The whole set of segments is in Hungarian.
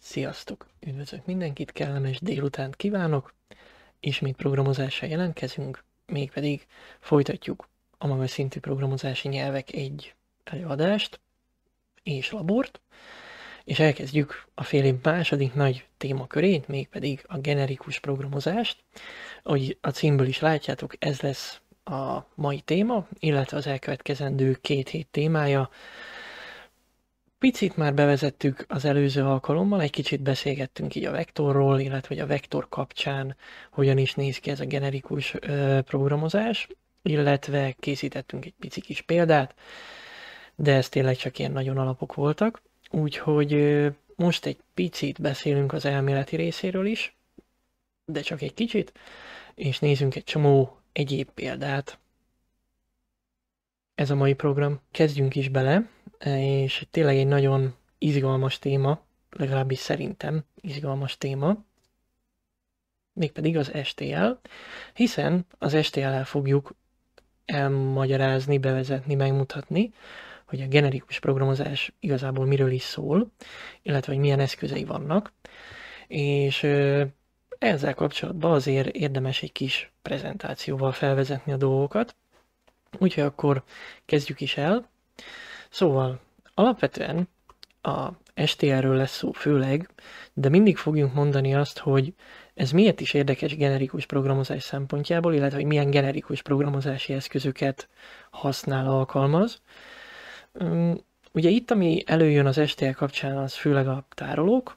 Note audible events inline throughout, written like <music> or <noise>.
Sziasztok! Üdvözlök mindenkit, kellemes délutánt kívánok! Ismét programozással jelentkezünk, mégpedig folytatjuk a magas szintű programozási nyelvek egy előadást és labort, és elkezdjük a fél év második nagy témakörét, mégpedig a generikus programozást. Ahogy a címből is látjátok, ez lesz a mai téma, illetve az elkövetkezendő két hét témája, Picit már bevezettük az előző alkalommal, egy kicsit beszélgettünk így a vektorról, illetve hogy a vektor kapcsán hogyan is néz ki ez a generikus ö, programozás, illetve készítettünk egy pici kis példát, de ez tényleg csak ilyen nagyon alapok voltak. Úgyhogy ö, most egy picit beszélünk az elméleti részéről is, de csak egy kicsit, és nézzünk egy csomó egyéb példát, ez a mai program. Kezdjünk is bele, és tényleg egy nagyon izgalmas téma, legalábbis szerintem izgalmas téma, mégpedig az STL, hiszen az STL-el fogjuk elmagyarázni, bevezetni, megmutatni, hogy a generikus programozás igazából miről is szól, illetve hogy milyen eszközei vannak, és ezzel kapcsolatban azért érdemes egy kis prezentációval felvezetni a dolgokat, Úgyhogy akkor kezdjük is el. Szóval alapvetően a STR-ről lesz szó főleg, de mindig fogjunk mondani azt, hogy ez miért is érdekes generikus programozás szempontjából, illetve hogy milyen generikus programozási eszközöket használ, alkalmaz. Ugye itt, ami előjön az STL kapcsán, az főleg a tárolók,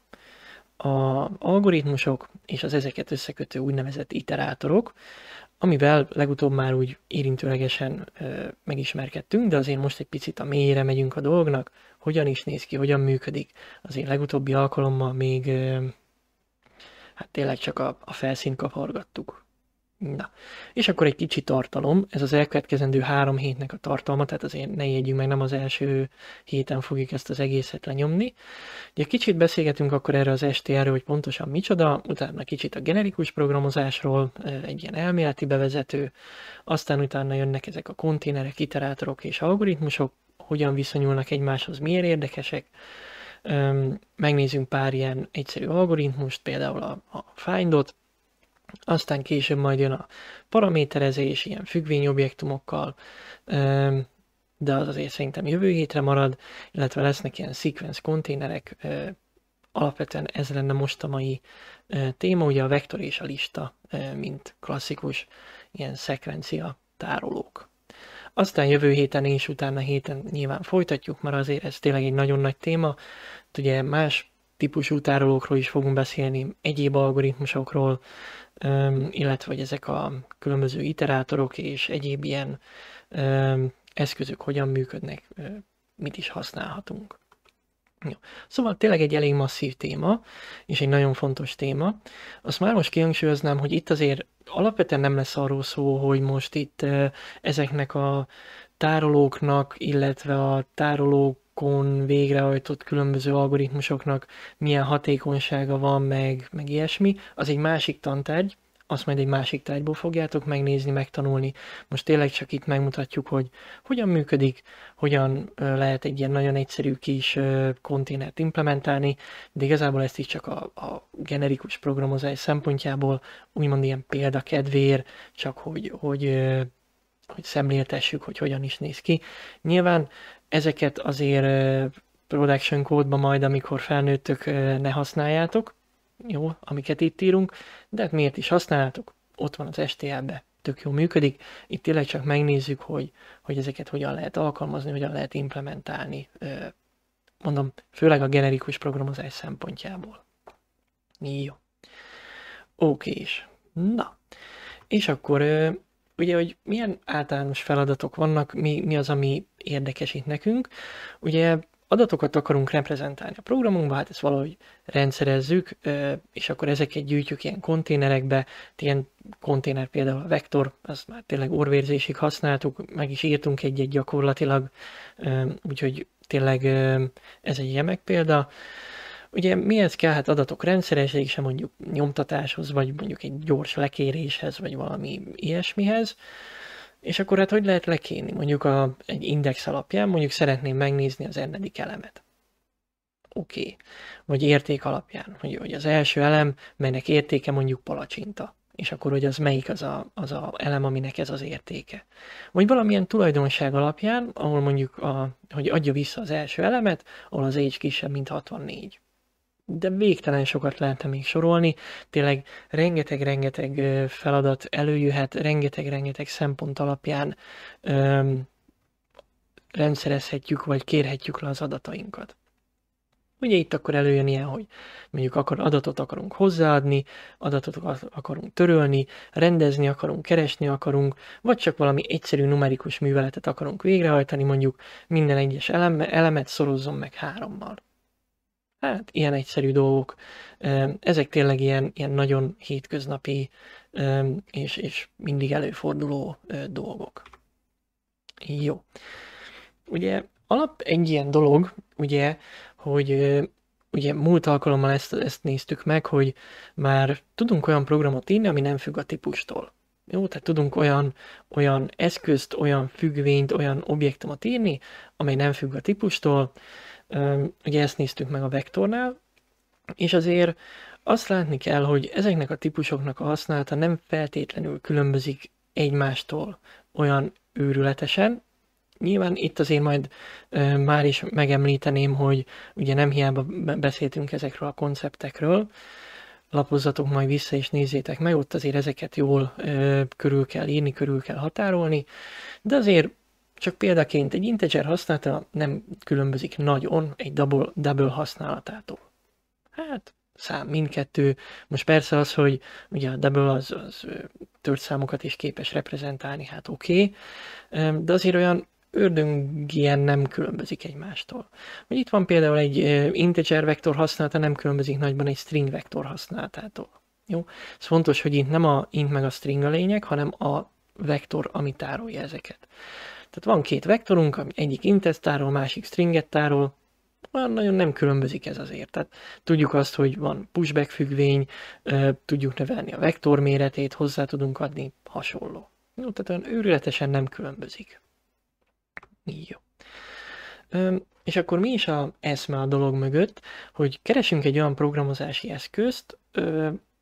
a algoritmusok és az ezeket összekötő úgynevezett iterátorok, amivel legutóbb már úgy érintőlegesen ö, megismerkedtünk, de azért most egy picit a mélyére megyünk a dolgnak, hogyan is néz ki, hogyan működik. Azért legutóbbi alkalommal még ö, hát tényleg csak a, a felszínt kapargattuk. Na, és akkor egy kicsi tartalom, ez az elkövetkezendő három hétnek a tartalma, tehát azért ne jegyünk meg, nem az első héten fogjuk ezt az egészet lenyomni. Ugye kicsit beszélgetünk akkor erre az STR-ről, hogy pontosan micsoda, utána kicsit a generikus programozásról, egy ilyen elméleti bevezető, aztán utána jönnek ezek a konténerek, iterátorok és algoritmusok, hogyan viszonyulnak egymáshoz, miért érdekesek, megnézzünk pár ilyen egyszerű algoritmust, például a, a findot, aztán később majd jön a paraméterezés, ilyen függvényobjektumokkal, de az azért szerintem jövő hétre marad, illetve lesznek ilyen sequence konténerek, alapvetően ez lenne most a mai téma, ugye a vektor és a lista, mint klasszikus ilyen szekvencia tárolók. Aztán jövő héten és utána héten nyilván folytatjuk, mert azért ez tényleg egy nagyon nagy téma. Ugye más típusú tárolókról is fogunk beszélni, egyéb algoritmusokról, illetve hogy ezek a különböző iterátorok és egyéb ilyen eszközök hogyan működnek, mit is használhatunk. Jó. Szóval tényleg egy elég masszív téma, és egy nagyon fontos téma. Azt már most kihangsúlyoznám, hogy itt azért alapvetően nem lesz arról szó, hogy most itt ezeknek a tárolóknak, illetve a tárolók kon végrehajtott különböző algoritmusoknak milyen hatékonysága van, meg, meg ilyesmi, az egy másik tantárgy, azt majd egy másik tárgyból fogjátok megnézni, megtanulni. Most tényleg csak itt megmutatjuk, hogy hogyan működik, hogyan lehet egy ilyen nagyon egyszerű kis konténert implementálni, de igazából ezt is csak a, a generikus programozás szempontjából, úgymond ilyen példakedvér, csak hogy, hogy hogy szemléltessük, hogy hogyan is néz ki. Nyilván ezeket azért production code-ba, majd, amikor felnőttök ne használjátok, jó, amiket itt írunk, de hát miért is használjátok? Ott van az STL-be, tök jó működik. Itt tényleg csak megnézzük, hogy, hogy ezeket hogyan lehet alkalmazni, hogyan lehet implementálni. Mondom, főleg a generikus programozás szempontjából. Jó. Oké és Na, és akkor ugye, hogy milyen általános feladatok vannak, mi, mi az, ami érdekes itt nekünk. Ugye adatokat akarunk reprezentálni a programunkba, hát ezt valahogy rendszerezzük, és akkor ezeket gyűjtjük ilyen konténerekbe, hát ilyen konténer például a vektor, azt már tényleg orvérzésig használtuk, meg is írtunk egy-egy gyakorlatilag, úgyhogy tényleg ez egy megpélda. példa. Ugye mihez kell hát adatok sem mondjuk nyomtatáshoz, vagy mondjuk egy gyors lekéréshez, vagy valami ilyesmihez. És akkor hát hogy lehet lekérni? Mondjuk a, egy index alapján mondjuk szeretném megnézni az ennedik elemet. Oké. Okay. Vagy érték alapján, hogy, hogy az első elem, melynek értéke mondjuk palacsinta és akkor hogy az melyik az a, az a elem, aminek ez az értéke. Vagy valamilyen tulajdonság alapján, ahol mondjuk, a, hogy adja vissza az első elemet, ahol az age kisebb, mint 64 de végtelen sokat lehetne még sorolni. Tényleg rengeteg-rengeteg feladat előjöhet, rengeteg-rengeteg szempont alapján öm, rendszerezhetjük, vagy kérhetjük le az adatainkat. Ugye itt akkor előjön ilyen, hogy mondjuk akar, adatot akarunk hozzáadni, adatot akarunk törölni, rendezni akarunk, keresni akarunk, vagy csak valami egyszerű numerikus műveletet akarunk végrehajtani, mondjuk minden egyes eleme, elemet szorozzon meg hárommal hát ilyen egyszerű dolgok. Ezek tényleg ilyen, ilyen nagyon hétköznapi és, és mindig előforduló dolgok. Jó. Ugye alap egy ilyen dolog, ugye, hogy ugye múlt alkalommal ezt, ezt néztük meg, hogy már tudunk olyan programot írni, ami nem függ a típustól. Jó, tehát tudunk olyan, olyan eszközt, olyan függvényt, olyan objektumot írni, amely nem függ a típustól, ugye ezt néztük meg a vektornál, és azért azt látni kell, hogy ezeknek a típusoknak a használata nem feltétlenül különbözik egymástól olyan őrületesen. Nyilván itt azért majd már is megemlíteném, hogy ugye nem hiába beszéltünk ezekről a konceptekről, lapozzatok majd vissza és nézzétek meg, ott azért ezeket jól körül kell írni, körül kell határolni, de azért csak példaként egy integer használata nem különbözik nagyon egy double, double használatától. Hát, szám mindkettő. Most persze az, hogy ugye a double az, az tört számokat is képes reprezentálni, hát oké, okay. de azért olyan ilyen nem különbözik egymástól. Vagy itt van például egy integer vektor használata, nem különbözik nagyban egy string vektor használatától. Jó? Ez fontos, hogy itt nem a int meg a string a lényeg, hanem a vektor, ami tárolja ezeket. Tehát van két vektorunk, egyik intest tárol, másik stringet tárol, olyan nagyon nem különbözik ez azért. Tehát tudjuk azt, hogy van pushback függvény, tudjuk növelni a vektor méretét, hozzá tudunk adni hasonló. Jó, tehát olyan őrületesen nem különbözik. Jó. És akkor mi is a eszme a dolog mögött, hogy keresünk egy olyan programozási eszközt,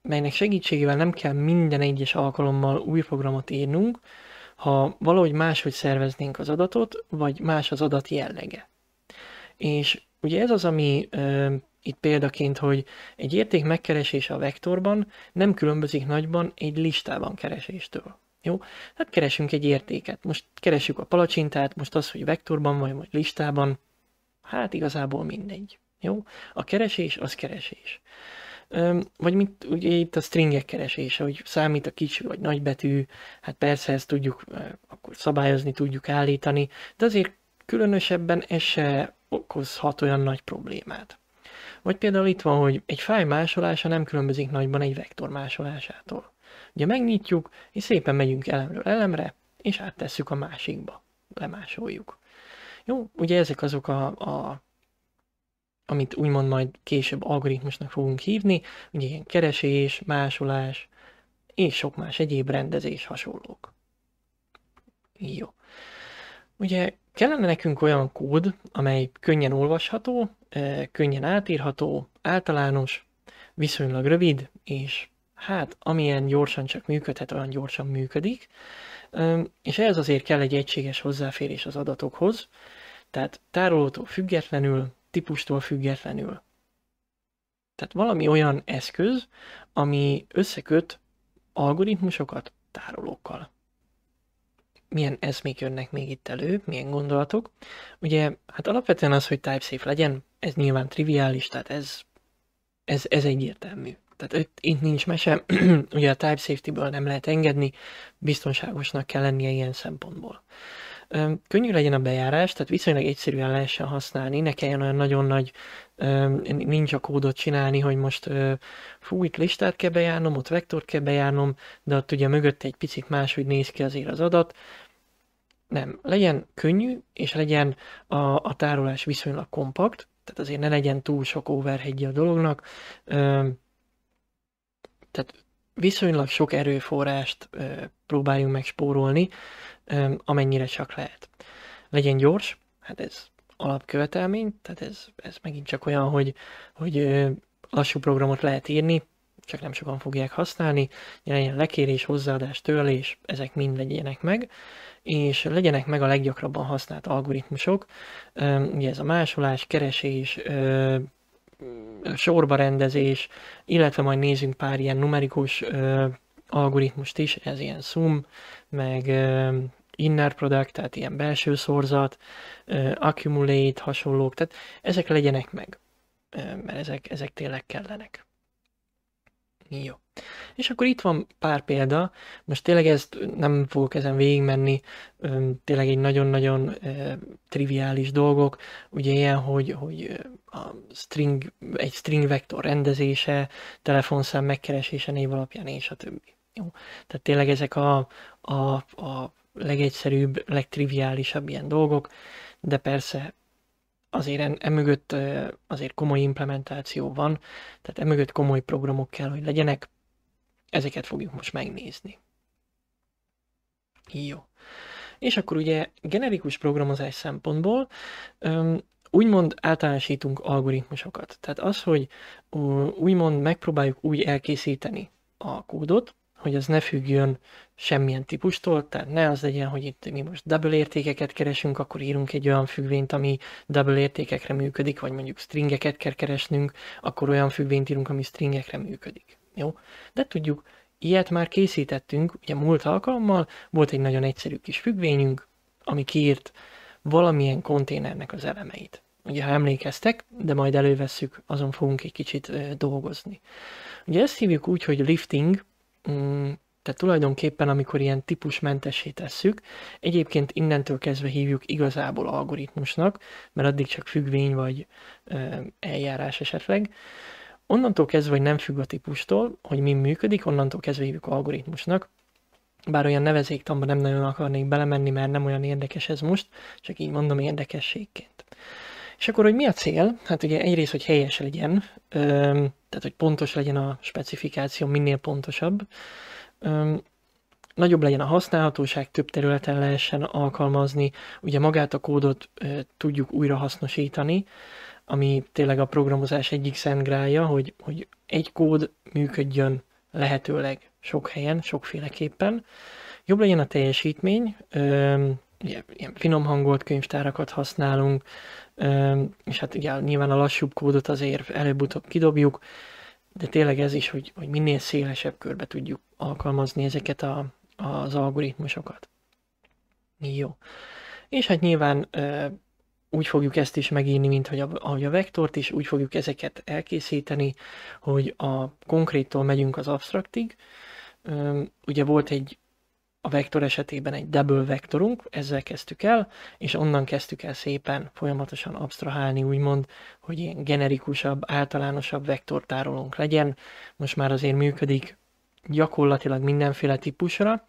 melynek segítségével nem kell minden egyes alkalommal új programot írnunk, ha valahogy máshogy szerveznénk az adatot, vagy más az adat jellege. És ugye ez az, ami ö, itt példaként, hogy egy érték megkeresése a vektorban nem különbözik nagyban egy listában kereséstől. Jó? Hát keresünk egy értéket. Most keresjük a palacsintát, most az, hogy vektorban vagy, vagy listában, hát igazából mindegy. Jó? A keresés az keresés vagy mint ugye itt a stringek keresése, hogy számít a kicsi vagy nagybetű, hát persze ezt tudjuk akkor szabályozni, tudjuk állítani, de azért különösebben ez se okozhat olyan nagy problémát. Vagy például itt van, hogy egy fáj másolása nem különbözik nagyban egy vektor másolásától. Ugye megnyitjuk, és szépen megyünk elemről elemre, és áttesszük a másikba. Lemásoljuk. Jó, ugye ezek azok a, a amit úgymond majd később algoritmusnak fogunk hívni, ugye ilyen keresés, másolás, és sok más egyéb rendezés hasonlók. Jó. Ugye kellene nekünk olyan kód, amely könnyen olvasható, eh, könnyen átírható, általános, viszonylag rövid, és hát amilyen gyorsan csak működhet, olyan gyorsan működik, ehm, és ehhez azért kell egy egységes hozzáférés az adatokhoz, tehát tárolótól függetlenül típustól függetlenül. Tehát valami olyan eszköz, ami összeköt algoritmusokat tárolókkal. Milyen eszmék jönnek még itt elő, milyen gondolatok? Ugye, hát alapvetően az, hogy type-safe legyen, ez nyilván triviális, tehát ez, ez, ez egyértelmű. Tehát itt, itt nincs mese, <clears throat> ugye a type safety-ből nem lehet engedni, biztonságosnak kell lennie ilyen szempontból könnyű legyen a bejárás, tehát viszonylag egyszerűen lehessen használni, ne kelljen olyan nagyon nagy nincs a kódot csinálni, hogy most fú, itt listát kell bejárnom, ott vektort kell bejárnom, de ott ugye mögötte egy picit máshogy néz ki azért az adat. Nem, legyen könnyű, és legyen a, a tárolás viszonylag kompakt, tehát azért ne legyen túl sok overhegye a dolognak. Tehát viszonylag sok erőforrást próbáljunk megspórolni, amennyire csak lehet. Legyen gyors, hát ez alapkövetelmény, tehát ez, ez megint csak olyan, hogy, hogy lassú programot lehet írni, csak nem sokan fogják használni, legyen lekérés, hozzáadás, törlés, ezek mind legyenek meg, és legyenek meg a leggyakrabban használt algoritmusok, ugye ez a másolás, keresés, sorba rendezés, illetve majd nézzünk pár ilyen numerikus algoritmust is, ez ilyen sum, meg inner product, tehát ilyen belső szorzat, accumulate, hasonlók, tehát ezek legyenek meg, mert ezek, ezek tényleg kellenek. Jó. És akkor itt van pár példa, most tényleg ezt nem fogok ezen végigmenni, tényleg egy nagyon-nagyon triviális dolgok, ugye ilyen, hogy, hogy a string, egy string vektor rendezése, telefonszám megkeresése név alapján, és a többi. Jó. Tehát tényleg ezek a, a, a legegyszerűbb, legtriviálisabb ilyen dolgok, de persze azért emögött azért komoly implementáció van, tehát emögött komoly programok kell, hogy legyenek, ezeket fogjuk most megnézni. Jó. És akkor ugye generikus programozás szempontból úgymond általánosítunk algoritmusokat. Tehát az, hogy úgymond megpróbáljuk úgy elkészíteni a kódot, hogy az ne függjön semmilyen típustól, tehát ne az legyen, hogy itt mi most double értékeket keresünk, akkor írunk egy olyan függvényt, ami double értékekre működik, vagy mondjuk stringeket kell keresnünk, akkor olyan függvényt írunk, ami stringekre működik. Jó? De tudjuk, ilyet már készítettünk, ugye múlt alkalommal volt egy nagyon egyszerű kis függvényünk, ami kiírt valamilyen konténernek az elemeit. Ugye, ha emlékeztek, de majd elővesszük, azon fogunk egy kicsit dolgozni. Ugye ezt hívjuk úgy, hogy lifting, tehát mm, tulajdonképpen, amikor ilyen típusmentesé tesszük, egyébként innentől kezdve hívjuk igazából algoritmusnak, mert addig csak függvény vagy eljárás esetleg. Onnantól kezdve, hogy nem függ a típustól, hogy mi működik, onnantól kezdve hívjuk algoritmusnak, bár olyan nevezéktamban nem nagyon akarnék belemenni, mert nem olyan érdekes ez most, csak így mondom érdekességként. És akkor, hogy mi a cél? Hát ugye egyrészt, hogy helyes legyen, tehát hogy pontos legyen a specifikáció, minél pontosabb. Öm, nagyobb legyen a használhatóság, több területen lehessen alkalmazni. Ugye magát a kódot ö, tudjuk újra hasznosítani, ami tényleg a programozás egyik grája, hogy, hogy egy kód működjön lehetőleg sok helyen, sokféleképpen. Jobb legyen a teljesítmény, ö, ilyen finom hangolt könyvtárakat használunk, és hát ugye nyilván a lassúbb kódot azért előbb-utóbb kidobjuk, de tényleg ez is, hogy, hogy minél szélesebb körbe tudjuk alkalmazni ezeket a, az algoritmusokat. Jó. És hát nyilván úgy fogjuk ezt is megírni, mint hogy a, ahogy a vektort is, úgy fogjuk ezeket elkészíteni, hogy a konkréttól megyünk az absztraktig. Ugye volt egy a vektor esetében egy double vektorunk, ezzel kezdtük el, és onnan kezdtük el szépen folyamatosan abstrahálni, úgymond, hogy ilyen generikusabb, általánosabb vektortárolónk legyen. Most már azért működik gyakorlatilag mindenféle típusra,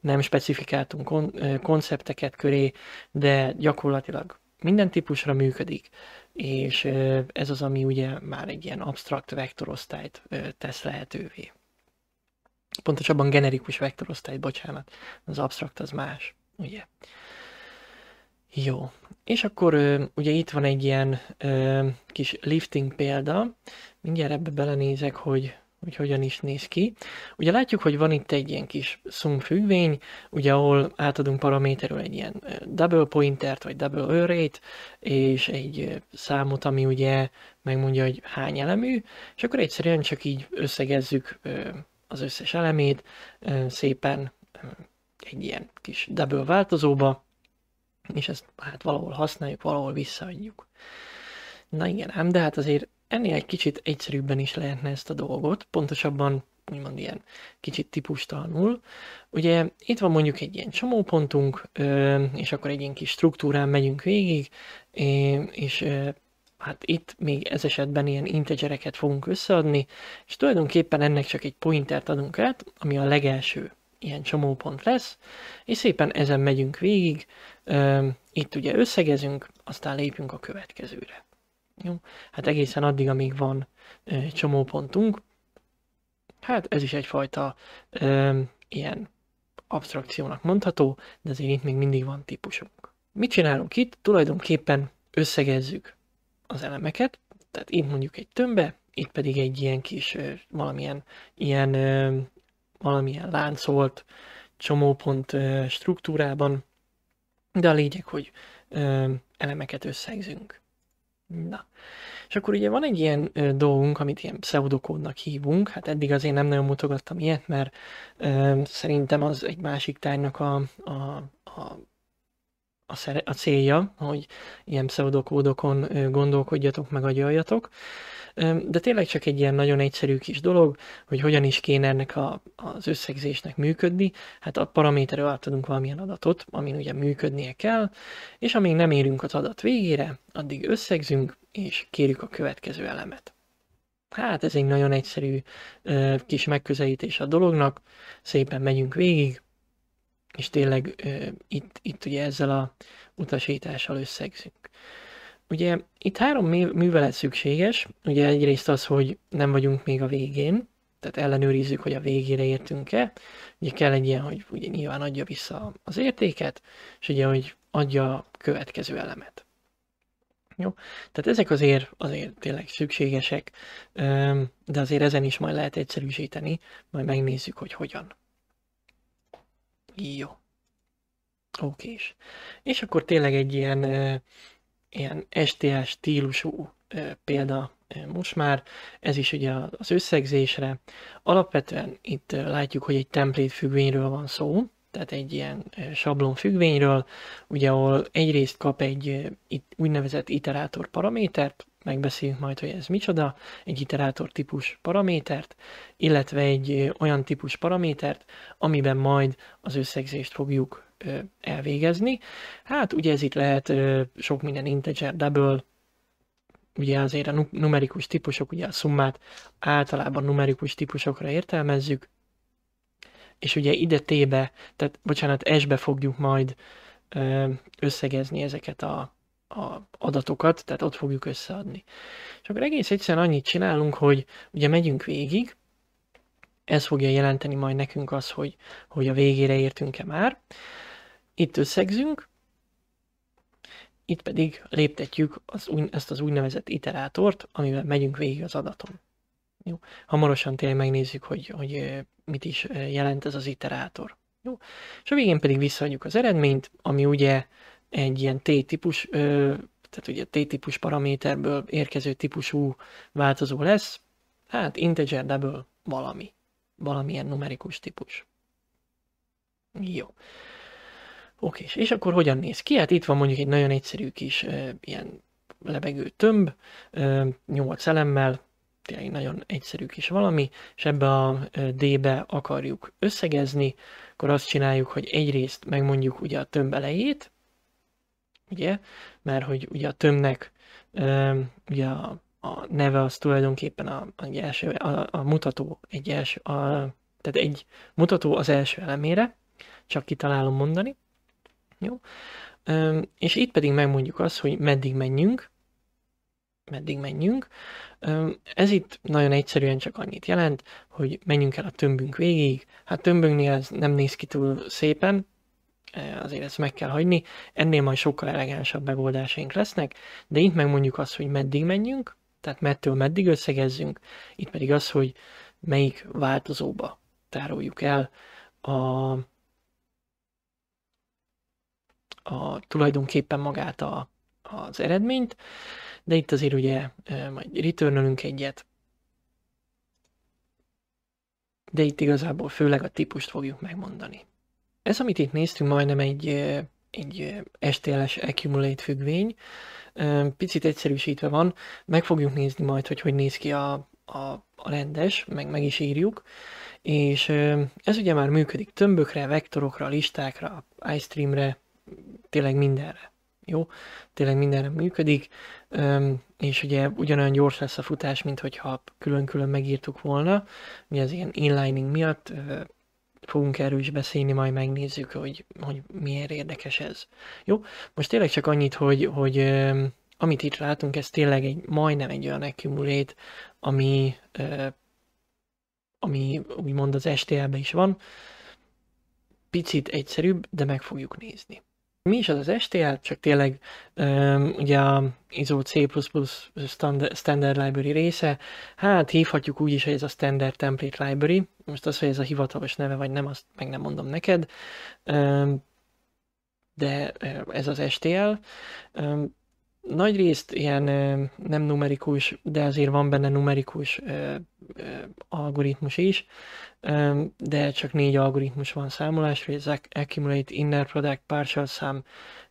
nem specifikáltunk kon- koncepteket köré, de gyakorlatilag minden típusra működik, és ez az, ami ugye már egy ilyen abstrakt vektorosztályt tesz lehetővé. Pontosabban generikus vektorosztályt, bocsánat. Az abstrakt az más, ugye? Jó. És akkor ugye itt van egy ilyen kis lifting példa. Mindjárt ebbe belenézek, hogy hogy hogyan is néz ki. Ugye látjuk, hogy van itt egy ilyen kis sum függvény, ugye ahol átadunk paraméterről egy ilyen double pointert, vagy double array-t, és egy számot, ami ugye megmondja, hogy hány elemű, és akkor egyszerűen csak így összegezzük az összes elemét szépen egy ilyen kis double változóba, és ezt hát valahol használjuk, valahol visszaadjuk. Na igen, ám de hát azért ennél egy kicsit egyszerűbben is lehetne ezt a dolgot, pontosabban úgymond ilyen kicsit típustalanul. Ugye itt van mondjuk egy ilyen csomópontunk, és akkor egy ilyen kis struktúrán megyünk végig, és hát itt még ez esetben ilyen integereket fogunk összeadni, és tulajdonképpen ennek csak egy pointert adunk át, ami a legelső ilyen csomópont lesz, és szépen ezen megyünk végig, itt ugye összegezünk, aztán lépünk a következőre. Jó? Hát egészen addig, amíg van csomópontunk, hát ez is egyfajta ilyen abstrakciónak mondható, de azért itt még mindig van típusunk. Mit csinálunk itt? Tulajdonképpen összegezzük az elemeket, tehát itt mondjuk egy tömbbe, itt pedig egy ilyen kis valamilyen ilyen valamilyen láncolt csomópont struktúrában, de a lényeg, hogy elemeket összegzünk. Na. És akkor ugye van egy ilyen ö, dolgunk, amit ilyen pseudokódnak hívunk, hát eddig azért nem nagyon mutogattam ilyet, mert ö, szerintem az egy másik tárgynak a, a, a a, szere, a célja, hogy ilyen pseudokódokon gondolkodjatok, meg agyaljatok. De tényleg csak egy ilyen nagyon egyszerű kis dolog, hogy hogyan is kéne ennek a, az összegzésnek működni. Hát a paraméterre átadunk valamilyen adatot, amin ugye működnie kell, és amíg nem érünk az adat végére, addig összegzünk, és kérjük a következő elemet. Hát ez egy nagyon egyszerű kis megközelítés a dolognak, szépen megyünk végig, és tényleg itt, itt ugye ezzel a utasítással összegzünk. Ugye itt három művelet szükséges, ugye egyrészt az, hogy nem vagyunk még a végén, tehát ellenőrizzük, hogy a végére értünk-e. Ugye kell egy ilyen, hogy ugye nyilván adja vissza az értéket, és ugye, hogy adja a következő elemet. Jó? Tehát ezek azért, azért tényleg szükségesek, de azért ezen is majd lehet egyszerűsíteni, majd megnézzük, hogy hogyan. Jó. Oké És akkor tényleg egy ilyen, ilyen STL stílusú példa most már, ez is ugye az összegzésre. Alapvetően itt látjuk, hogy egy template függvényről van szó, tehát egy ilyen sablon függvényről, ugye ahol egyrészt kap egy úgynevezett iterátor paramétert, megbeszéljük majd, hogy ez micsoda, egy iterátor típus paramétert, illetve egy olyan típus paramétert, amiben majd az összegzést fogjuk elvégezni. Hát ugye ez itt lehet sok minden integer, double, ugye azért a numerikus típusok, ugye a szummát általában numerikus típusokra értelmezzük, és ugye ide T-be, tehát bocsánat, S-be fogjuk majd összegezni ezeket a a adatokat, tehát ott fogjuk összeadni. És akkor egész egyszerűen annyit csinálunk, hogy ugye megyünk végig, ez fogja jelenteni majd nekünk az, hogy, hogy a végére értünk-e már. Itt összegzünk, itt pedig léptetjük az, ezt az úgynevezett iterátort, amivel megyünk végig az adaton. Jó. Hamarosan tényleg megnézzük, hogy, hogy mit is jelent ez az iterátor. Jó. És a végén pedig visszaadjuk az eredményt, ami ugye egy ilyen T-típus, tehát ugye T-típus paraméterből érkező típusú változó lesz, hát integer double valami, valamilyen numerikus típus. Jó. Oké, és akkor hogyan néz ki? Hát itt van mondjuk egy nagyon egyszerű kis ilyen lebegő tömb, e, 8 elemmel, tényleg nagyon egyszerű kis valami, és ebbe a D-be akarjuk összegezni, akkor azt csináljuk, hogy egyrészt megmondjuk ugye a tömb elejét, ugye? Mert hogy ugye a tömnek ugye a, a neve az tulajdonképpen a, a, első, a, a mutató egy első, a, tehát egy mutató az első elemére, csak kitalálom mondani. Jó? És itt pedig megmondjuk azt, hogy meddig menjünk, meddig menjünk. Ez itt nagyon egyszerűen csak annyit jelent, hogy menjünk el a tömbünk végig. Hát tömbünknél ez nem néz ki túl szépen, azért ezt meg kell hagyni. Ennél majd sokkal elegánsabb megoldásaink lesznek, de itt megmondjuk azt, hogy meddig menjünk, tehát mettől meddig összegezzünk, itt pedig az, hogy melyik változóba tároljuk el a, a tulajdonképpen magát a, az eredményt, de itt azért ugye majd returnölünk egyet, de itt igazából főleg a típust fogjuk megmondani. Ez, amit itt néztünk, majdnem egy, egy STLS Accumulate függvény. Picit egyszerűsítve van, meg fogjuk nézni majd, hogy hogy néz ki a, a, a rendes, meg meg is írjuk. És ez ugye már működik tömbökre, vektorokra, listákra, iStreamre, tényleg mindenre. Jó, tényleg mindenre működik, és ugye ugyanolyan gyors lesz a futás, mint hogyha külön-külön megírtuk volna. Ugye az ilyen inlining miatt fogunk erről is beszélni, majd megnézzük, hogy, hogy miért érdekes ez. Jó, most tényleg csak annyit, hogy, hogy amit itt látunk, ez tényleg egy, majdnem egy olyan accumulate, ami, ami úgymond az STL-ben is van. Picit egyszerűbb, de meg fogjuk nézni mi is az az STL, csak tényleg um, ugye a ISO C++ standard, standard library része, hát hívhatjuk úgy is, hogy ez a standard template library, most az, hogy ez a hivatalos neve vagy nem, azt meg nem mondom neked, um, de ez az STL. Um, nagy részt ilyen nem numerikus, de azért van benne numerikus algoritmus is, de csak négy algoritmus van számolásra, ezek Accumulate, Inner Product, Partial Sum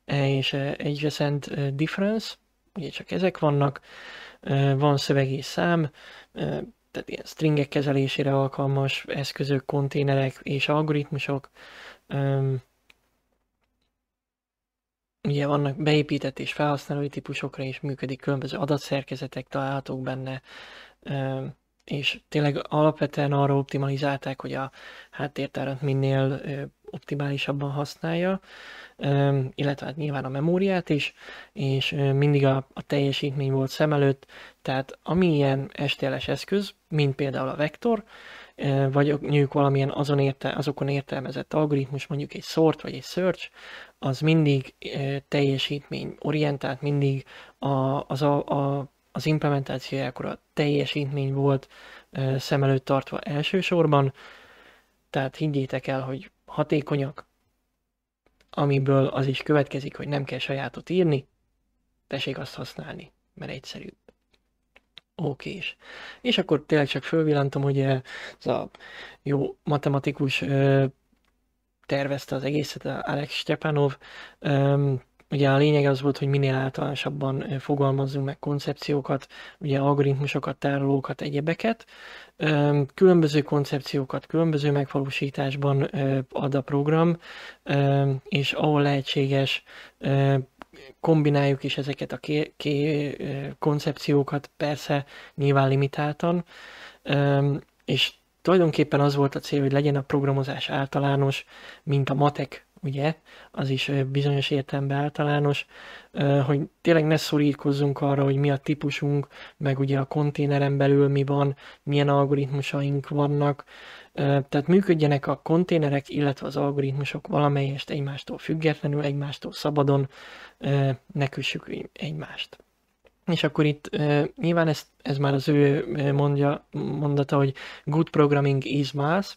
e, és Adjacent Difference, ugye csak ezek vannak, van szövegi szám, tehát ilyen stringek kezelésére alkalmas eszközök, konténerek és algoritmusok, Ugye vannak beépített és felhasználói típusokra is működik, különböző adatszerkezetek találhatók benne, és tényleg alapvetően arra optimalizálták, hogy a háttértárat minél optimálisabban használja, illetve hát nyilván a memóriát is, és mindig a, a teljesítmény volt szem előtt, tehát ami ilyen STLS eszköz, mint például a vektor, vagy mondjuk valamilyen azon érte, azokon értelmezett algoritmus, mondjuk egy sort vagy egy search, az mindig teljesítmény orientált mindig a, az, a, a, az implementációjákor a teljesítmény volt szem előtt tartva elsősorban, tehát higgyétek el, hogy hatékonyak, amiből az is következik, hogy nem kell sajátot írni, tessék azt használni, mert egyszerűbb. Oké és És akkor tényleg csak fölvillantom, hogy ez a jó matematikus tervezte az egészet Alex Stepanov. Ugye a lényeg az volt, hogy minél általánosabban fogalmazzunk meg koncepciókat, ugye algoritmusokat, tárolókat, egyebeket. Különböző koncepciókat különböző megvalósításban ad a program, és ahol lehetséges, kombináljuk is ezeket a koncepciókat, persze nyilván limitáltan, és tulajdonképpen az volt a cél, hogy legyen a programozás általános, mint a matek, ugye, az is bizonyos értelemben általános, hogy tényleg ne szorítkozzunk arra, hogy mi a típusunk, meg ugye a konténeren belül mi van, milyen algoritmusaink vannak, tehát működjenek a konténerek, illetve az algoritmusok valamelyest egymástól függetlenül, egymástól szabadon, ne egymást. És akkor itt uh, nyilván ez, ez már az ő mondja, mondata, hogy good programming is más.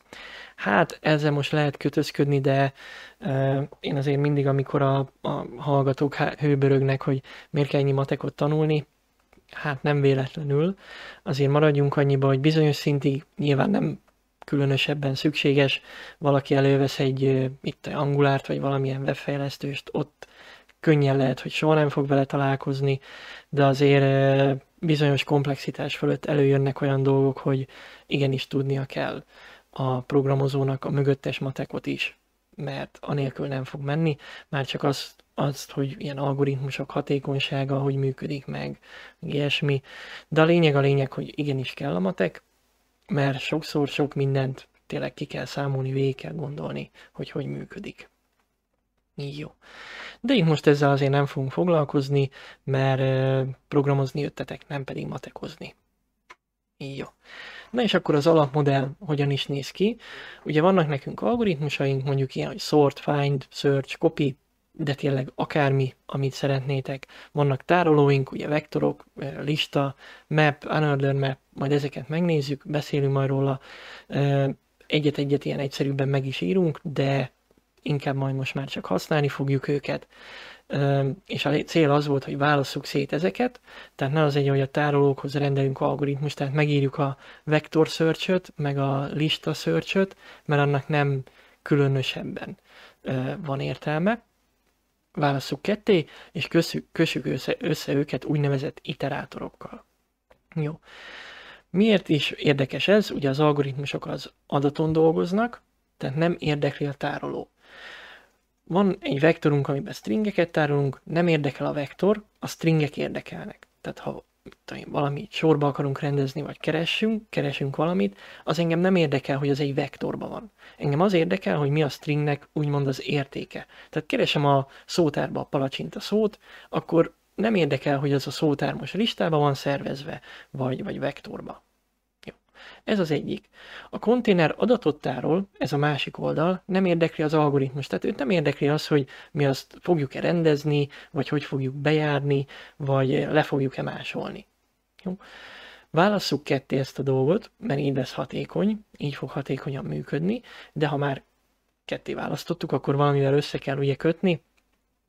Hát ezzel most lehet kötözködni, de uh, én azért mindig, amikor a, a hallgatók hőbörögnek, hogy miért kell ennyi matekot tanulni, hát nem véletlenül. Azért maradjunk annyiba, hogy bizonyos szintig nyilván nem különösebben szükséges. Valaki elővesz egy uh, itt angulárt, vagy valamilyen webfejlesztőst, ott könnyen lehet, hogy soha nem fog vele találkozni, de azért bizonyos komplexitás fölött előjönnek olyan dolgok, hogy igenis tudnia kell a programozónak a mögöttes matekot is, mert anélkül nem fog menni, már csak azt, azt hogy ilyen algoritmusok hatékonysága, hogy működik meg, ilyesmi. De a lényeg a lényeg, hogy igenis kell a matek, mert sokszor sok mindent tényleg ki kell számolni, végig kell gondolni, hogy hogy működik jó. De itt most ezzel azért nem fogunk foglalkozni, mert programozni jöttetek, nem pedig matekozni. Jó. Na és akkor az alapmodell hogyan is néz ki? Ugye vannak nekünk algoritmusaink, mondjuk ilyen, hogy sort, find, search, copy, de tényleg akármi, amit szeretnétek. Vannak tárolóink, ugye vektorok, lista, map, unordered map, majd ezeket megnézzük, beszélünk majd róla. Egyet-egyet ilyen egyszerűbben meg is írunk, de inkább majd most már csak használni fogjuk őket, és a cél az volt, hogy válasszuk szét ezeket, tehát ne az egy, hogy a tárolókhoz rendelünk algoritmus, tehát megírjuk a vektor search meg a lista search mert annak nem különösebben van értelme. Válasszuk ketté, és kössük össze, össze őket úgynevezett iterátorokkal. Jó. Miért is érdekes ez? Ugye az algoritmusok az adaton dolgoznak, tehát nem érdekli a tároló van egy vektorunk, amiben stringeket tárolunk, nem érdekel a vektor, a stringek érdekelnek. Tehát ha tudom, valamit sorba akarunk rendezni, vagy keressünk, keresünk valamit, az engem nem érdekel, hogy az egy vektorban van. Engem az érdekel, hogy mi a stringnek úgymond az értéke. Tehát keresem a szótárba a palacsinta szót, akkor nem érdekel, hogy ez a szótár most listában van szervezve, vagy, vagy vektorba. Ez az egyik. A konténer adatottáról, ez a másik oldal, nem érdekli az algoritmus. Tehát őt nem érdekli az, hogy mi azt fogjuk-e rendezni, vagy hogy fogjuk bejárni, vagy le fogjuk-e másolni. Jó? Válasszuk ketté ezt a dolgot, mert így lesz hatékony, így fog hatékonyan működni, de ha már ketté választottuk, akkor valamivel össze kell ugye kötni,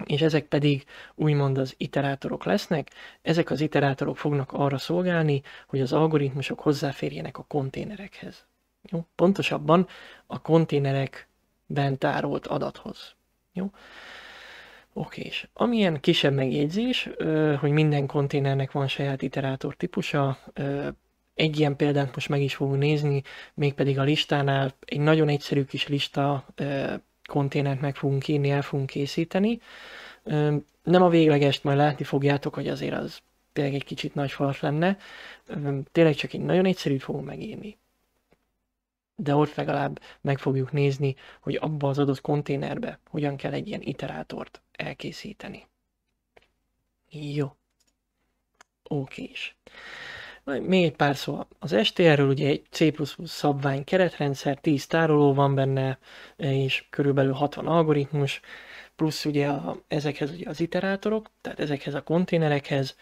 és ezek pedig úgymond az iterátorok lesznek. Ezek az iterátorok fognak arra szolgálni, hogy az algoritmusok hozzáférjenek a konténerekhez. Jó? Pontosabban a konténerekben tárolt adathoz. Jó? Oké, és amilyen kisebb megjegyzés, hogy minden konténernek van saját iterátor típusa, egy ilyen példát most meg is fogunk nézni, mégpedig a listánál egy nagyon egyszerű kis lista konténert meg fogunk írni, el fogunk készíteni. Nem a véglegest majd látni fogjátok, hogy azért az tényleg egy kicsit nagy fart lenne. Tényleg csak egy nagyon egyszerűt fogunk megírni. De ott legalább meg fogjuk nézni, hogy abba az adott konténerbe hogyan kell egy ilyen iterátort elkészíteni. Jó. Oké is. Még egy pár szó. Az STR-ről ugye egy C++ szabvány keretrendszer, 10 tároló van benne, és körülbelül 60 algoritmus, plusz ugye a, ezekhez ugye az iterátorok, tehát ezekhez a konténerekhez,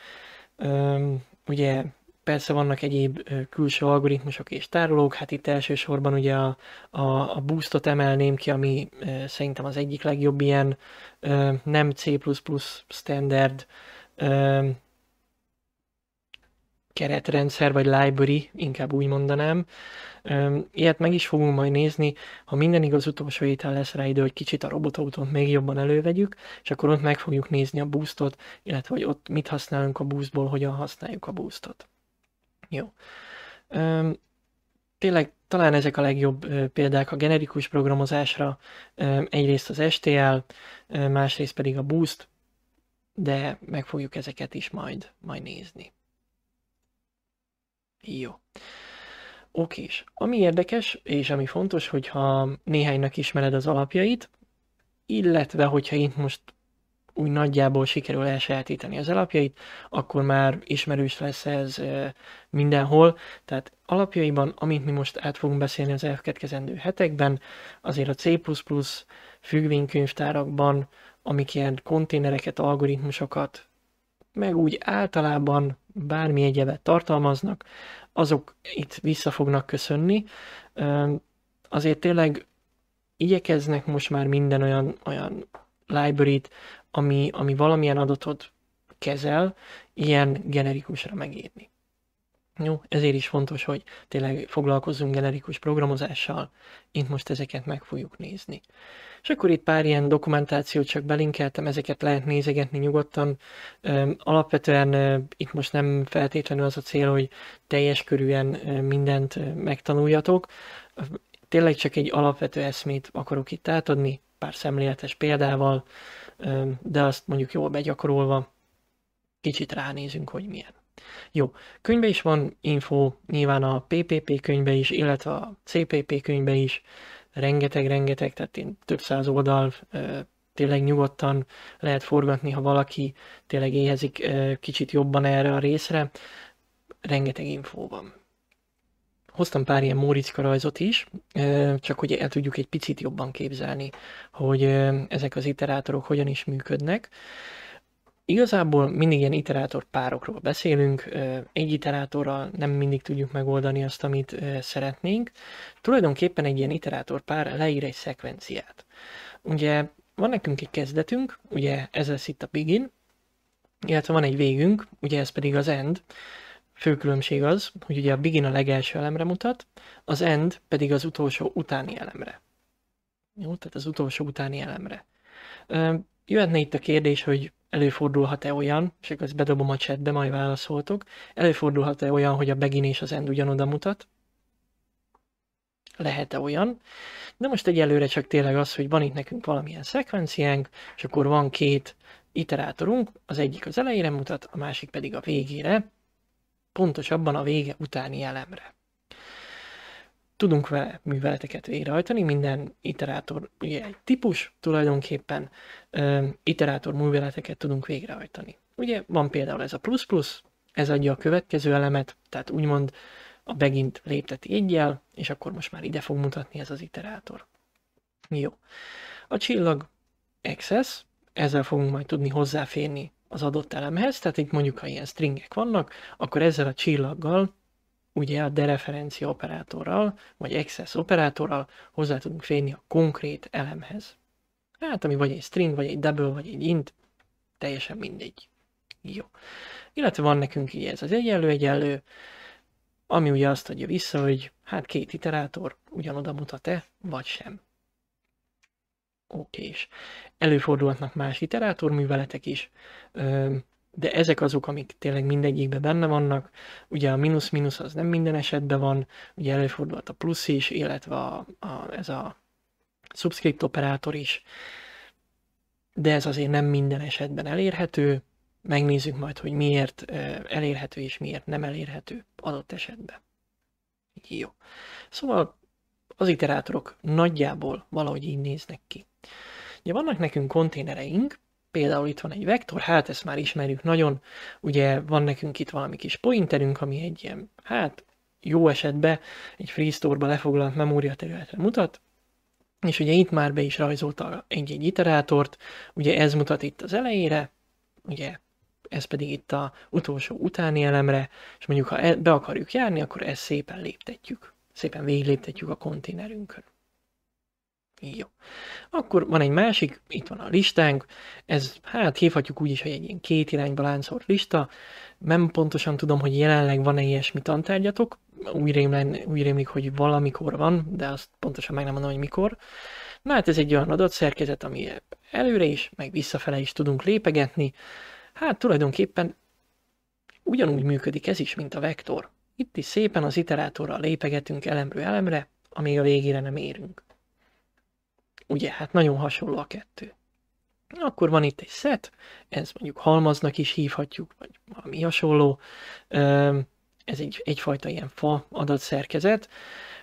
ugye persze vannak egyéb külső algoritmusok és tárolók, hát itt elsősorban ugye a, a, a boostot emelném ki, ami szerintem az egyik legjobb ilyen nem C++ standard keretrendszer, vagy library, inkább úgy mondanám. Ilyet meg is fogunk majd nézni, ha minden igaz utolsó héten lesz rá idő, hogy kicsit a robotautót még jobban elővegyük, és akkor ott meg fogjuk nézni a boostot, illetve hogy ott mit használunk a boostból, hogyan használjuk a boostot. Jó. Tényleg talán ezek a legjobb példák a generikus programozásra, egyrészt az STL, másrészt pedig a Boost, de meg fogjuk ezeket is majd, majd nézni. Jó. Oké, és ami érdekes, és ami fontos, hogyha néhánynak ismered az alapjait, illetve hogyha itt most úgy nagyjából sikerül elsajátítani az alapjait, akkor már ismerős lesz ez mindenhol. Tehát alapjaiban, amit mi most át fogunk beszélni az elkövetkezendő hetekben, azért a C++ függvénykönyvtárakban, amik ilyen konténereket, algoritmusokat, meg úgy általában bármi egyebet tartalmaznak, azok itt vissza fognak köszönni. Azért tényleg igyekeznek most már minden olyan, olyan library-t, ami, ami valamilyen adatot kezel, ilyen generikusra megírni. Jó, ezért is fontos, hogy tényleg foglalkozzunk generikus programozással. Itt most ezeket meg fogjuk nézni. És akkor itt pár ilyen dokumentációt csak belinkeltem, ezeket lehet nézegetni nyugodtan. Alapvetően itt most nem feltétlenül az a cél, hogy teljes körűen mindent megtanuljatok. Tényleg csak egy alapvető eszmét akarok itt átadni, pár szemléletes példával, de azt mondjuk jól begyakorolva, kicsit ránézünk, hogy milyen. Jó, könyvbe is van info, nyilván a PPP könyvbe is, illetve a CPP könyvbe is, rengeteg-rengeteg, tehát én több száz oldal, tényleg nyugodtan lehet forgatni, ha valaki tényleg éhezik kicsit jobban erre a részre, rengeteg infó van. Hoztam pár ilyen Móriczka rajzot is, csak hogy el tudjuk egy picit jobban képzelni, hogy ezek az iterátorok hogyan is működnek. Igazából mindig ilyen iterátor párokról beszélünk, egy iterátorral nem mindig tudjuk megoldani azt, amit szeretnénk. Tulajdonképpen egy ilyen iterátor pár leír egy szekvenciát. Ugye van nekünk egy kezdetünk, ugye ez lesz itt a begin, illetve van egy végünk, ugye ez pedig az end. Fő különbség az, hogy ugye a begin a legelső elemre mutat, az end pedig az utolsó utáni elemre. Jó, tehát az utolsó utáni elemre. Jöhetne itt a kérdés, hogy előfordulhat-e olyan, és akkor ezt bedobom a chatbe, majd válaszoltok, előfordulhat-e olyan, hogy a begin és az end ugyanoda mutat? Lehet-e olyan? De most egyelőre csak tényleg az, hogy van itt nekünk valamilyen szekvenciánk, és akkor van két iterátorunk, az egyik az elejére mutat, a másik pedig a végére, pontosabban a vége utáni elemre tudunk vele műveleteket végrehajtani, minden iterátor ugye egy típus, tulajdonképpen iterátor műveleteket tudunk végrehajtani. Ugye van például ez a plusz plusz, ez adja a következő elemet, tehát úgymond a begint lépteti egyel, és akkor most már ide fog mutatni ez az iterátor. Jó. A csillag access, ezzel fogunk majd tudni hozzáférni az adott elemhez, tehát itt mondjuk, ha ilyen stringek vannak, akkor ezzel a csillaggal ugye a dereferencia operátorral, vagy access operátorral hozzá tudunk férni a konkrét elemhez. Hát, ami vagy egy string, vagy egy double, vagy egy int, teljesen mindegy. Jó. Illetve van nekünk így ez az egyenlő-egyenlő, ami ugye azt adja vissza, hogy hát két iterátor ugyanoda mutat-e, vagy sem. Oké, és előfordulhatnak más iterátor műveletek is. Ö, de ezek azok, amik tényleg mindegyikben benne vannak. Ugye a mínusz-mínusz az nem minden esetben van, ugye előfordulhat a plusz is, illetve a, a, ez a subscript operátor is, de ez azért nem minden esetben elérhető. Megnézzük majd, hogy miért elérhető és miért nem elérhető adott esetben. Jó. Szóval az iterátorok nagyjából valahogy így néznek ki. Ugye vannak nekünk konténereink, Például itt van egy vektor, hát ezt már ismerjük nagyon. Ugye van nekünk itt valami kis pointerünk, ami egy ilyen, hát jó esetben egy freestore-ba lefoglalt memóriaterületre mutat, és ugye itt már be is rajzolta egy-egy iterátort, ugye ez mutat itt az elejére, ugye ez pedig itt a utolsó utáni elemre, és mondjuk ha e-, be akarjuk járni, akkor ezt szépen léptetjük, szépen végigléptetjük a konténerünkön. Jó. Akkor van egy másik, itt van a listánk, ez hát hívhatjuk úgy is, hogy egy ilyen két irányba láncolt lista. Nem pontosan tudom, hogy jelenleg van-e ilyesmi tantárgyatok, úgy, rémlen, úgy rémlik, hogy valamikor van, de azt pontosan meg nem mondom, hogy mikor. Na hát ez egy olyan adatszerkezet, ami előre is, meg visszafele is tudunk lépegetni. Hát tulajdonképpen ugyanúgy működik ez is, mint a vektor. Itt is szépen az iterátorral lépegetünk elemről elemre, amíg a végére nem érünk. Ugye, hát nagyon hasonló a kettő. Akkor van itt egy set, ez mondjuk halmaznak is hívhatjuk, vagy valami hasonló. Ez egy, egyfajta ilyen fa adatszerkezet.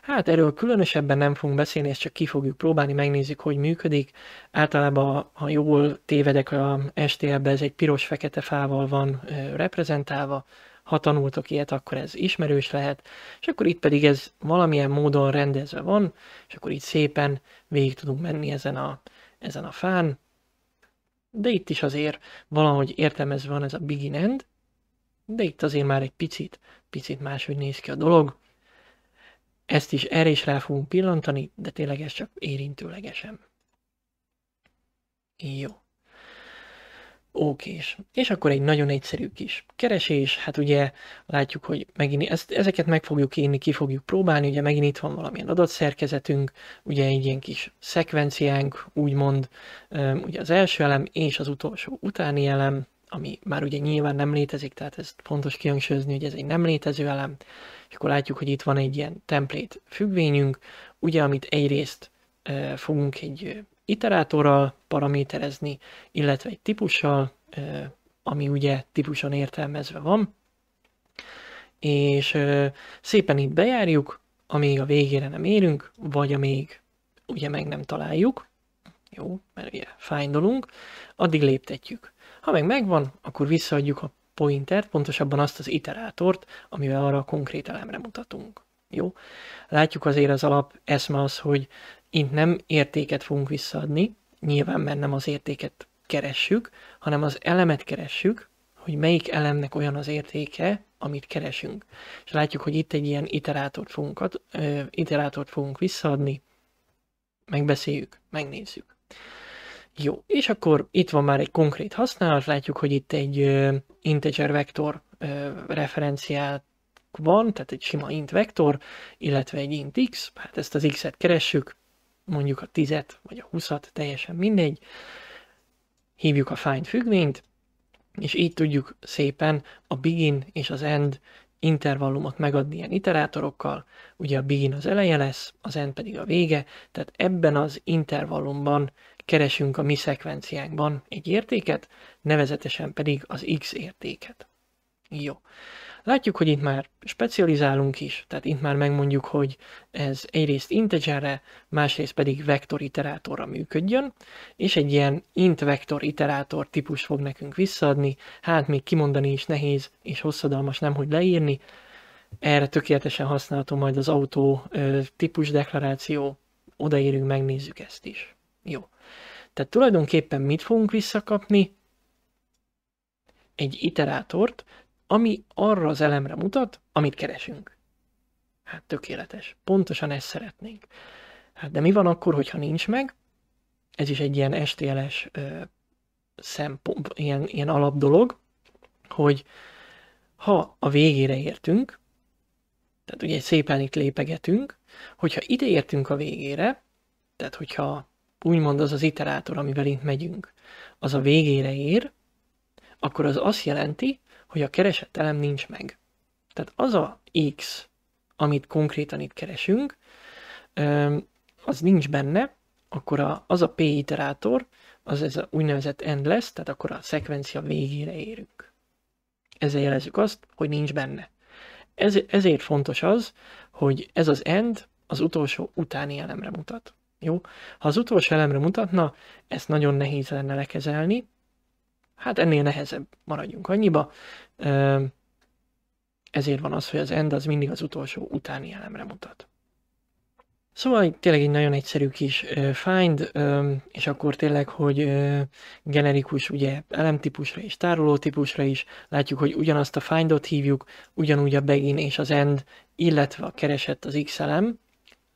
Hát erről különösebben nem fogunk beszélni, ezt csak ki fogjuk próbálni, megnézzük, hogy működik. Általában, ha jól tévedek, a STL-ben ez egy piros-fekete fával van reprezentálva, ha tanultok ilyet, akkor ez ismerős lehet, és akkor itt pedig ez valamilyen módon rendezve van, és akkor itt szépen végig tudunk menni ezen a, ezen a fán, de itt is azért valahogy értelmezve van ez a begin end, de itt azért már egy picit, picit máshogy néz ki a dolog. Ezt is erre is rá fogunk pillantani, de tényleg ez csak érintőlegesen. Jó. Oké, És akkor egy nagyon egyszerű kis keresés, hát ugye látjuk, hogy megint ezt, ezeket meg fogjuk írni, ki fogjuk próbálni, ugye megint itt van valamilyen adatszerkezetünk, ugye egy ilyen kis szekvenciánk, úgymond, ugye az első elem és az utolsó utáni elem, ami már ugye nyilván nem létezik, tehát ezt fontos kihangsúlyozni, hogy ez egy nem létező elem, és akkor látjuk, hogy itt van egy ilyen template függvényünk, ugye, amit egyrészt fogunk egy iterátorral paraméterezni, illetve egy típussal, ami ugye típuson értelmezve van. És szépen itt bejárjuk, amíg a végére nem érünk, vagy amíg ugye meg nem találjuk, jó, mert ugye fájdolunk, addig léptetjük. Ha meg megvan, akkor visszaadjuk a pointert, pontosabban azt az iterátort, amivel arra a konkrét elemre mutatunk. Jó. Látjuk azért az alap eszme az, hogy itt nem értéket fogunk visszaadni, nyilván mert nem az értéket keressük, hanem az elemet keressük, hogy melyik elemnek olyan az értéke, amit keresünk. És látjuk, hogy itt egy ilyen iterátort fogunk, ad, ö, iterátort fogunk visszaadni, megbeszéljük, megnézzük. Jó, és akkor itt van már egy konkrét használat, látjuk, hogy itt egy ö, integer vektor referenciát van, tehát egy sima int vektor, illetve egy int x, hát ezt az x-et keressük, mondjuk a 10 vagy a 20 teljesen mindegy, hívjuk a find függvényt, és így tudjuk szépen a begin és az end intervallumot megadni ilyen iterátorokkal, ugye a begin az eleje lesz, az end pedig a vége, tehát ebben az intervallumban keresünk a mi szekvenciánkban egy értéket, nevezetesen pedig az x értéket. Jó. Látjuk, hogy itt már specializálunk is, tehát itt már megmondjuk, hogy ez egyrészt integerre, másrészt pedig vektor iterátorra működjön, és egy ilyen int vektor iterátor típus fog nekünk visszaadni, hát még kimondani is nehéz és hosszadalmas nem, hogy leírni, erre tökéletesen használható majd az autó típus deklaráció, odaérünk, megnézzük ezt is. Jó. Tehát tulajdonképpen mit fogunk visszakapni? Egy iterátort, ami arra az elemre mutat, amit keresünk. Hát tökéletes. Pontosan ezt szeretnénk. Hát de mi van akkor, hogyha nincs meg? Ez is egy ilyen STLS ö, szempont, ilyen, ilyen alap dolog, hogy ha a végére értünk, tehát ugye szépen itt lépegetünk, hogyha ide értünk a végére, tehát hogyha úgymond az az iterátor, amivel itt megyünk, az a végére ér, akkor az azt jelenti, hogy a keresetelem nincs meg. Tehát az a x, amit konkrétan itt keresünk, az nincs benne, akkor a, az a p iterátor, az ez a úgynevezett end lesz, tehát akkor a szekvencia végére érünk. Ezzel jelezzük azt, hogy nincs benne. Ez, ezért fontos az, hogy ez az end az utolsó utáni elemre mutat. Jó? Ha az utolsó elemre mutatna, ezt nagyon nehéz lenne lekezelni, hát ennél nehezebb, maradjunk annyiba. Ezért van az, hogy az end az mindig az utolsó utáni elemre mutat. Szóval tényleg egy nagyon egyszerű kis find, és akkor tényleg, hogy generikus ugye elemtípusra és tárolótípusra is, látjuk, hogy ugyanazt a findot hívjuk, ugyanúgy a begin és az end, illetve a keresett az elem,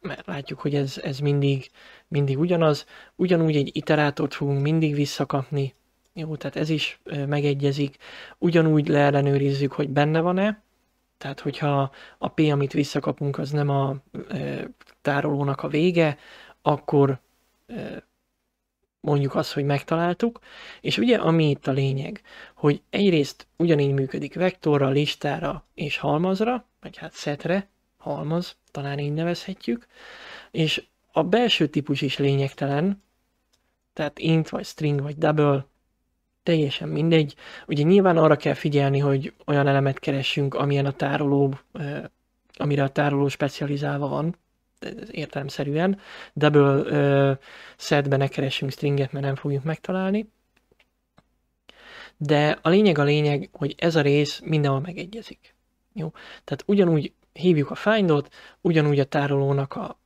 mert látjuk, hogy ez, ez mindig, mindig ugyanaz. Ugyanúgy egy iterátort fogunk mindig visszakapni, jó, tehát ez is megegyezik. Ugyanúgy leellenőrizzük, hogy benne van-e, tehát hogyha a P, amit visszakapunk, az nem a tárolónak a vége, akkor mondjuk azt, hogy megtaláltuk. És ugye, ami itt a lényeg, hogy egyrészt ugyanígy működik vektorra, listára és halmazra, vagy hát szetre, halmaz, talán így nevezhetjük, és a belső típus is lényegtelen, tehát int, vagy string, vagy double, teljesen mindegy. Ugye nyilván arra kell figyelni, hogy olyan elemet keressünk, amilyen a tároló, amire a tároló specializálva van, értelemszerűen. Double setben ne keresünk stringet, mert nem fogjuk megtalálni. De a lényeg a lényeg, hogy ez a rész mindenhol megegyezik. Jó? Tehát ugyanúgy hívjuk a findot, ugyanúgy a tárolónak a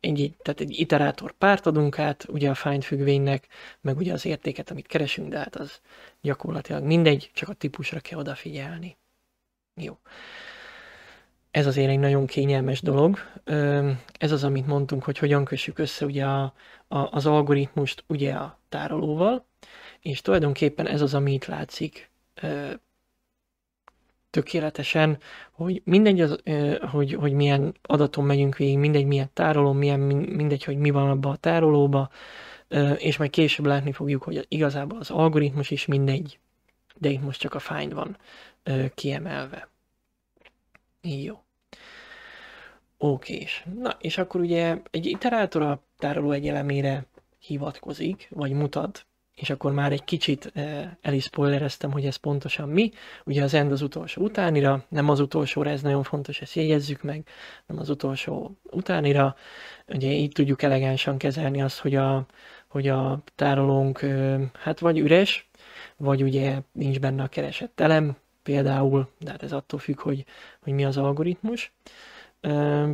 egy, tehát egy iterátor párt adunk át, ugye a find függvénynek, meg ugye az értéket, amit keresünk, de hát az gyakorlatilag mindegy, csak a típusra kell odafigyelni. Jó. Ez azért egy nagyon kényelmes dolog. Ez az, amit mondtunk, hogy hogyan kössük össze ugye a, a, az algoritmust ugye a tárolóval, és tulajdonképpen ez az, ami itt látszik tökéletesen, hogy mindegy, az, hogy, hogy milyen adaton megyünk végig, mindegy milyen tároló, milyen, mindegy, hogy mi van abban a tárolóba, és majd később látni fogjuk, hogy igazából az algoritmus is mindegy, de itt most csak a find van kiemelve. Jó. Oké, és na, és akkor ugye egy iterátor a tároló egy elemére hivatkozik, vagy mutat és akkor már egy kicsit eh, el is spoilereztem, hogy ez pontosan mi. Ugye az end az utolsó utánira, nem az utolsóra, ez nagyon fontos, ezt jegyezzük meg, nem az utolsó utánira. Ugye így tudjuk elegánsan kezelni azt, hogy a, hogy a tárolónk eh, hát vagy üres, vagy ugye nincs benne a keresett elem, például, de hát ez attól függ, hogy, hogy mi az algoritmus. Ehm,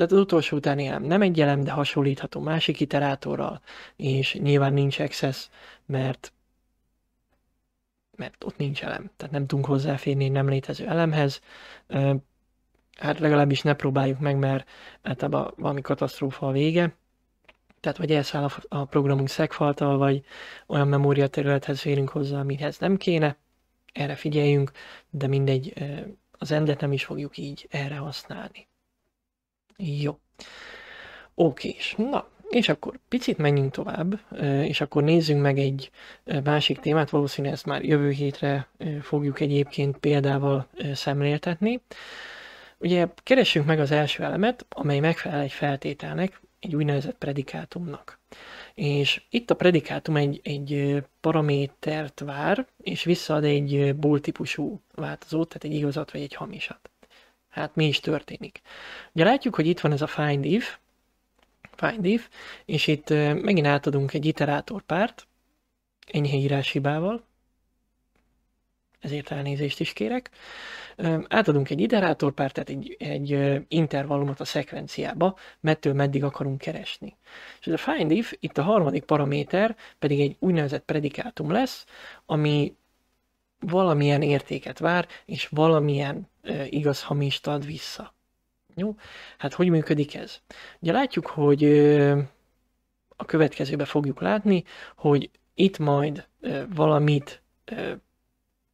tehát az utolsó utáni elem nem egy elem, de hasonlítható másik iterátorral, és nyilván nincs access, mert mert ott nincs elem, tehát nem tudunk hozzáférni nem létező elemhez. Hát legalábbis ne próbáljuk meg, mert általában valami katasztrófa a vége. Tehát vagy elszáll a, a programunk szegfaltal, vagy olyan memóriaterülethez férünk hozzá, amihez nem kéne. Erre figyeljünk, de mindegy, az endet nem is fogjuk így erre használni. Jó. Oké, és na, és akkor picit menjünk tovább, és akkor nézzünk meg egy másik témát, valószínűleg ezt már jövő hétre fogjuk egyébként példával szemléltetni. Ugye keressünk meg az első elemet, amely megfelel egy feltételnek, egy úgynevezett predikátumnak. És itt a predikátum egy, egy paramétert vár, és visszaad egy bull típusú változót, tehát egy igazat vagy egy hamisat hát mi is történik. Ugye látjuk, hogy itt van ez a find if, find if, és itt megint átadunk egy iterátor párt, enyhe íráshibával, ezért elnézést is kérek. Átadunk egy párt, tehát egy, egy intervallumot a szekvenciába, mettől meddig akarunk keresni. És ez a find if, itt a harmadik paraméter pedig egy úgynevezett predikátum lesz, ami valamilyen értéket vár, és valamilyen e, igaz hamist ad vissza. Jó? Hát hogy működik ez? Ugye látjuk, hogy e, a következőben fogjuk látni, hogy itt majd e, valamit e,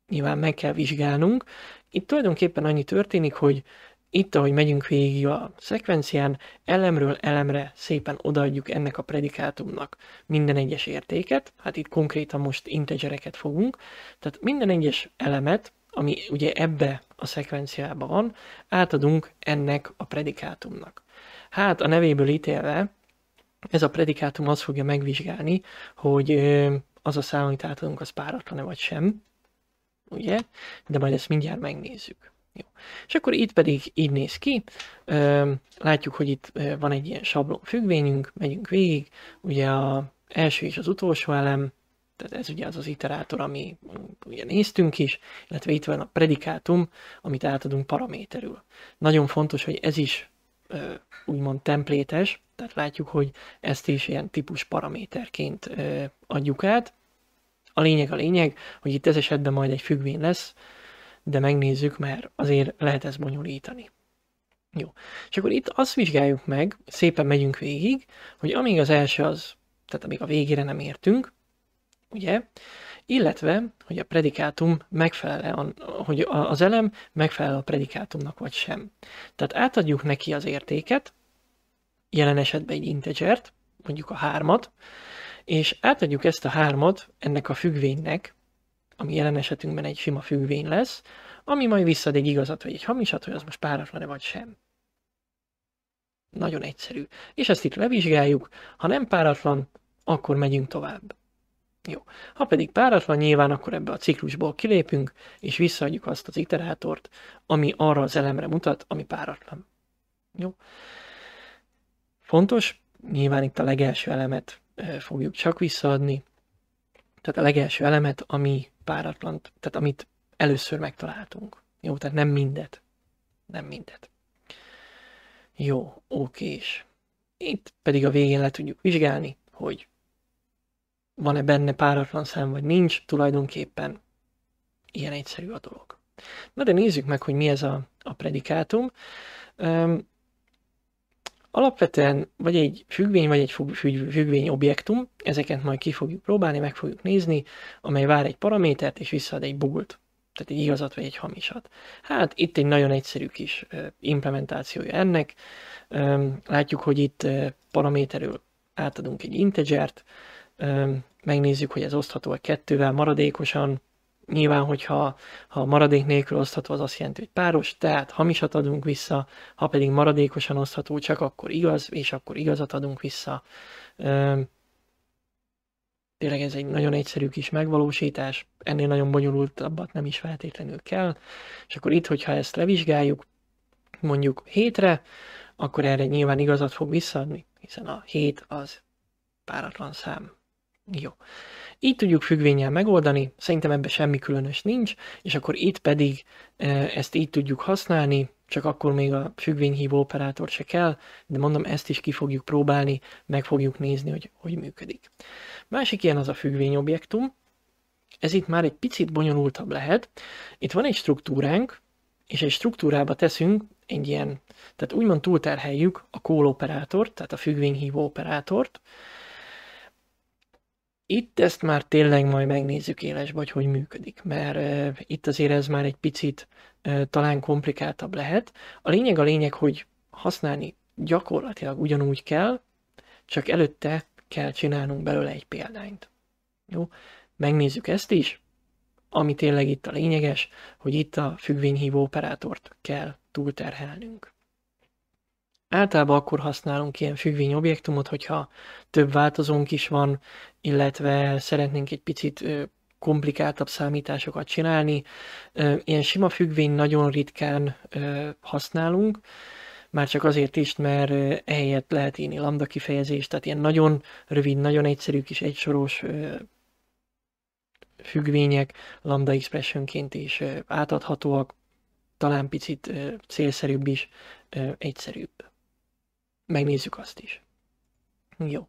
nyilván meg kell vizsgálnunk. Itt tulajdonképpen annyi történik, hogy itt, ahogy megyünk végig a szekvencián, elemről elemre szépen odaadjuk ennek a predikátumnak minden egyes értéket, hát itt konkrétan most integereket fogunk, tehát minden egyes elemet, ami ugye ebbe a szekvenciában van, átadunk ennek a predikátumnak. Hát a nevéből ítélve, ez a predikátum azt fogja megvizsgálni, hogy az a szám, amit átadunk, az páratlan-e vagy sem, ugye? De majd ezt mindjárt megnézzük. Jó. És akkor itt pedig így néz ki, látjuk, hogy itt van egy ilyen sablon függvényünk, megyünk végig, ugye a első és az utolsó elem, tehát ez ugye az az iterátor, ami mm, ugye néztünk is, illetve itt van a predikátum, amit átadunk paraméterül. Nagyon fontos, hogy ez is úgymond templétes, tehát látjuk, hogy ezt is ilyen típus paraméterként adjuk át. A lényeg a lényeg, hogy itt ez esetben majd egy függvény lesz, de megnézzük, mert azért lehet ez bonyolítani. Jó, és akkor itt azt vizsgáljuk meg, szépen megyünk végig, hogy amíg az első az, tehát amíg a végére nem értünk, ugye, illetve, hogy a predikátum megfelel -e, hogy az elem megfelel a predikátumnak vagy sem. Tehát átadjuk neki az értéket, jelen esetben egy integert, mondjuk a hármat, és átadjuk ezt a hármat ennek a függvénynek, ami jelen esetünkben egy sima függvény lesz, ami majd visszad egy igazat vagy egy hamisat, hogy az most páratlan-e vagy sem. Nagyon egyszerű. És ezt itt levizsgáljuk, ha nem páratlan, akkor megyünk tovább. Jó. Ha pedig páratlan, nyilván akkor ebbe a ciklusból kilépünk, és visszaadjuk azt az iterátort, ami arra az elemre mutat, ami páratlan. Jó. Fontos, nyilván itt a legelső elemet eh, fogjuk csak visszaadni, tehát a legelső elemet, ami páratlan, tehát amit először megtaláltunk. Jó, tehát nem mindet. Nem mindet. Jó, oké is. Itt pedig a végén le tudjuk vizsgálni, hogy van-e benne páratlan szám, vagy nincs, tulajdonképpen ilyen egyszerű a dolog. Na de nézzük meg, hogy mi ez a, a predikátum. Alapvetően vagy egy függvény, vagy egy függvény objektum, ezeket majd ki fogjuk próbálni, meg fogjuk nézni, amely vár egy paramétert és visszaad egy bugult, tehát egy igazat vagy egy hamisat. Hát itt egy nagyon egyszerű kis implementációja ennek. Látjuk, hogy itt paraméterül átadunk egy integert, megnézzük, hogy ez osztható-e kettővel maradékosan, Nyilván, hogyha ha maradék nélkül osztható, az azt jelenti, hogy páros, tehát hamisat adunk vissza, ha pedig maradékosan osztható, csak akkor igaz, és akkor igazat adunk vissza. tényleg ez egy nagyon egyszerű kis megvalósítás, ennél nagyon bonyolultabbat nem is feltétlenül kell, és akkor itt, hogyha ezt levizsgáljuk, mondjuk hétre, akkor erre nyilván igazat fog visszaadni, hiszen a hét az páratlan szám. Jó. Így tudjuk függvényel megoldani, szerintem ebben semmi különös nincs, és akkor itt pedig e, ezt így tudjuk használni, csak akkor még a függvényhívó operátor se kell, de mondom, ezt is ki fogjuk próbálni, meg fogjuk nézni, hogy hogy működik. Másik ilyen az a függvényobjektum, ez itt már egy picit bonyolultabb lehet. Itt van egy struktúránk, és egy struktúrába teszünk egy ilyen, tehát úgymond túlterheljük a call operátort, tehát a függvényhívó operátort, itt ezt már tényleg majd megnézzük élesbe, hogy hogy működik, mert itt azért ez már egy picit talán komplikáltabb lehet. A lényeg a lényeg, hogy használni gyakorlatilag ugyanúgy kell, csak előtte kell csinálnunk belőle egy példányt. Jó? Megnézzük ezt is. Ami tényleg itt a lényeges, hogy itt a függvényhívó operátort kell túlterhelnünk. Általában akkor használunk ilyen függvény objektumot, hogyha több változónk is van, illetve szeretnénk egy picit komplikáltabb számításokat csinálni. Ilyen sima függvény nagyon ritkán használunk, már csak azért is, mert ehelyett lehet írni lambda kifejezést, tehát ilyen nagyon rövid, nagyon egyszerű kis egysoros függvények lambda expressionként is átadhatóak, talán picit célszerűbb is, egyszerűbb megnézzük azt is. Jó.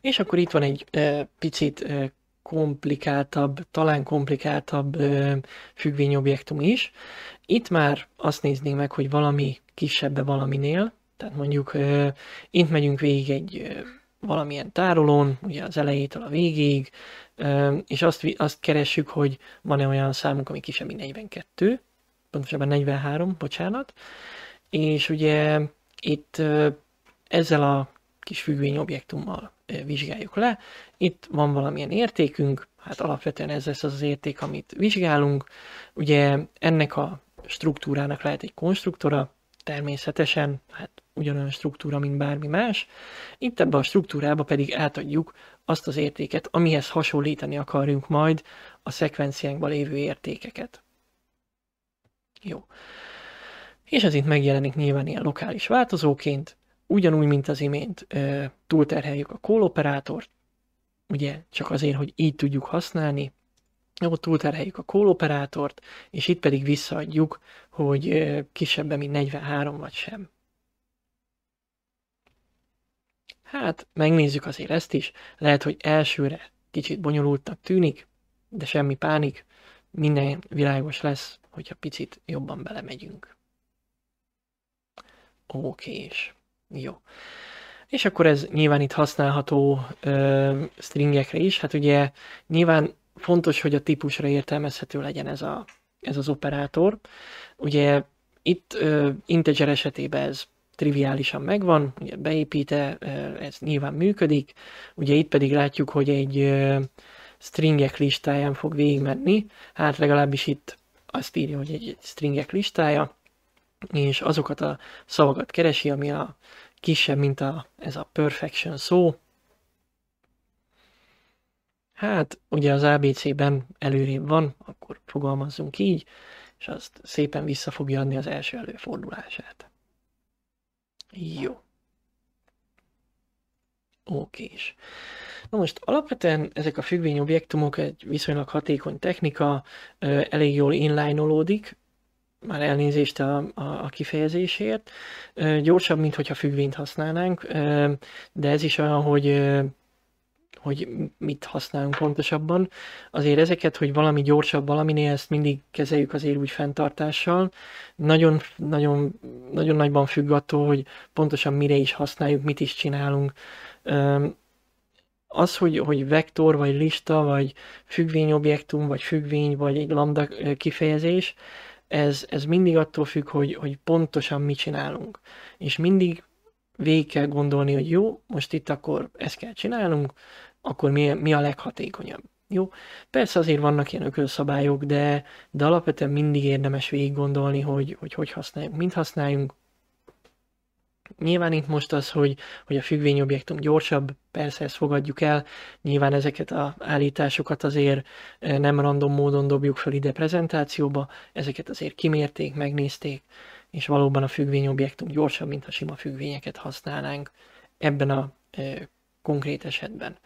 És akkor itt van egy e, picit e, komplikáltabb, talán komplikáltabb e, függvényobjektum is. Itt már azt néznénk meg, hogy valami kisebbe valaminél, tehát mondjuk e, itt megyünk végig egy e, valamilyen tárolón, ugye az elejétől a végig, e, és azt, azt keressük, hogy van-e olyan számunk, ami kisebb, mint 42, pontosabban 43, bocsánat, és ugye itt ezzel a kis függvény objektummal vizsgáljuk le. Itt van valamilyen értékünk, hát alapvetően ez lesz az, az érték, amit vizsgálunk. Ugye ennek a struktúrának lehet egy konstruktora, természetesen, hát ugyanolyan struktúra, mint bármi más. Itt ebbe a struktúrába pedig átadjuk azt az értéket, amihez hasonlítani akarjunk majd a szekvenciánkban lévő értékeket. Jó. És ez itt megjelenik nyilván ilyen lokális változóként, ugyanúgy, mint az imént túlterheljük a kóloperátort, ugye csak azért, hogy így tudjuk használni, ott túlterheljük a kóloperátort, és itt pedig visszaadjuk, hogy kisebb mint 43 vagy sem. Hát, megnézzük azért ezt is, lehet, hogy elsőre kicsit bonyolultnak tűnik, de semmi pánik, minden világos lesz, hogyha picit jobban belemegyünk. Oké, és jó. És akkor ez nyilván itt használható ö, stringekre is. Hát ugye nyilván fontos, hogy a típusra értelmezhető legyen ez, a, ez az operátor. Ugye itt ö, integer esetében ez triviálisan megvan, ugye beépíte, ez nyilván működik. Ugye itt pedig látjuk, hogy egy ö, stringek listáján fog végigmenni, hát legalábbis itt azt írja, hogy egy stringek listája, és azokat a szavakat keresi, ami a kisebb, mint a, ez a perfection szó. Hát, ugye az ABC-ben előrébb van, akkor fogalmazzunk így, és azt szépen vissza fogja adni az első előfordulását. Jó. Oké is. Na most alapvetően ezek a függvényobjektumok egy viszonylag hatékony technika, elég jól inline-olódik, már elnézést a, a, a kifejezésért, ö, gyorsabb, mint hogyha függvényt használnánk, ö, de ez is olyan, hogy ö, hogy mit használunk pontosabban. Azért ezeket, hogy valami gyorsabb valaminél, ezt mindig kezeljük azért úgy fenntartással. Nagyon, nagyon, nagyon nagyban függ attól, hogy pontosan mire is használjuk, mit is csinálunk. Az, hogy, hogy vektor, vagy lista, vagy függvényobjektum, vagy függvény, vagy egy lambda kifejezés, ez, ez mindig attól függ, hogy, hogy pontosan mit csinálunk. És mindig végig kell gondolni, hogy jó, most itt akkor ezt kell csinálnunk, akkor mi, mi a leghatékonyabb. Jó, persze azért vannak ilyen ökölszabályok, de, de alapvetően mindig érdemes végig gondolni, hogy, hogy hogy használjuk, mint használjunk, Nyilván itt most az, hogy, hogy a függvényobjektum gyorsabb, persze ezt fogadjuk el, nyilván ezeket a állításokat azért nem random módon dobjuk fel ide prezentációba, ezeket azért kimérték, megnézték, és valóban a függvényobjektum gyorsabb, mint ha sima függvényeket használnánk ebben a e, konkrét esetben.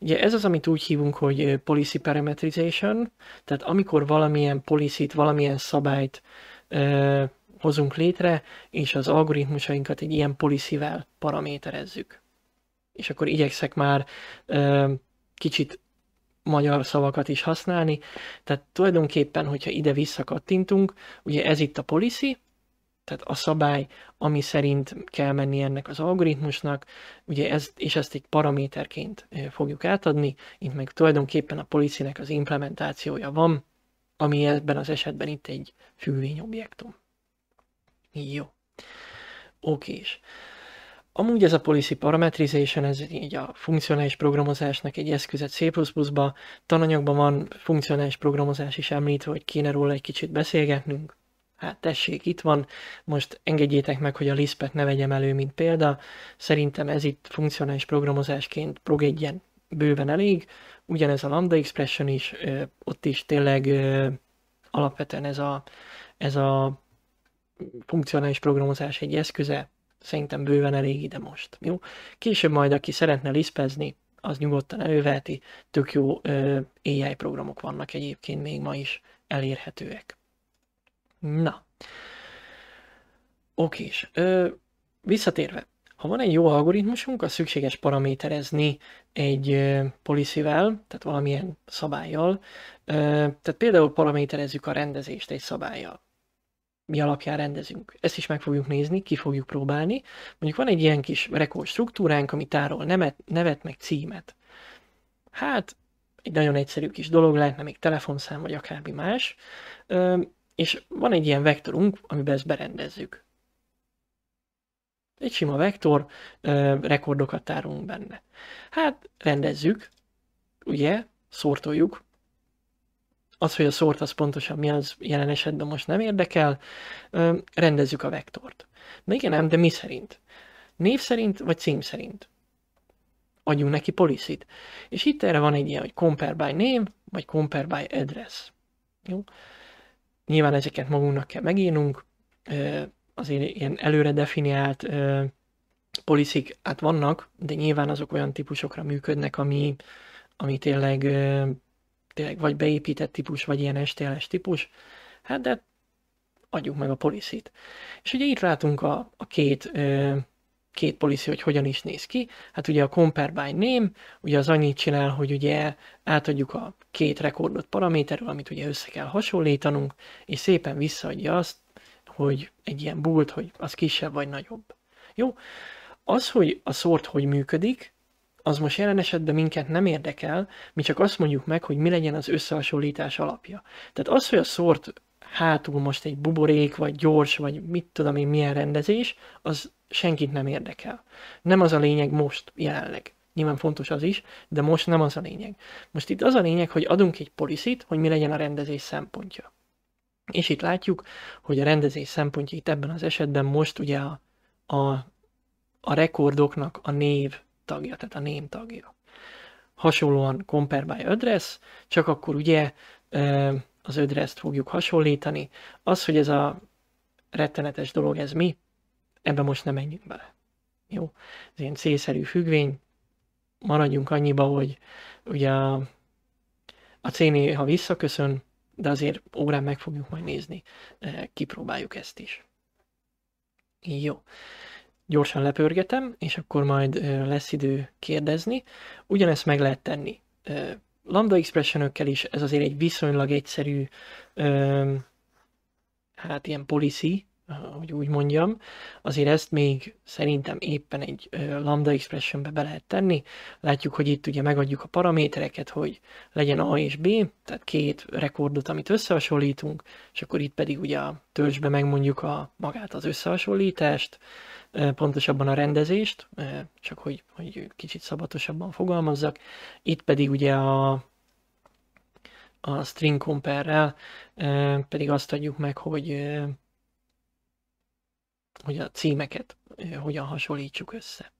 Ugye ez az, amit úgy hívunk, hogy policy parametrization, tehát amikor valamilyen policy valamilyen szabályt e, hozunk létre, és az algoritmusainkat egy ilyen policy-vel paraméterezzük. És akkor igyekszek már ö, kicsit magyar szavakat is használni, tehát tulajdonképpen, hogyha ide visszakattintunk, ugye ez itt a policy, tehát a szabály, ami szerint kell menni ennek az algoritmusnak, ugye ez, és ezt egy paraméterként fogjuk átadni, itt meg tulajdonképpen a policy az implementációja van, ami ebben az esetben itt egy függvényobjektum. Jó. Oké is. Amúgy ez a policy parametrization, ez így a funkcionális programozásnak egy eszköze C++-ba, tananyagban van funkcionális programozás is említve, hogy kéne róla egy kicsit beszélgetnünk. Hát tessék, itt van, most engedjétek meg, hogy a Lispet ne vegyem elő, mint példa. Szerintem ez itt funkcionális programozásként prog egyen bőven elég. Ugyanez a Lambda Expression is, ott is tényleg alapvetően ez a, ez a funkcionális programozás egy eszköze, szerintem bőven elég ide most. Jó? Később majd, aki szeretne liszpezni, az nyugodtan előveheti, tök jó ö, AI programok vannak egyébként még ma is elérhetőek. Na, okés. Ö, visszatérve, ha van egy jó algoritmusunk, az szükséges paraméterezni egy policyvel, tehát valamilyen szabályjal. tehát például paraméterezzük a rendezést egy szabályjal mi alapján rendezünk. Ezt is meg fogjuk nézni, ki fogjuk próbálni. Mondjuk van egy ilyen kis rekordstruktúránk, ami tárol nevet, nevet meg címet. Hát, egy nagyon egyszerű kis dolog lehetne még telefonszám, vagy akármi más. És van egy ilyen vektorunk, amiben ezt berendezzük. Egy sima vektor, rekordokat tárolunk benne. Hát rendezzük, ugye, szortoljuk, az, hogy a szort az pontosan mi, az jelen esetben most nem érdekel. Rendezzük a vektort. Na igen, ám, de mi szerint? Név szerint, vagy cím szerint? Adjunk neki policy-t. És itt erre van egy ilyen, hogy compare by name, vagy compare by address. Jó? Nyilván ezeket magunknak kell megírnunk, azért ilyen előre definiált policik hát vannak, de nyilván azok olyan típusokra működnek, ami, ami tényleg tényleg vagy beépített típus, vagy ilyen STLS típus, hát de adjuk meg a policy-t. És ugye itt látunk a, a két, ö, két policy, hogy hogyan is néz ki. Hát ugye a compare by name, ugye az annyit csinál, hogy ugye átadjuk a két rekordot paraméterről, amit ugye össze kell hasonlítanunk, és szépen visszaadja azt, hogy egy ilyen bult, hogy az kisebb vagy nagyobb. Jó? Az, hogy a sort hogy működik, az most jelen esetben minket nem érdekel, mi csak azt mondjuk meg, hogy mi legyen az összehasonlítás alapja. Tehát az, hogy a szort hátul most egy buborék, vagy gyors, vagy mit tudom én milyen rendezés, az senkit nem érdekel. Nem az a lényeg most jelenleg. Nyilván fontos az is, de most nem az a lényeg. Most itt az a lényeg, hogy adunk egy poliszit, hogy mi legyen a rendezés szempontja. És itt látjuk, hogy a rendezés szempontja itt ebben az esetben most ugye a, a, a rekordoknak a név tagja, tehát a name tagja. Hasonlóan compare by address, csak akkor ugye az address fogjuk hasonlítani. Az, hogy ez a rettenetes dolog, ez mi, ebbe most nem menjünk bele. Jó, ez ilyen c függvény, maradjunk annyiba, hogy ugye a, a C ha visszaköszön, de azért órán meg fogjuk majd nézni, kipróbáljuk ezt is. Jó gyorsan lepörgetem, és akkor majd lesz idő kérdezni. Ugyanezt meg lehet tenni. Lambda expression is ez azért egy viszonylag egyszerű, hát ilyen policy, hogy úgy mondjam. Azért ezt még szerintem éppen egy lambda expressionbe be lehet tenni. Látjuk, hogy itt ugye megadjuk a paramétereket, hogy legyen A és B, tehát két rekordot, amit összehasonlítunk, és akkor itt pedig ugye a törzsbe megmondjuk a, magát az összehasonlítást, pontosabban a rendezést, csak hogy, hogy kicsit szabatosabban fogalmazzak. Itt pedig ugye a, a string compare-rel pedig azt adjuk meg, hogy, hogy a címeket hogyan hasonlítsuk össze.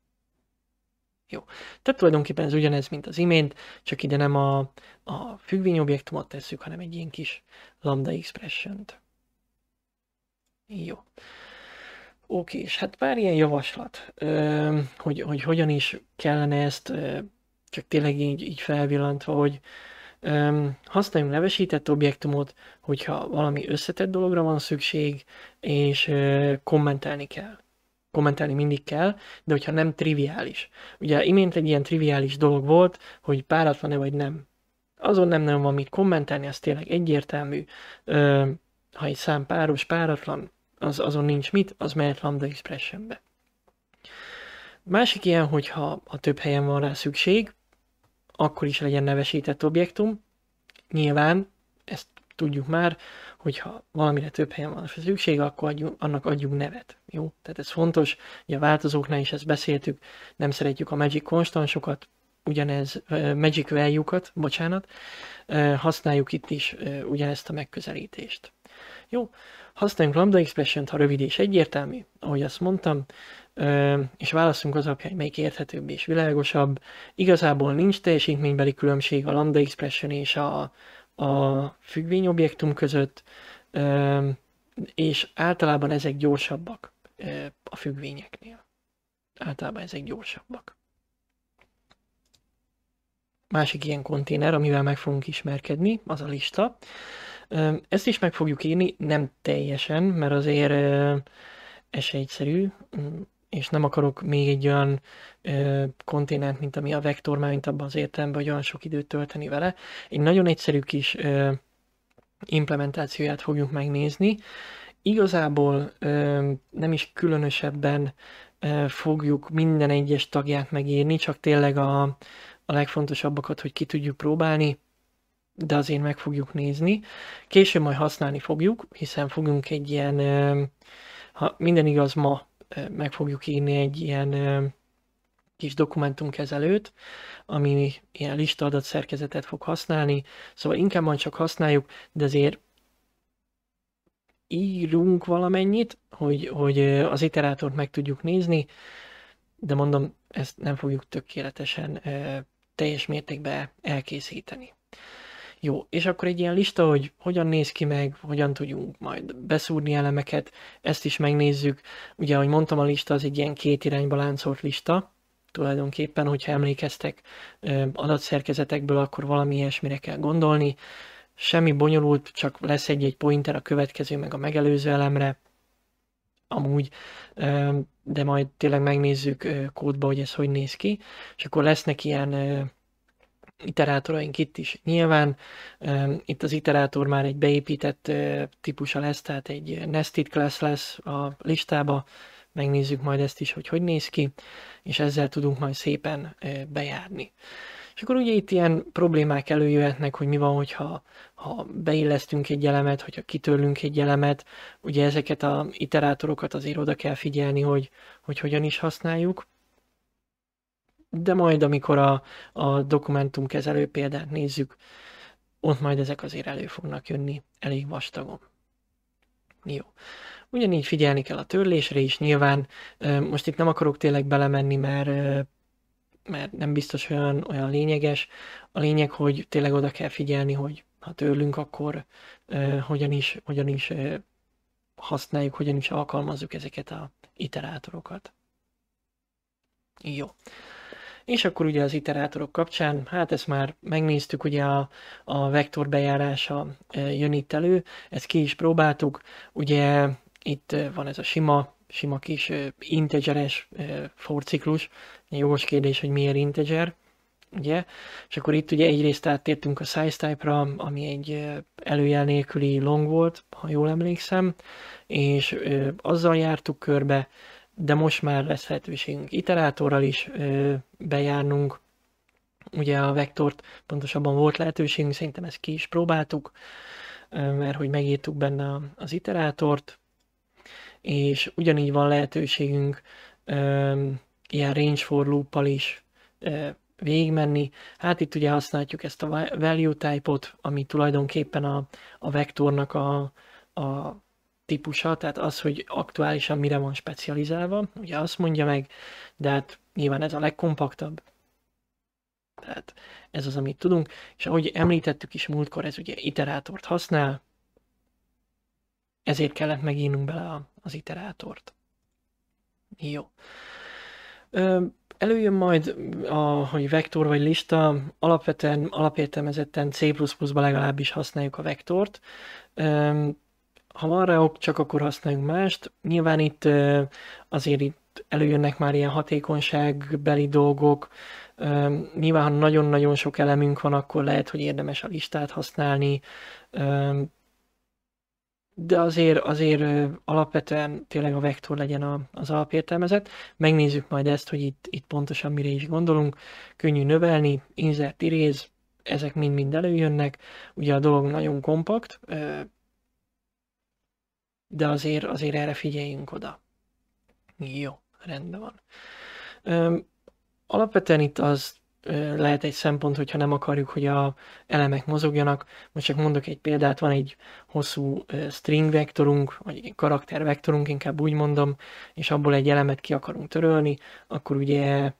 Jó. Tehát tulajdonképpen ez ugyanez, mint az imént, csak ide nem a, a függvényobjektumot tesszük, hanem egy ilyen kis lambda expression-t. Jó. Oké, és hát pár ilyen javaslat, hogy, hogy hogyan is kellene ezt, csak tényleg így, így felvillantva, hogy használjunk nevesített objektumot, hogyha valami összetett dologra van szükség, és kommentelni kell. Kommentelni mindig kell, de hogyha nem triviális. Ugye imént egy ilyen triviális dolog volt, hogy van e vagy nem. Azon nem nem van mit kommentelni, az tényleg egyértelmű. Ha egy szám páros, páratlan, az, azon nincs mit, az mehet lambda expressionbe. Másik ilyen, hogyha a több helyen van rá szükség, akkor is legyen nevesített objektum. Nyilván, ezt tudjuk már, hogyha valamire több helyen van szükség, akkor adjunk, annak adjunk nevet. Jó? Tehát ez fontos, ugye a változóknál is ezt beszéltük, nem szeretjük a magic konstansokat, ugyanez magic value-kat, bocsánat, használjuk itt is ugyanezt a megközelítést. Jó, használjunk lambda expression ha rövid és egyértelmű, ahogy azt mondtam, és válaszunk az alapján, melyik érthetőbb és világosabb. Igazából nincs teljesítménybeli különbség a lambda expression és a, a függvényobjektum között, és általában ezek gyorsabbak a függvényeknél. Általában ezek gyorsabbak. Másik ilyen konténer, amivel meg fogunk ismerkedni, az a lista. Ezt is meg fogjuk írni, nem teljesen, mert azért egyszerű, mm, és nem akarok még egy olyan kontinent, mint ami a vektor, mint abban az értelemben, hogy olyan sok időt tölteni vele. Egy nagyon egyszerű kis implementációját fogjuk megnézni. Igazából nem is különösebben fogjuk minden egyes tagját megírni, csak tényleg a, a legfontosabbakat, hogy ki tudjuk próbálni de azért meg fogjuk nézni. Később majd használni fogjuk, hiszen fogunk egy ilyen, ha minden igaz, ma meg fogjuk írni egy ilyen kis dokumentum kezelőt, ami ilyen adat szerkezetet fog használni, szóval inkább majd csak használjuk, de azért írunk valamennyit, hogy, hogy az iterátort meg tudjuk nézni, de mondom, ezt nem fogjuk tökéletesen teljes mértékben elkészíteni. Jó, és akkor egy ilyen lista, hogy hogyan néz ki meg, hogyan tudjunk majd beszúrni elemeket, ezt is megnézzük. Ugye, ahogy mondtam, a lista az egy ilyen két irányba láncolt lista, tulajdonképpen, hogyha emlékeztek adatszerkezetekből, akkor valami ilyesmire kell gondolni. Semmi bonyolult, csak lesz egy-egy pointer a következő, meg a megelőző elemre, amúgy, de majd tényleg megnézzük kódba, hogy ez hogy néz ki, és akkor lesznek ilyen iterátoraink itt is. Nyilván itt az iterátor már egy beépített típusa lesz, tehát egy nested class lesz a listába, megnézzük majd ezt is, hogy hogy néz ki, és ezzel tudunk majd szépen bejárni. És akkor ugye itt ilyen problémák előjöhetnek, hogy mi van, hogyha ha beillesztünk egy elemet, hogyha kitörlünk egy elemet, ugye ezeket a iterátorokat azért oda kell figyelni, hogy, hogy hogyan is használjuk de majd amikor a, a dokumentumkezelő példát nézzük, ott majd ezek azért elő fognak jönni elég vastagon. Jó. Ugyanígy figyelni kell a törlésre is nyilván. Most itt nem akarok tényleg belemenni, mert, mert nem biztos olyan, olyan lényeges. A lényeg, hogy tényleg oda kell figyelni, hogy ha törlünk, akkor hogyan is, hogyan is használjuk, hogyan is alkalmazzuk ezeket a iterátorokat. Jó. És akkor ugye az iterátorok kapcsán, hát ezt már megnéztük, ugye a, a vektor bejárása e, jön itt elő, ezt ki is próbáltuk, ugye itt e, van ez a sima, sima kis e, integeres forciklus, jogos kérdés, hogy miért integer, ugye? És akkor itt ugye egyrészt áttértünk a size type-ra, ami egy előjel nélküli long volt, ha jól emlékszem, és azzal jártuk körbe, de most már lesz lehetőségünk iterátorral is ö, bejárnunk, ugye a vektort pontosabban volt lehetőségünk, szerintem ezt ki is próbáltuk, mert hogy megírtuk benne az iterátort, és ugyanígy van lehetőségünk ilyen range for loop is végigmenni. Hát itt ugye használjuk ezt a value type-ot, ami tulajdonképpen a, a vektornak a, a típusa, tehát az, hogy aktuálisan mire van specializálva, ugye azt mondja meg, de hát nyilván ez a legkompaktabb. Tehát ez az, amit tudunk, és ahogy említettük is múltkor, ez ugye iterátort használ, ezért kellett megírnunk bele az iterátort. Jó. Előjön majd, a, hogy vektor vagy lista, alapvetően, alapértelmezetten C++-ban legalábbis használjuk a vektort ha van rá ok, csak akkor használjunk mást. Nyilván itt azért itt előjönnek már ilyen hatékonyságbeli dolgok, nyilván, ha nagyon-nagyon sok elemünk van, akkor lehet, hogy érdemes a listát használni, de azért, azért alapvetően tényleg a vektor legyen az alapértelmezet. Megnézzük majd ezt, hogy itt, itt pontosan mire is gondolunk. Könnyű növelni, insert, iréz, ezek mind-mind előjönnek. Ugye a dolog nagyon kompakt, de azért, azért erre figyeljünk oda. Jó, rendben van. alapvetően itt az lehet egy szempont, hogyha nem akarjuk, hogy a elemek mozogjanak. Most csak mondok egy példát, van egy hosszú string vektorunk, vagy egy karakter vektorunk, inkább úgy mondom, és abból egy elemet ki akarunk törölni, akkor ugye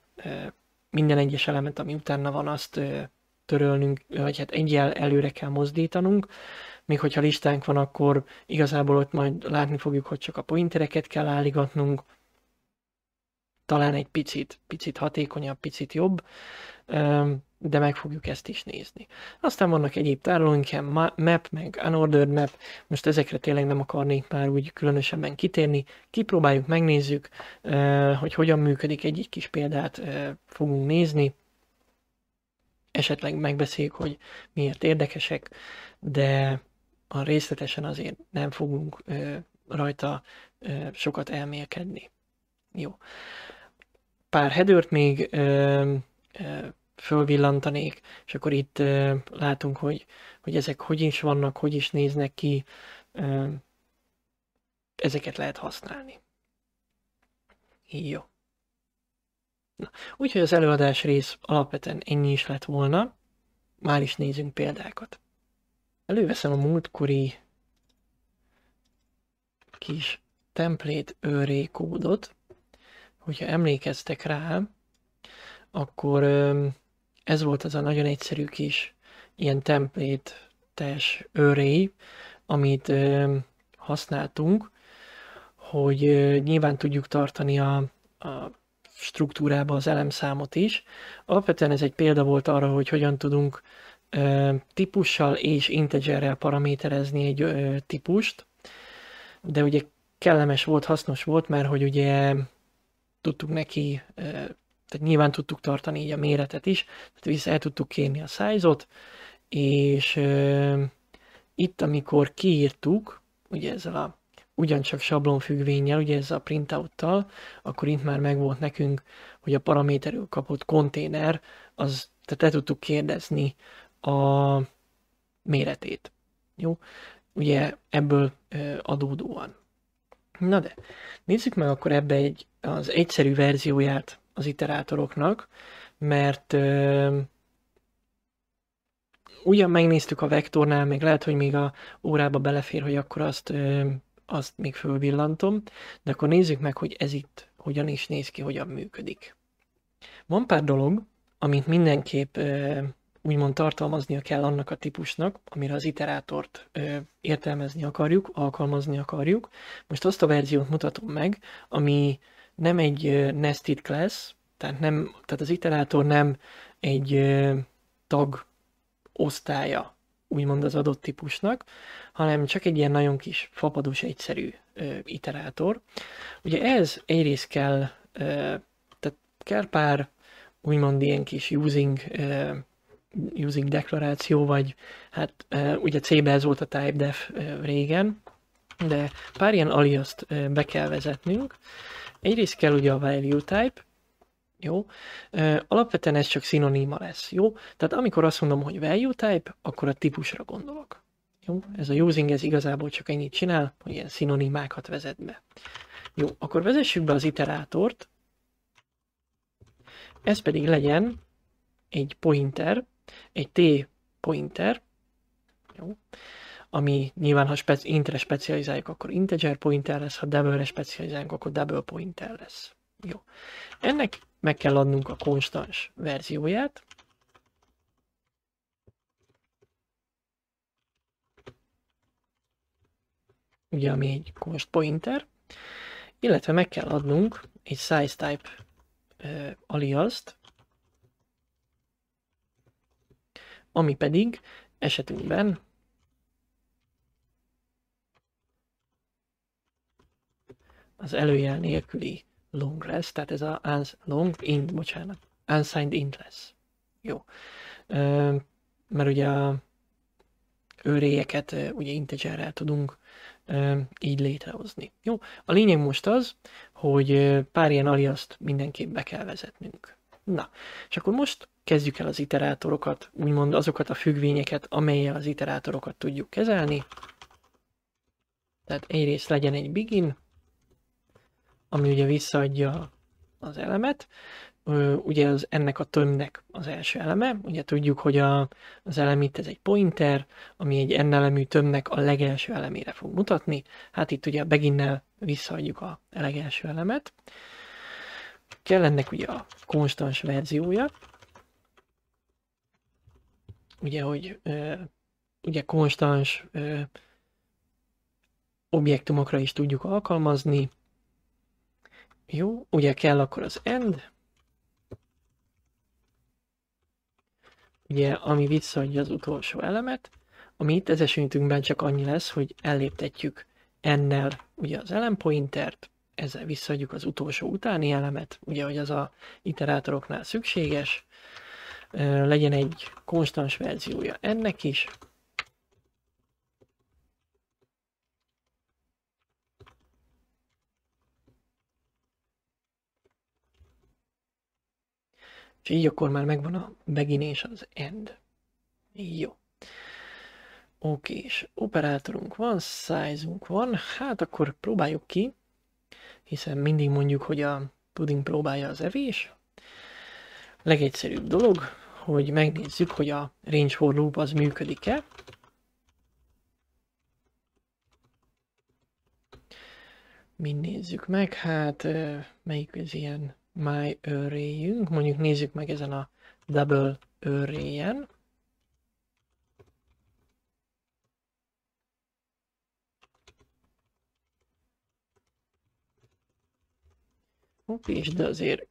minden egyes elemet, ami utána van, azt törölnünk, vagy hát egyel előre kell mozdítanunk, még hogyha listánk van, akkor igazából ott majd látni fogjuk, hogy csak a pointereket kell állígatnunk, talán egy picit, picit hatékonyabb, picit jobb, de meg fogjuk ezt is nézni. Aztán vannak egyéb tárolóink, map, meg unordered map, most ezekre tényleg nem akarnék már úgy különösebben kitérni, kipróbáljuk, megnézzük, hogy hogyan működik, egy-egy kis példát fogunk nézni, esetleg megbeszéljük, hogy miért érdekesek, de a részletesen azért nem fogunk rajta sokat elmélkedni. Jó. Pár hedőrt még fölvillantanék, és akkor itt ö, látunk, hogy, hogy ezek hogy is vannak, hogy is néznek ki, Ö, ezeket lehet használni. Jó. Na, úgyhogy az előadás rész alapvetően ennyi is lett volna, már is nézünk példákat. Előveszem a múltkori kis template őré kódot. Hogyha emlékeztek rá, akkor ez volt az a nagyon egyszerű kis ilyen template-tes őré, amit használtunk, hogy nyilván tudjuk tartani a, a struktúrába az elemszámot is. Alapvetően ez egy példa volt arra, hogy hogyan tudunk típussal és integerrel paraméterezni egy típust, de ugye kellemes volt, hasznos volt, mert hogy ugye tudtuk neki, tehát nyilván tudtuk tartani így a méretet is, tehát vissza el tudtuk kérni a size-ot, és itt, amikor kiírtuk, ugye ezzel a ugyancsak sablonfüggvénnyel, ugye ez a printouttal, akkor itt már megvolt nekünk, hogy a paraméterül kapott konténer, az, tehát le tudtuk kérdezni, a méretét. Jó? Ugye ebből adódóan. Na de, nézzük meg akkor ebbe egy, az egyszerű verzióját az iterátoroknak, mert ö, ugyan megnéztük a vektornál, még lehet, hogy még a órába belefér, hogy akkor azt, ö, azt még fölvillantom, de akkor nézzük meg, hogy ez itt hogyan is néz ki, hogyan működik. Van pár dolog, amit mindenképp ö, úgymond tartalmaznia kell annak a típusnak, amire az iterátort ö, értelmezni akarjuk, alkalmazni akarjuk. Most azt a verziót mutatom meg, ami nem egy nested class, tehát, nem, tehát az iterátor nem egy ö, tag osztálya úgymond az adott típusnak, hanem csak egy ilyen nagyon kis fapados egyszerű ö, iterátor. Ugye ez egyrészt kell, ö, tehát kell pár úgymond ilyen kis using ö, using deklaráció, vagy hát ugye C-be ez volt a typedef régen, de pár ilyen aliaszt be kell vezetnünk. Egyrészt kell ugye a value type, jó? Alapvetően ez csak szinoníma lesz, jó? Tehát amikor azt mondom, hogy value type, akkor a típusra gondolok. Jó? Ez a using ez igazából csak ennyit csinál, hogy ilyen szinonimákat vezet be. Jó, akkor vezessük be az iterátort. Ez pedig legyen egy pointer, egy T pointer, jó, ami nyilván, ha spe, intre specializáljuk, akkor integer pointer lesz, ha double-re specializáljuk, akkor double pointer lesz. Jó. Ennek meg kell adnunk a konstans verzióját, ugye ami egy const pointer, illetve meg kell adnunk egy size type aliaszt, ami pedig esetünkben az előjel nélküli long lesz, tehát ez a ans long int, bocsánat, unsigned int lesz. Jó. Ö, mert ugye a őréjeket ugye integerrel tudunk ö, így létrehozni. Jó. A lényeg most az, hogy pár ilyen aliaszt mindenképp be kell vezetnünk. Na, és akkor most kezdjük el az iterátorokat, úgymond azokat a függvényeket, amelyel az iterátorokat tudjuk kezelni. Tehát egyrészt legyen egy begin, ami ugye visszaadja az elemet, ugye az, ennek a tömnek az első eleme, ugye tudjuk, hogy a, az elem itt ez egy pointer, ami egy n elemű tömnek a legelső elemére fog mutatni, hát itt ugye a beginnel visszaadjuk a legelső elemet. Kell ennek ugye a konstans verziója, ugye, hogy ugye konstans objektumokra is tudjuk alkalmazni. Jó, ugye kell akkor az end, ugye, ami visszaadja az utolsó elemet, ami itt az esetünkben csak annyi lesz, hogy elléptetjük ennel ugye az elempointert, ezzel visszaadjuk az utolsó utáni elemet, ugye, hogy az a iterátoroknál szükséges, legyen egy konstans verziója ennek is. És így akkor már megvan a begin és az end. Jó. Oké, és operátorunk van, size van, hát akkor próbáljuk ki, hiszen mindig mondjuk, hogy a pudding próbálja az evés. Legegyszerűbb dolog, hogy megnézzük, hogy a range for loop az működik-e. Mind nézzük meg, hát melyik az ilyen my array -ünk. Mondjuk nézzük meg ezen a double array -en. Hopp, és de azért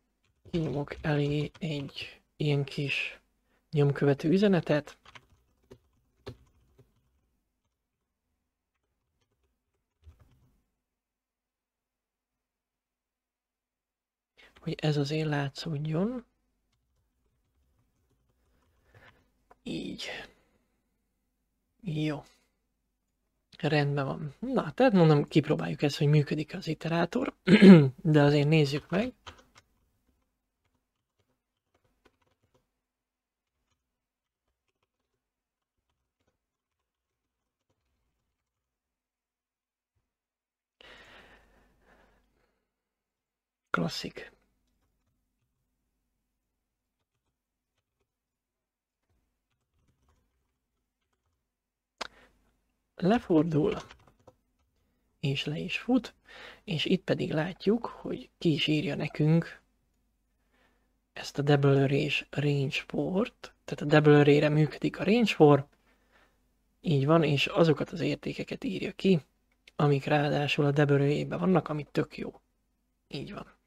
kinyomok elé egy ilyen kis nyomkövető üzenetet. hogy ez az én látszódjon. Így. Jó. Rendben van. Na, tehát mondom, kipróbáljuk ezt, hogy működik az iterátor, <clears throat> de azért nézzük meg. klasszik lefordul, és le is fut, és itt pedig látjuk, hogy ki is írja nekünk ezt a és range port, tehát a debelőrére működik a range for, így van, és azokat az értékeket írja ki, amik ráadásul a debelörében vannak, ami tök jó. Így van.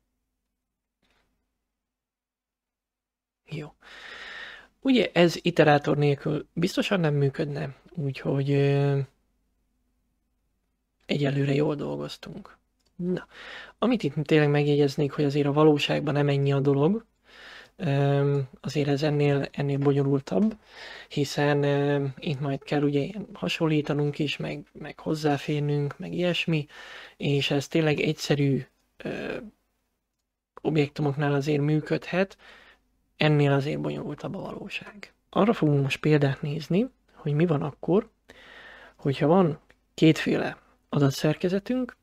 Jó. Ugye ez iterátor nélkül biztosan nem működne, úgyhogy ö, egyelőre jól dolgoztunk. Na, amit itt tényleg megjegyeznék, hogy azért a valóságban nem ennyi a dolog, ö, azért ez ennél, ennél bonyolultabb, hiszen ö, itt majd kell ugye hasonlítanunk is, meg, meg hozzáférnünk, meg ilyesmi, és ez tényleg egyszerű objektumoknál azért működhet, ennél azért bonyolultabb a valóság. Arra fogunk most példát nézni, hogy mi van akkor, hogyha van kétféle adatszerkezetünk,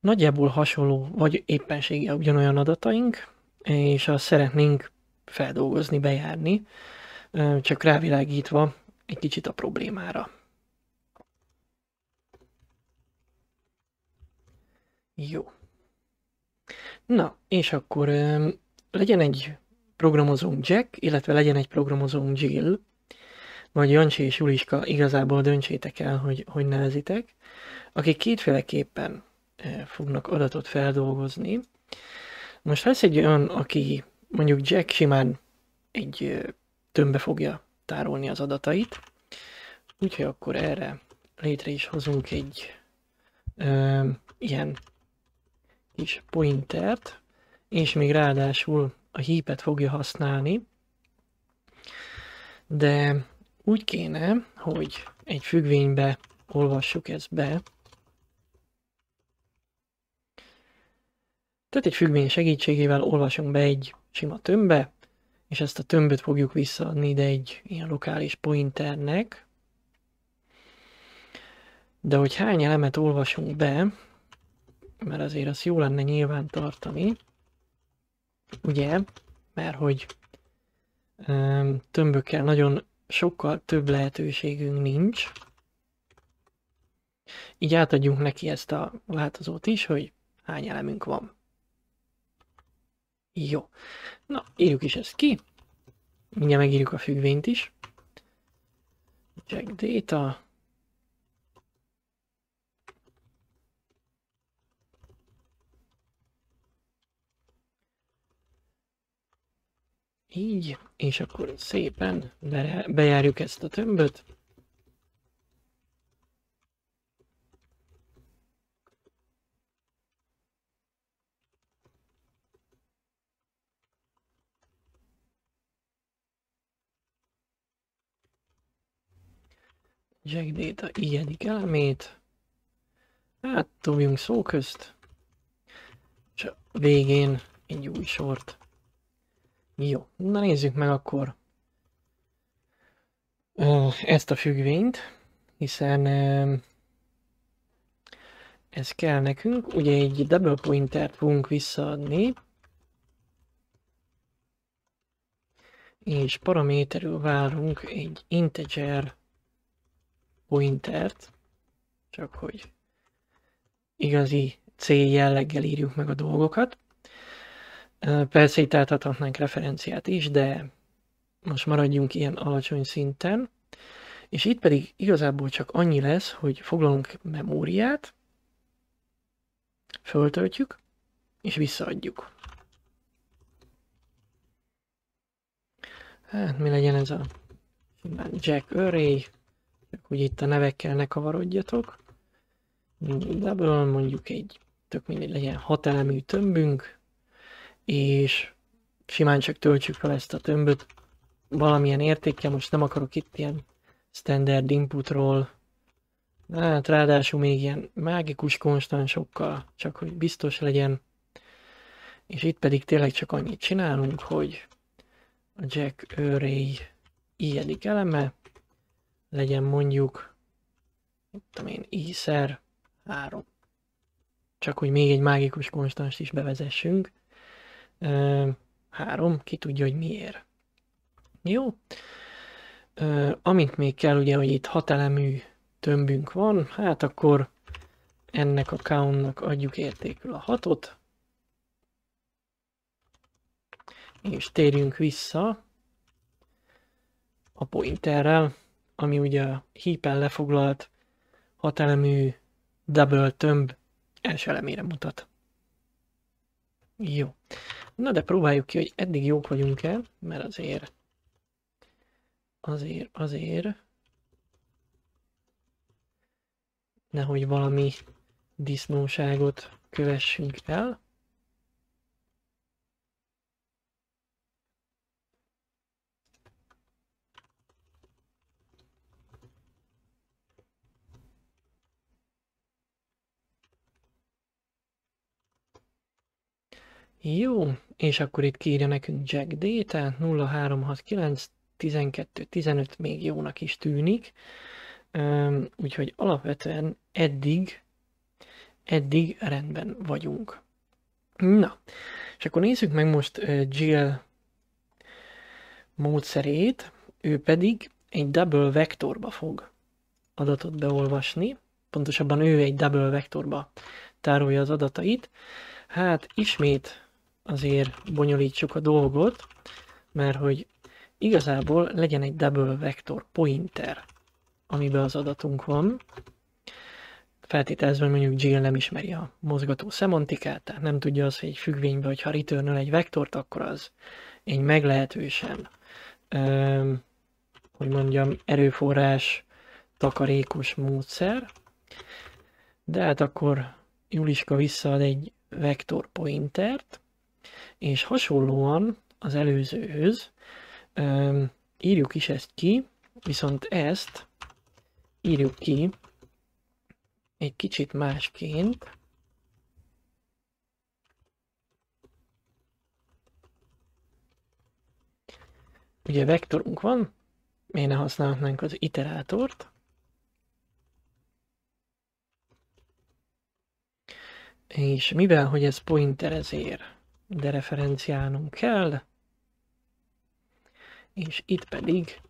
nagyjából hasonló, vagy éppensége ugyanolyan adataink, és azt szeretnénk feldolgozni, bejárni, csak rávilágítva egy kicsit a problémára. Jó. Na, és akkor legyen egy programozónk Jack, illetve legyen egy programozónk Jill, vagy Jancsi és Juliska, igazából döntsétek el, hogy hogy nevezitek, akik kétféleképpen eh, fognak adatot feldolgozni. Most lesz egy olyan, aki mondjuk Jack simán egy eh, tömbbe fogja tárolni az adatait, úgyhogy akkor erre létre is hozunk egy ö, eh, ilyen kis pointert, és még ráadásul a hípet fogja használni, de úgy kéne, hogy egy függvénybe olvassuk ezt be. Tehát egy függvény segítségével olvasunk be egy sima tömbbe, és ezt a tömböt fogjuk visszaadni ide egy ilyen lokális pointernek. De hogy hány elemet olvasunk be, mert azért azt jó lenne nyilván tartani, ugye, mert hogy um, tömbökkel nagyon sokkal több lehetőségünk nincs. Így átadjunk neki ezt a változót is, hogy hány elemünk van. Jó. Na, írjuk is ezt ki. Mindjárt megírjuk a függvényt is. Check data. Így, és akkor szépen bejárjuk ezt a tömböt. Jack Data ilyenik elemét. Hát, tudjunk szó közt. És a végén egy új sort. Jó, na nézzük meg akkor ezt a függvényt, hiszen ez kell nekünk. Ugye egy double pointert fogunk visszaadni, és paraméterül várunk egy integer pointert, csak hogy igazi C jelleggel írjuk meg a dolgokat. Persze itt átadhatnánk referenciát is, de most maradjunk ilyen alacsony szinten. És itt pedig igazából csak annyi lesz, hogy foglalunk memóriát, föltöltjük, és visszaadjuk. Hát mi legyen ez a Jack Array, hogy itt a nevekkel ne kavarodjatok. Double mondjuk egy, tök mindegy legyen hat elemű tömbünk, és simán csak töltsük fel ezt a tömböt valamilyen értékkel, most nem akarok itt ilyen standard inputról, hát ráadásul még ilyen mágikus konstansokkal, csak hogy biztos legyen, és itt pedig tényleg csak annyit csinálunk, hogy a Jack Array ijedik eleme legyen mondjuk, mit tudom én, iszer 3. Csak hogy még egy mágikus konstanst is bevezessünk három, ki tudja, hogy miért. Jó. amint még kell, ugye, hogy itt hatelemű tömbünk van, hát akkor ennek a countnak adjuk értékül a hatot. És térjünk vissza a pointerrel, ami ugye a heap lefoglalt hatelemű double tömb első elemére mutat. Jó. Na de próbáljuk ki, hogy eddig jók vagyunk-e, mert azért, azért, azért, nehogy valami disznóságot kövessünk el. Jó, és akkor itt kiírja nekünk Jack D, tehát 0369 12 15 még jónak is tűnik. úgyhogy alapvetően eddig, eddig rendben vagyunk. Na, és akkor nézzük meg most Jill módszerét, ő pedig egy double vektorba fog adatot beolvasni, pontosabban ő egy double vektorba tárolja az adatait. Hát ismét azért bonyolítsuk a dolgot, mert hogy igazából legyen egy double vector pointer, amiben az adatunk van, feltételezve, mondjuk Jill nem ismeri a mozgató szemantikát, tehát nem tudja az, hogy egy függvényben, hogyha return egy vektort, akkor az egy meglehetősen, öm, hogy mondjam, erőforrás takarékos módszer. De hát akkor Juliska visszaad egy vektor pointert, és hasonlóan az előzőhöz írjuk is ezt ki, viszont ezt írjuk ki egy kicsit másként. Ugye vektorunk van, miért ne használhatnánk az iterátort? És mivel, hogy ez pointer ezért, de referenciálnunk kell, és itt pedig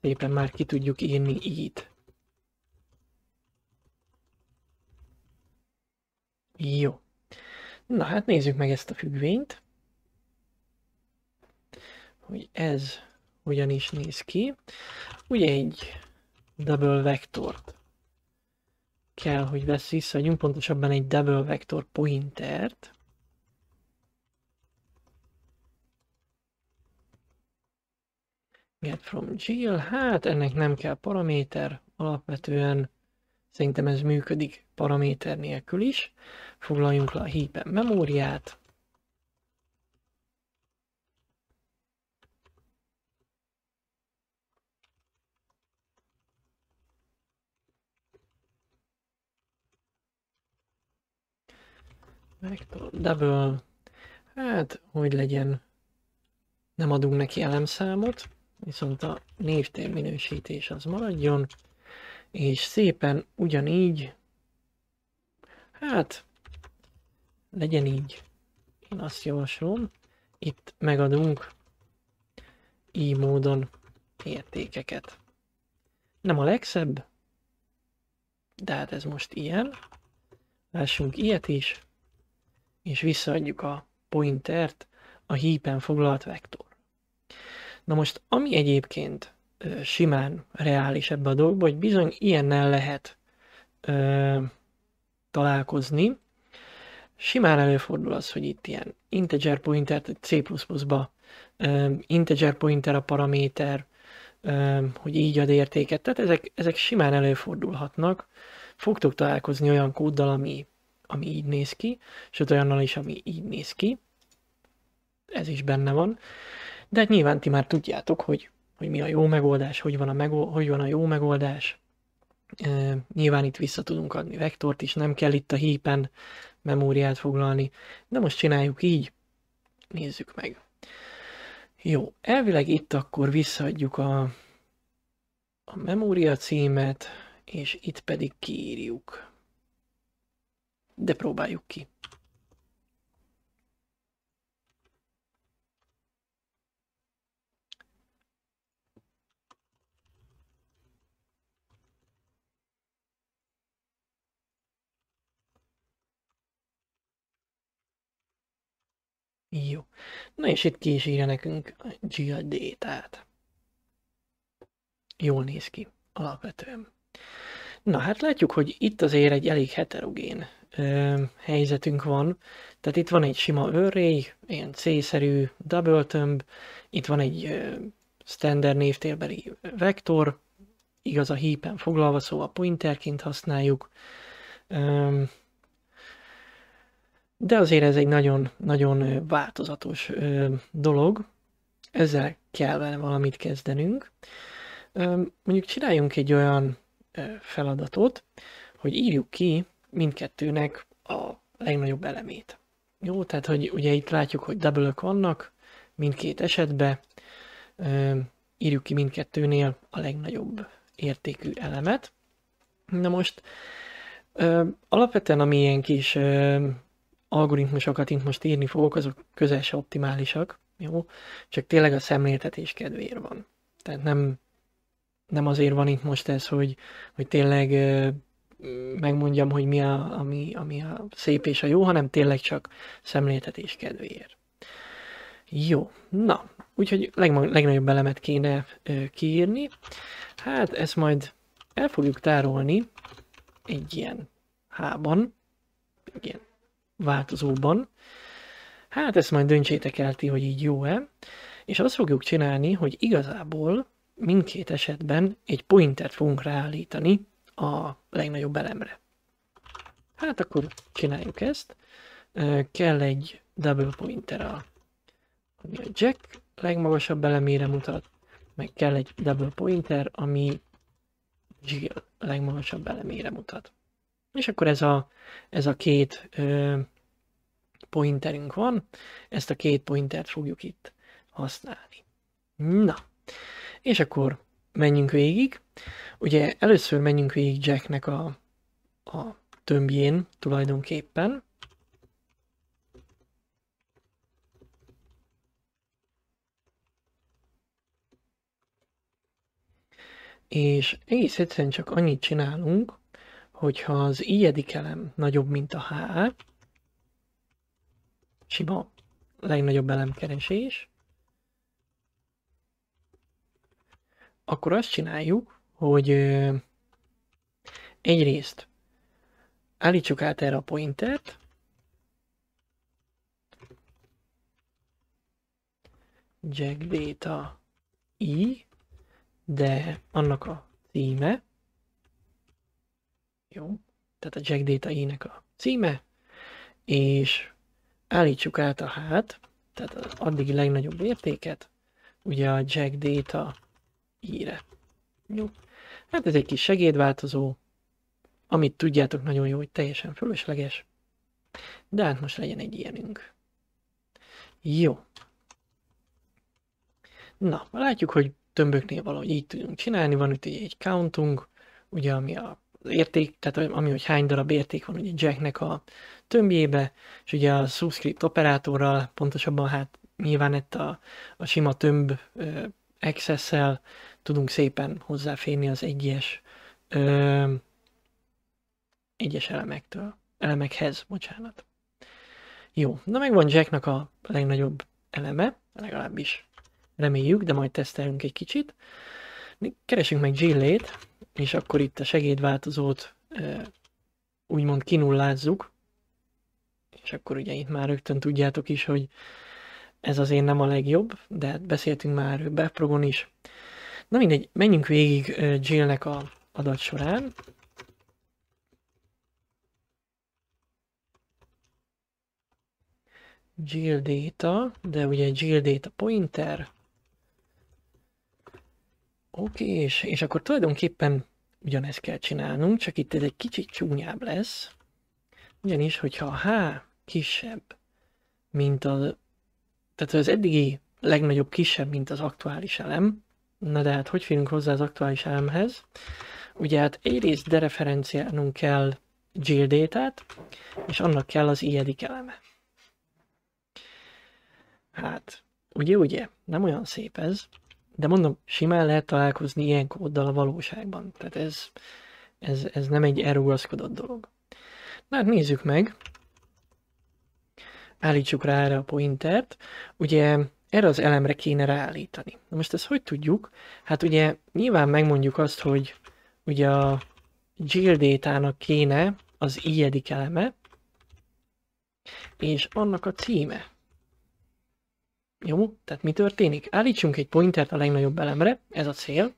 szépen már ki tudjuk írni így. Jó. Na hát nézzük meg ezt a függvényt, hogy ez hogyan is néz ki. Ugye egy double vektort kell, hogy vesz visszaadjunk, pontosabban egy double vektor pointert, Get from Jill, hát ennek nem kell paraméter, alapvetően szerintem ez működik paraméter nélkül is. Foglaljunk le a hípen memóriát, Vector double. Hát, hogy legyen. Nem adunk neki elemszámot viszont a névtér minősítés az maradjon, és szépen ugyanígy, hát legyen így, én azt javaslom, itt megadunk így módon értékeket. Nem a legszebb, de hát ez most ilyen. Lássunk ilyet is, és visszaadjuk a pointert a hípen foglalt vektor. Na most, ami egyébként simán reális ebbe a dolgba, hogy bizony ilyennel lehet ö, találkozni. Simán előfordul az, hogy itt ilyen integer pointer, C++-ba integer pointer a paraméter, ö, hogy így ad értéket, tehát ezek, ezek simán előfordulhatnak. Fogtok találkozni olyan kóddal, ami, ami így néz ki, sőt olyannal is, ami így néz ki. Ez is benne van. De hát nyilván ti már tudjátok, hogy, hogy mi a jó megoldás, hogy van a, mego- hogy van a jó megoldás. E, nyilván itt vissza tudunk adni vektort is, nem kell itt a hípen memóriát foglalni, de most csináljuk így, nézzük meg. Jó, elvileg itt akkor visszaadjuk a, a memória címet, és itt pedig kiírjuk. De próbáljuk ki. Jó. Na és itt ki is írja nekünk a GIA détát. Jól néz ki alapvetően. Na hát látjuk, hogy itt azért egy elég heterogén ö, helyzetünk van. Tehát itt van egy sima őrrej, ilyen C-szerű double tömb, itt van egy ö, standard névtérbeli vektor, igaz a hípen foglalva, szóval pointerként használjuk. Ö, de azért ez egy nagyon, nagyon változatos dolog, ezzel kell vele valamit kezdenünk. Mondjuk csináljunk egy olyan feladatot, hogy írjuk ki mindkettőnek a legnagyobb elemét. Jó, tehát hogy ugye itt látjuk, hogy double vannak mindkét esetben, írjuk ki mindkettőnél a legnagyobb értékű elemet. Na most alapvetően a ilyen kis algoritmusokat itt most írni fogok, azok közel se optimálisak, jó? Csak tényleg a szemléltetés kedvéért van. Tehát nem, nem azért van itt most ez, hogy, hogy tényleg megmondjam, hogy mi a, ami, ami a szép és a jó, hanem tényleg csak szemléltetés kedvéért. Jó, na, úgyhogy leg, legnagyobb elemet kéne ö, kiírni. Hát ezt majd el fogjuk tárolni egy ilyen hában, egy ilyen változóban. Hát ezt majd döntsétek el ti, hogy így jó-e. És azt fogjuk csinálni, hogy igazából mindkét esetben egy pointert fogunk ráállítani a legnagyobb elemre. Hát akkor csináljuk ezt. Kell egy double pointer a ami a jack legmagasabb elemére mutat, meg kell egy double pointer, ami Jill legmagasabb elemére mutat. És akkor ez a, ez a két ö, pointerünk van, ezt a két pointert fogjuk itt használni. Na, és akkor menjünk végig. Ugye először menjünk végig Jacknek a, a tömbjén tulajdonképpen. És egész egyszerűen csak annyit csinálunk, hogyha az i elem nagyobb, mint a h, csiba, legnagyobb elemkeresés, akkor azt csináljuk, hogy egyrészt állítsuk át erre a pointert, Jack Data i, de annak a címe, jó, tehát a Jack Data i-nek a címe, és Állítsuk át a hát, tehát az addig legnagyobb értéket, ugye a Jack Data íre. Jó. Hát ez egy kis segédváltozó, amit tudjátok nagyon jó, hogy teljesen fölösleges. De hát most legyen egy ilyenünk. Jó. Na, látjuk, hogy tömböknél valahogy így tudunk csinálni. Van itt egy countunk, ugye ami a érték, tehát ami, hogy hány darab érték van ugye Jacknek a tömbjébe, és ugye a subscript operátorral, pontosabban hát nyilván itt a, a sima tömb access tudunk szépen hozzáférni az egyes ö, egyes elemektől, elemekhez, bocsánat. Jó, na megvan Jacknak a legnagyobb eleme, legalábbis reméljük, de majd tesztelünk egy kicsit. Keresünk meg Jill-ét, és akkor itt a segédváltozót úgymond kinullázzuk, és akkor ugye itt már rögtön tudjátok is, hogy ez azért nem a legjobb, de hát beszéltünk már Beprogon is. Na mindegy, menjünk végig Jillnek a adat során. Jill data, de ugye Jill data pointer, Oké, okay, és, és akkor tulajdonképpen ugyanezt kell csinálnunk, csak itt ez egy kicsit csúnyább lesz. Ugyanis, hogyha a H kisebb, mint az, tehát az eddigi legnagyobb kisebb, mint az aktuális elem, na de hát hogy férünk hozzá az aktuális elemhez? Ugye hát egyrészt dereferenciálnunk kell jail és annak kell az ijedik eleme. Hát, ugye, ugye, nem olyan szép ez de mondom, simán lehet találkozni ilyen kóddal a valóságban. Tehát ez, ez, ez nem egy elrugaszkodott dolog. Na hát nézzük meg. Állítsuk rá erre a pointert. Ugye erre az elemre kéne ráállítani. Na most ezt hogy tudjuk? Hát ugye nyilván megmondjuk azt, hogy ugye a jail kéne az ijedik eleme, és annak a címe. Jó, tehát mi történik? Állítsunk egy pointert a legnagyobb elemre, ez a cél.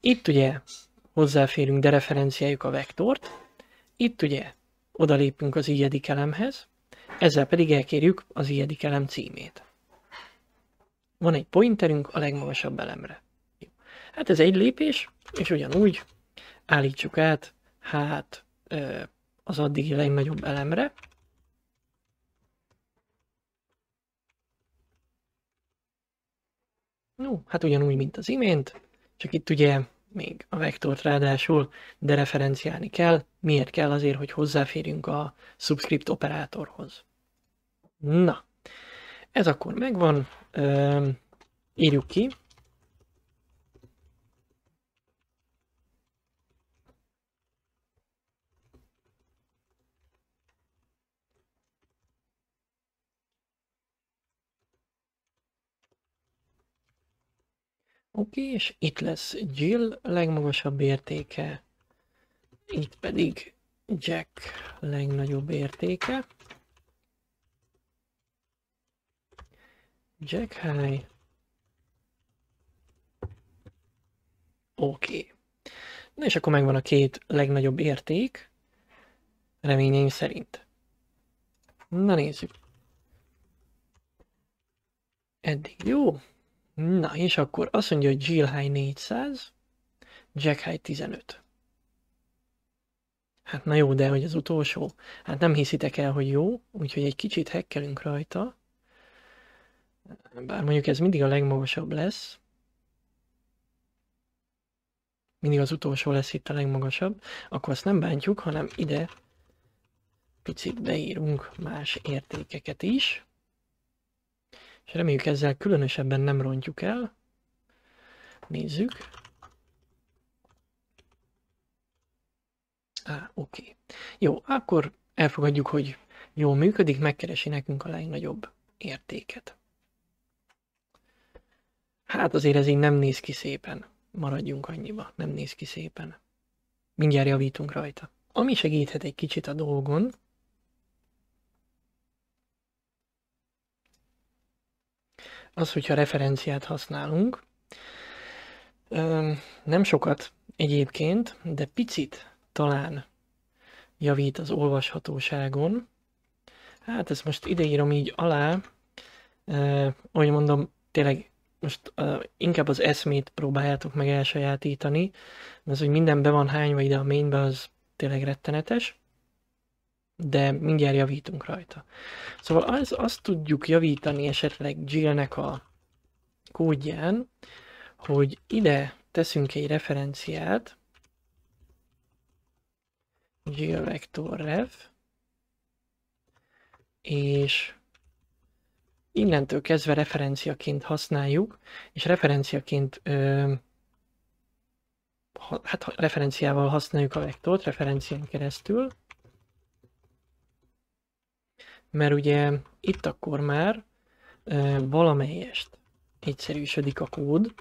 Itt ugye hozzáférünk, dereferenciáljuk a vektort. Itt ugye odalépünk az ijedik elemhez, ezzel pedig elkérjük az ijedik elem címét. Van egy pointerünk a legmagasabb elemre. Jó. Hát ez egy lépés, és ugyanúgy állítsuk át, hát az addigi legnagyobb elemre, No, hát ugyanúgy, mint az imént, csak itt ugye még a vektort ráadásul dereferenciálni kell. Miért kell? Azért, hogy hozzáférjünk a subscript operátorhoz. Na, ez akkor megvan, írjuk ki, Oké, okay, és itt lesz Jill legmagasabb értéke, itt pedig Jack legnagyobb értéke. Jack High. Oké. Okay. Na és akkor megvan a két legnagyobb érték, reményeim szerint. Na nézzük. Eddig jó. Na, és akkor azt mondja, hogy Jill High 400, Jack High 15. Hát na jó, de hogy az utolsó, hát nem hiszitek el, hogy jó, úgyhogy egy kicsit hekkelünk rajta. Bár mondjuk ez mindig a legmagasabb lesz. Mindig az utolsó lesz itt a legmagasabb. Akkor azt nem bántjuk, hanem ide picit beírunk más értékeket is és reméljük ezzel különösebben nem rontjuk el. Nézzük. Á, oké. Jó, akkor elfogadjuk, hogy jól működik, megkeresi nekünk a legnagyobb értéket. Hát azért ez így nem néz ki szépen. Maradjunk annyiba, nem néz ki szépen. Mindjárt javítunk rajta. Ami segíthet egy kicsit a dolgon, az, hogyha referenciát használunk. Nem sokat egyébként, de picit talán javít az olvashatóságon. Hát ezt most ideírom így alá, ahogy mondom, tényleg most eh, inkább az eszmét próbáljátok meg elsajátítani, mert az, hogy minden be van hányva ide a ménybe, az tényleg rettenetes de mindjárt javítunk rajta. Szóval az, azt tudjuk javítani esetleg Jill-nek a kódján, hogy ide teszünk egy referenciát, Jill vector ref, és innentől kezdve referenciaként használjuk, és referenciaként ö, ha, hát referenciával használjuk a vektort, referencián keresztül, mert ugye itt akkor már e, valamelyest egyszerűsödik a kód.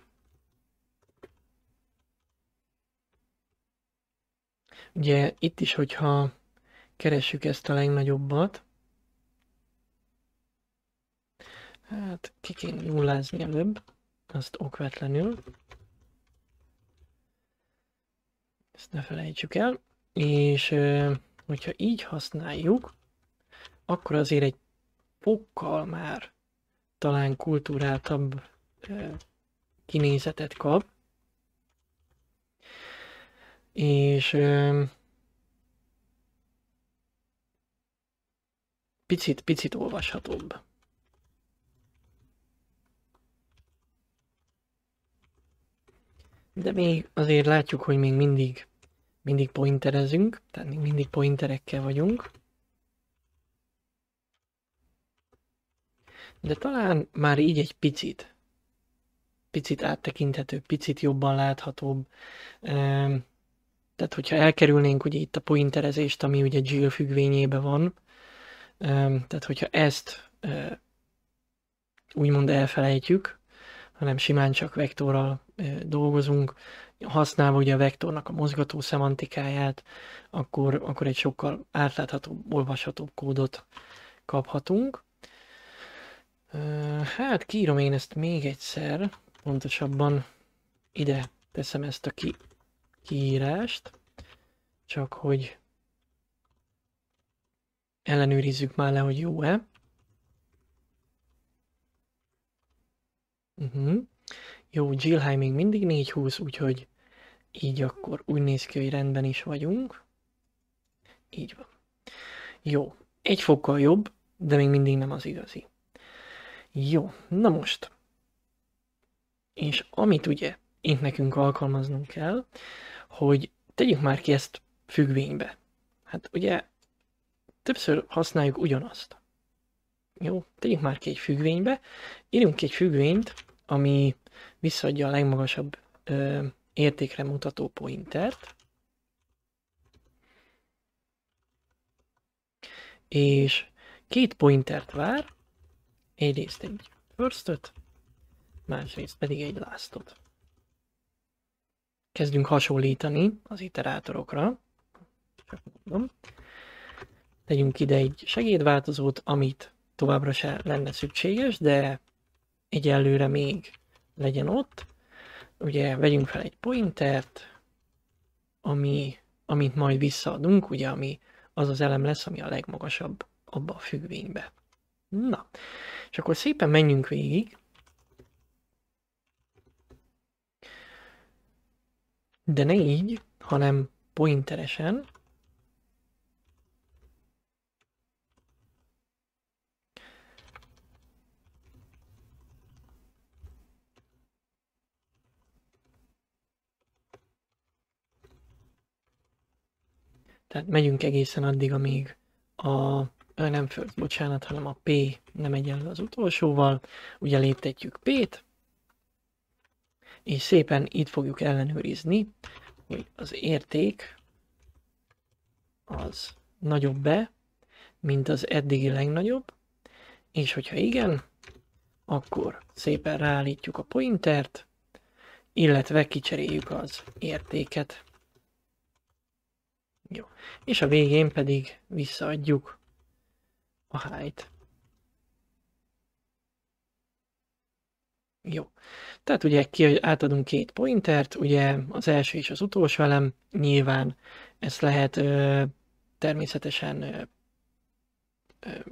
Ugye itt is, hogyha keressük ezt a legnagyobbat, hát ki kéne nullázni előbb, azt okvetlenül. Ezt ne felejtsük el. És hogyha így használjuk, akkor azért egy fokkal már talán kultúráltabb kinézetet kap. És picit, picit olvashatóbb. De még azért látjuk, hogy még mindig, mindig pointerezünk, tehát még mindig pointerekkel vagyunk. de talán már így egy picit, picit áttekinthető, picit jobban láthatóbb. Tehát, hogyha elkerülnénk ugye itt a pointerezést, ami ugye Jill függvényébe van, tehát, hogyha ezt úgymond elfelejtjük, hanem simán csak vektorral dolgozunk, használva ugye a vektornak a mozgató szemantikáját, akkor, akkor egy sokkal átláthatóbb, olvashatóbb kódot kaphatunk. Hát kiírom én ezt még egyszer, pontosabban ide teszem ezt a ki kiírást, csak hogy ellenőrizzük már le, hogy jó-e. Uh mhm. -huh. Jó, Jillheim még mindig 420, úgyhogy így akkor úgy néz ki, hogy rendben is vagyunk. Így van. Jó, egy fokkal jobb, de még mindig nem az igazi. Jó, na most. És amit ugye én nekünk alkalmaznunk kell, hogy tegyük már ki ezt függvénybe. Hát ugye többször használjuk ugyanazt. Jó, tegyük már ki egy függvénybe, írjunk ki egy függvényt, ami visszaadja a legmagasabb ö, értékre mutató pointert, és két pointert vár, Egyrészt egy förstöt, másrészt pedig egy lásztot. Kezdünk hasonlítani az iterátorokra. Csak mondom. Tegyünk ide egy segédváltozót, amit továbbra se lenne szükséges, de egyelőre még legyen ott. Ugye vegyünk fel egy pointert, ami, amit majd visszaadunk, ugye ami az az elem lesz, ami a legmagasabb abba a függvénybe. Na, és akkor szépen menjünk végig. De ne így, hanem pointeresen. Tehát megyünk egészen addig, amíg a nem föld, bocsánat, hanem a P nem egyenlő az utolsóval. Ugye léptetjük P-t, és szépen itt fogjuk ellenőrizni, hogy az érték az nagyobb-e, mint az eddigi legnagyobb, és hogyha igen, akkor szépen ráállítjuk a pointert, illetve kicseréljük az értéket. Jó. És a végén pedig visszaadjuk a height. Jó. Tehát ugye ki, átadunk két pointert, ugye az első és az utolsó elem, nyilván ez lehet ö, természetesen ö,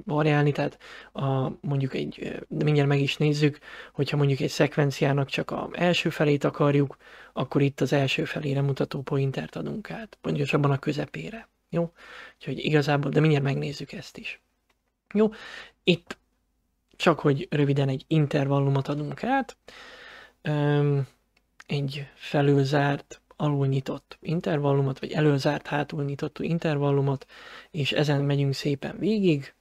variálni, tehát a, mondjuk egy, de mindjárt meg is nézzük, hogyha mondjuk egy szekvenciának csak az első felét akarjuk, akkor itt az első felére mutató pointert adunk át, pontosabban a közepére. Jó? Úgyhogy igazából, de mindjárt megnézzük ezt is. Jó, itt csak hogy röviden egy intervallumot adunk át, egy felülzárt, alulnyitott intervallumot, vagy előzárt, hátulnyitott intervallumot, és ezen megyünk szépen végig.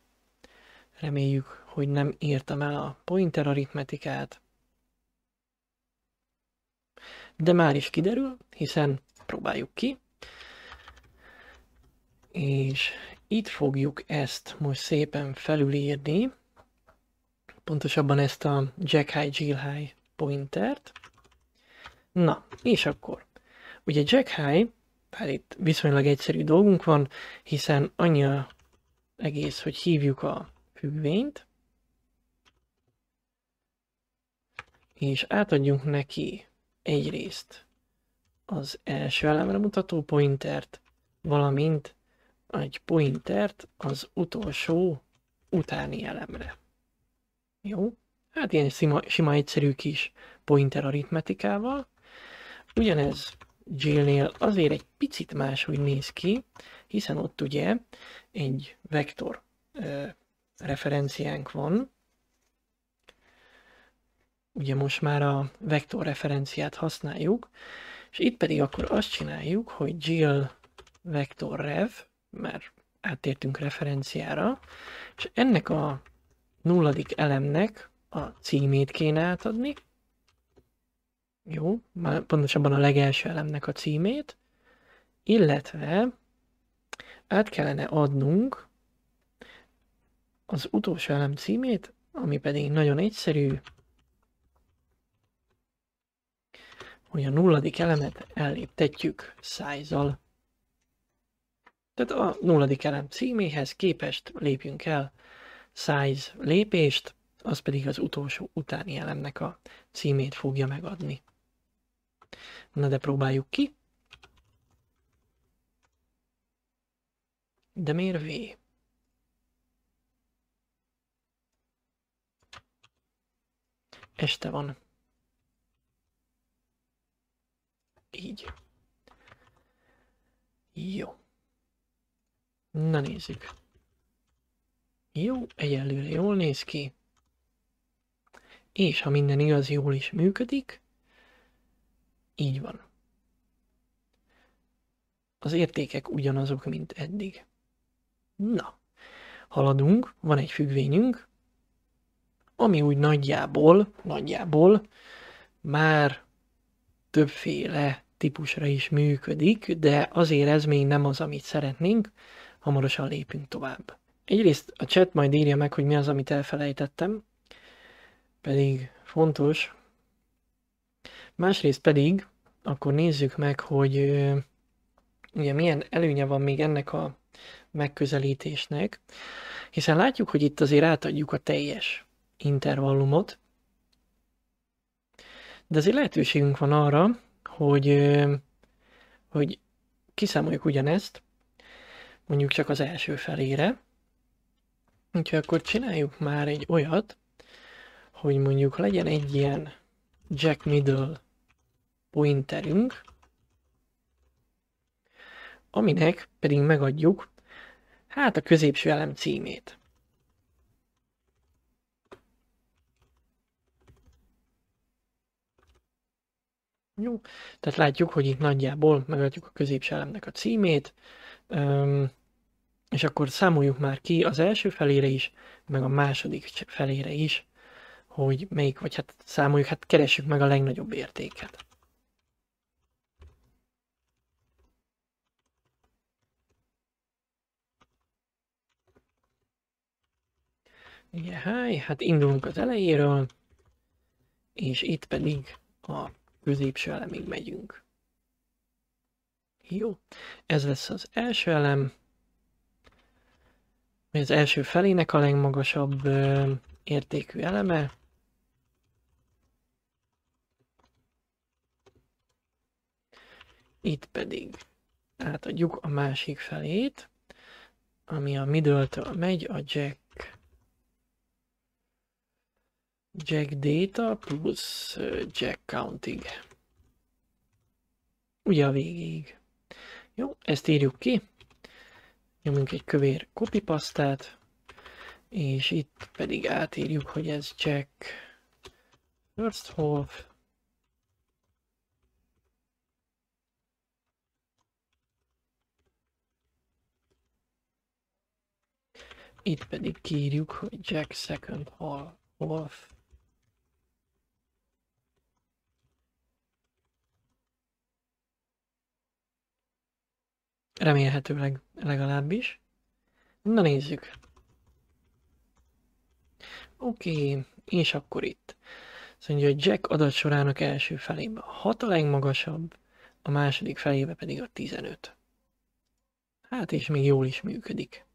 Reméljük, hogy nem írtam el a pointer aritmetikát, de már is kiderül, hiszen próbáljuk ki. És itt fogjuk ezt most szépen felülírni, pontosabban ezt a Jack High, Jill High pointert. Na, és akkor, ugye Jack High, hát bár itt viszonylag egyszerű dolgunk van, hiszen annyi egész, hogy hívjuk a függvényt, és átadjunk neki egyrészt az első elemre mutató pointert, valamint egy pointert az utolsó utáni elemre. Jó? Hát ilyen sima, sima egyszerű kis pointer aritmetikával. Ugyanez Jillnél azért egy picit máshogy néz ki, hiszen ott ugye egy vektor ö, referenciánk van. Ugye most már a vektor referenciát használjuk, és itt pedig akkor azt csináljuk, hogy Jill vektor rev, már áttértünk referenciára, és ennek a nulladik elemnek a címét kéne átadni. Jó, már pontosabban a legelső elemnek a címét, illetve át kellene adnunk az utolsó elem címét, ami pedig nagyon egyszerű, hogy a nulladik elemet elléptetjük size-al. Tehát a nulladik elem címéhez képest lépjünk el size lépést, az pedig az utolsó utáni elemnek a címét fogja megadni. Na de próbáljuk ki. De miért V? Este van. Így. Jó. Na nézzük. Jó, egyelőre jól néz ki. És ha minden igaz, jól is működik. Így van. Az értékek ugyanazok, mint eddig. Na, haladunk, van egy függvényünk, ami úgy nagyjából, nagyjából már többféle típusra is működik, de azért ez még nem az, amit szeretnénk hamarosan lépünk tovább. Egyrészt a chat majd írja meg, hogy mi az, amit elfelejtettem, pedig fontos. Másrészt pedig, akkor nézzük meg, hogy ugye milyen előnye van még ennek a megközelítésnek, hiszen látjuk, hogy itt azért átadjuk a teljes intervallumot, de azért lehetőségünk van arra, hogy, hogy kiszámoljuk ugyanezt, mondjuk csak az első felére. Úgyhogy akkor csináljuk már egy olyat, hogy mondjuk legyen egy ilyen Jack Middle pointerünk, aminek pedig megadjuk hát a középső elem címét. Jó, tehát látjuk, hogy itt nagyjából megadjuk a középső elemnek a címét, Öm, és akkor számoljuk már ki az első felére is, meg a második felére is, hogy melyik, vagy hát számoljuk, hát keressük meg a legnagyobb értéket. Jehaj, hát indulunk az elejéről, és itt pedig a középső elemig megyünk. Jó, ez lesz az első elem. Az első felének a legmagasabb ö, értékű eleme. Itt pedig átadjuk a másik felét, ami a middle megy, a jack jack data plusz jack counting. Ugye a végéig. Jó, ezt írjuk ki. Nyomunk egy kövér kopipasztát, és itt pedig átírjuk, hogy ez check first half. Itt pedig kírjuk, hogy Jack second half. Remélhetőleg legalábbis. Na nézzük. Oké, okay. és akkor itt. Azt mondja, hogy Jack sorának első felében a 6 a legmagasabb, a második felébe pedig a 15. Hát és még jól is működik.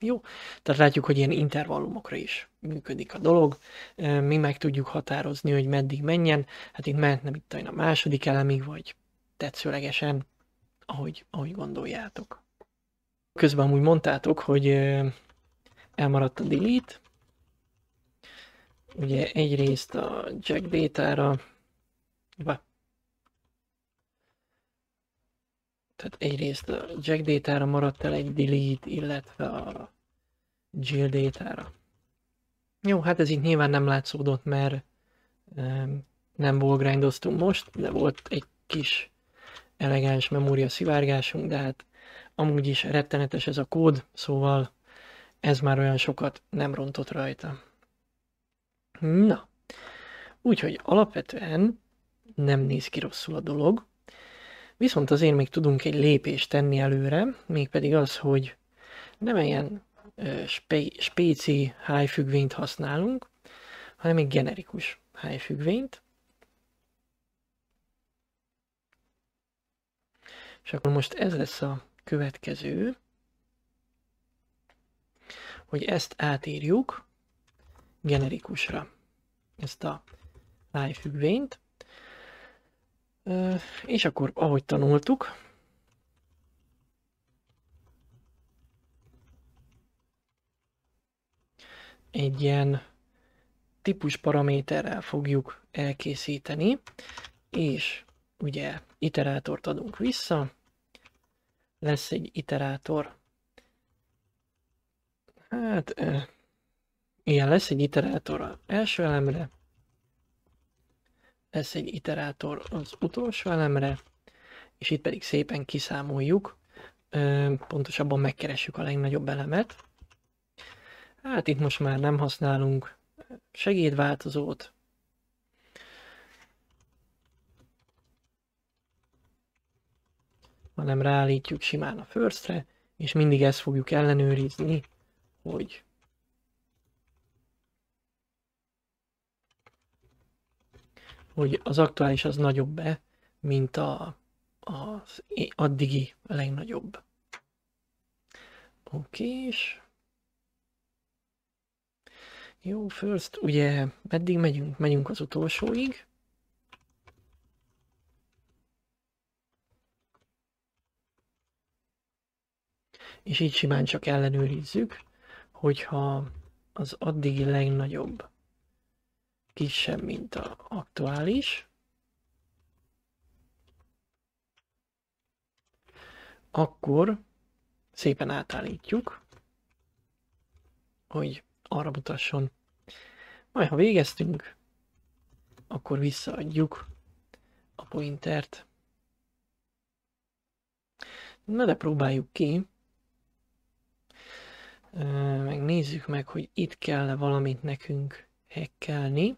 Jó, tehát látjuk, hogy ilyen intervallumokra is működik a dolog. Mi meg tudjuk határozni, hogy meddig menjen. Hát itt mehetne itt a második elemig, vagy tetszőlegesen, ahogy, ahogy gondoljátok. Közben amúgy mondtátok, hogy elmaradt a delete, ugye egyrészt a Jack Data-ra, tehát egyrészt a Jack Data-ra maradt el egy delete, illetve a Jill Data-ra. Jó, hát ez itt nyilván nem látszódott, mert nem nem wallgrindoztunk most, de volt egy kis elegáns memória szivárgásunk, de hát amúgy is rettenetes ez a kód, szóval ez már olyan sokat nem rontott rajta. Na, úgyhogy alapvetően nem néz ki rosszul a dolog, viszont azért még tudunk egy lépést tenni előre, mégpedig az, hogy nem ilyen spéci hájfüggvényt használunk, hanem egy generikus hájfüggvényt, És akkor most ez lesz a következő, hogy ezt átírjuk generikusra, ezt a live függvényt, és akkor ahogy tanultuk, egy ilyen típus paraméterrel fogjuk elkészíteni, és ugye iterátort adunk vissza, lesz egy iterátor. Hát, igen, lesz egy iterátor az első elemre, lesz egy iterátor az utolsó elemre, és itt pedig szépen kiszámoljuk, pontosabban megkeressük a legnagyobb elemet. Hát itt most már nem használunk segédváltozót, hanem ráállítjuk simán a first-re, és mindig ezt fogjuk ellenőrizni, hogy hogy az aktuális az nagyobb-e, mint a, az addigi legnagyobb. Oké, és jó, first, ugye meddig megyünk? Megyünk az utolsóig. és így simán csak ellenőrizzük, hogyha az addigi legnagyobb kisebb, mint a aktuális, akkor szépen átállítjuk, hogy arra mutasson. Majd, ha végeztünk, akkor visszaadjuk a pointert. Na de próbáljuk ki, meg nézzük meg, hogy itt kell -e valamit nekünk hekkelni.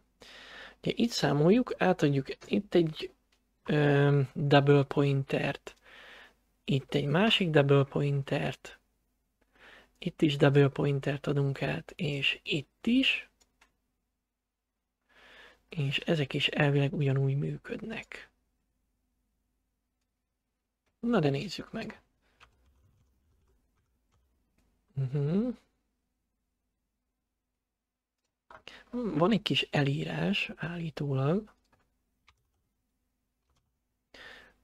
Ugye itt számoljuk, átadjuk itt egy ö, double pointert, itt egy másik double pointert, itt is double pointert adunk át, és itt is, és ezek is elvileg ugyanúgy működnek. Na de nézzük meg. Uh-huh. Van egy kis elírás állítólag.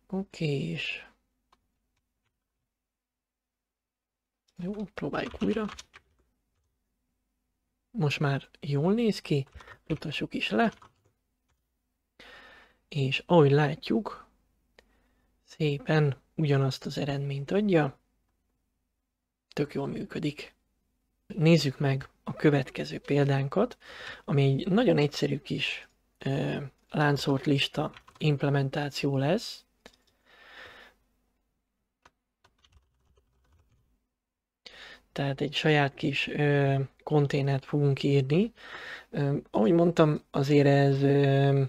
Oké, és... Jó, próbáljuk újra. Most már jól néz ki, mutassuk is le. És ahogy látjuk, szépen ugyanazt az eredményt adja tök jól működik. Nézzük meg a következő példánkat, ami egy nagyon egyszerű kis ö, láncolt lista implementáció lesz. Tehát egy saját kis ö, konténert fogunk írni. Ö, ahogy mondtam, azért ez ö,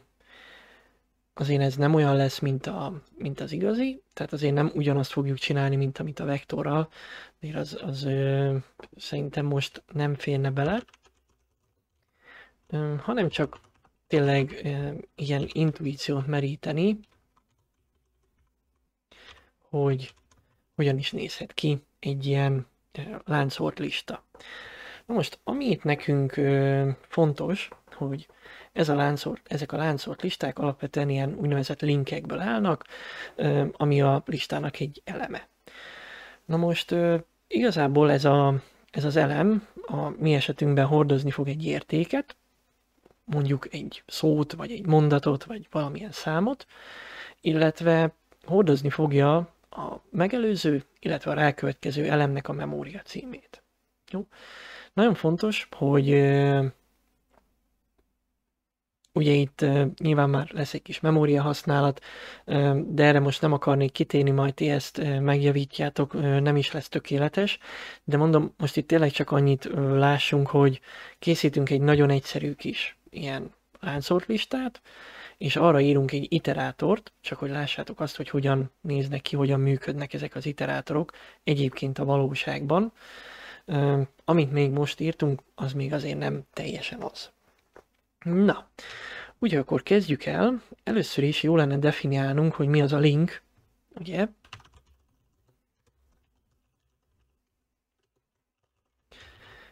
azért ez nem olyan lesz, mint, a, mint az igazi, tehát azért nem ugyanazt fogjuk csinálni, mint amit a vektorral, mert az, az ö, szerintem most nem férne bele, ö, hanem csak tényleg ö, ilyen intuíciót meríteni, hogy hogyan is nézhet ki egy ilyen láncolt lista. Na most, ami itt nekünk ö, fontos, hogy ez a láncort, ezek a láncort listák alapvetően ilyen úgynevezett linkekből állnak, ami a listának egy eleme. Na most igazából ez, a, ez az elem a mi esetünkben hordozni fog egy értéket, mondjuk egy szót, vagy egy mondatot, vagy valamilyen számot, illetve hordozni fogja a megelőző, illetve a rákövetkező elemnek a memória címét. Jó? Nagyon fontos, hogy Ugye itt nyilván már lesz egy kis memória használat, de erre most nem akarnék kitérni, majd ti ezt megjavítjátok, nem is lesz tökéletes, de mondom, most itt tényleg csak annyit lássunk, hogy készítünk egy nagyon egyszerű kis ilyen ráncolt listát, és arra írunk egy iterátort, csak hogy lássátok azt, hogy hogyan néznek ki, hogyan működnek ezek az iterátorok egyébként a valóságban. Amit még most írtunk, az még azért nem teljesen az. Na, úgyhogy akkor kezdjük el. Először is jó lenne definiálnunk, hogy mi az a link, ugye?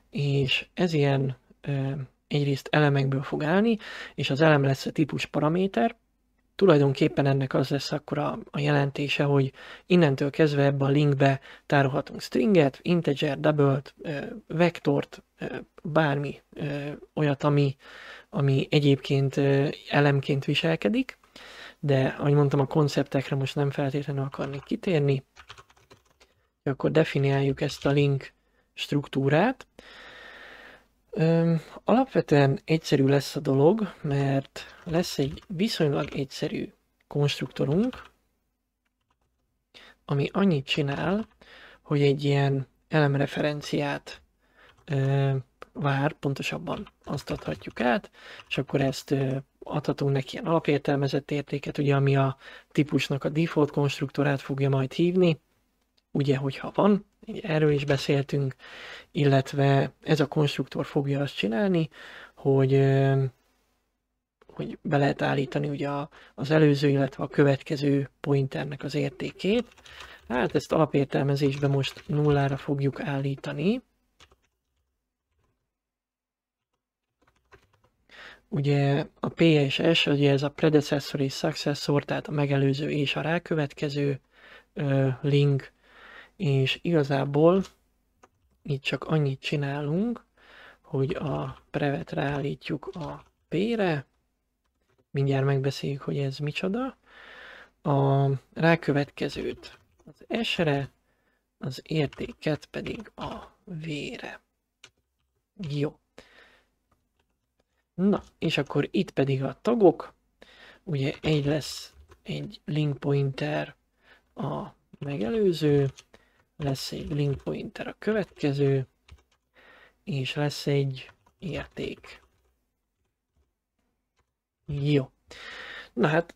És ez ilyen egyrészt elemekből fog állni, és az elem lesz a típus paraméter, tulajdonképpen ennek az lesz akkor a, a jelentése, hogy innentől kezdve ebbe a linkbe tárolhatunk stringet, integer, double-t, vektort, bármi olyat, ami, ami egyébként elemként viselkedik, de ahogy mondtam, a konceptekre most nem feltétlenül akarnék kitérni. Akkor definiáljuk ezt a link struktúrát. Öm, alapvetően egyszerű lesz a dolog, mert lesz egy viszonylag egyszerű konstruktorunk, ami annyit csinál, hogy egy ilyen elemreferenciát ö, vár, pontosabban azt adhatjuk át, és akkor ezt ö, adhatunk neki ilyen alapértelmezett értéket, ugye, ami a típusnak a default konstruktorát fogja majd hívni, ugye, hogyha van, erről is beszéltünk, illetve ez a konstruktor fogja azt csinálni, hogy hogy be lehet állítani ugye az előző, illetve a következő pointernek az értékét. Hát ezt alapértelmezésben most nullára fogjuk állítani. Ugye a P és S, ugye ez a predecessor és successor, tehát a megelőző és a rákövetkező link és igazából itt csak annyit csinálunk, hogy a prevet ráállítjuk a P-re, mindjárt megbeszéljük, hogy ez micsoda, a rákövetkezőt az S-re, az értéket pedig a V-re. Jó. Na, és akkor itt pedig a tagok, ugye egy lesz egy link pointer a megelőző lesz egy link pointer a következő, és lesz egy érték. Jó. Na hát,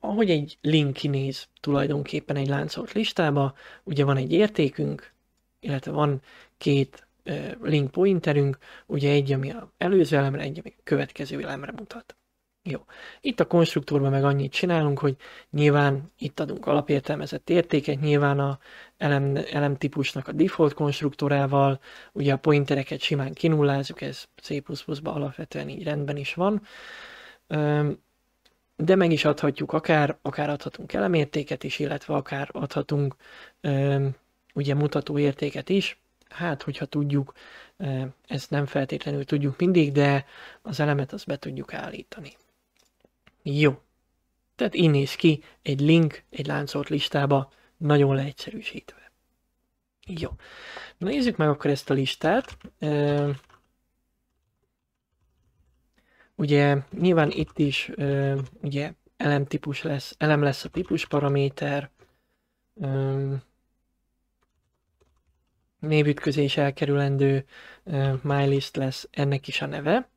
ahogy egy link kinéz tulajdonképpen egy láncolt listába, ugye van egy értékünk, illetve van két link pointerünk, ugye egy, ami az előző elemre, egy, ami a következő elemre mutat. Jó. Itt a konstruktorban meg annyit csinálunk, hogy nyilván itt adunk alapértelmezett értéket, nyilván a elem, elem típusnak a default konstruktorával, ugye a pointereket simán kinullázzuk, ez C++-ban alapvetően így rendben is van, de meg is adhatjuk akár, akár adhatunk elemértéket is, illetve akár adhatunk ugye értéket is, hát hogyha tudjuk, ezt nem feltétlenül tudjuk mindig, de az elemet azt be tudjuk állítani. Jó. Tehát így néz ki egy link egy láncolt listába, nagyon leegyszerűsítve. Jó. Na nézzük meg akkor ezt a listát. Ugye nyilván itt is ugye elem típus lesz, elem lesz a típus paraméter, névütközés elkerülendő mylist lesz ennek is a neve,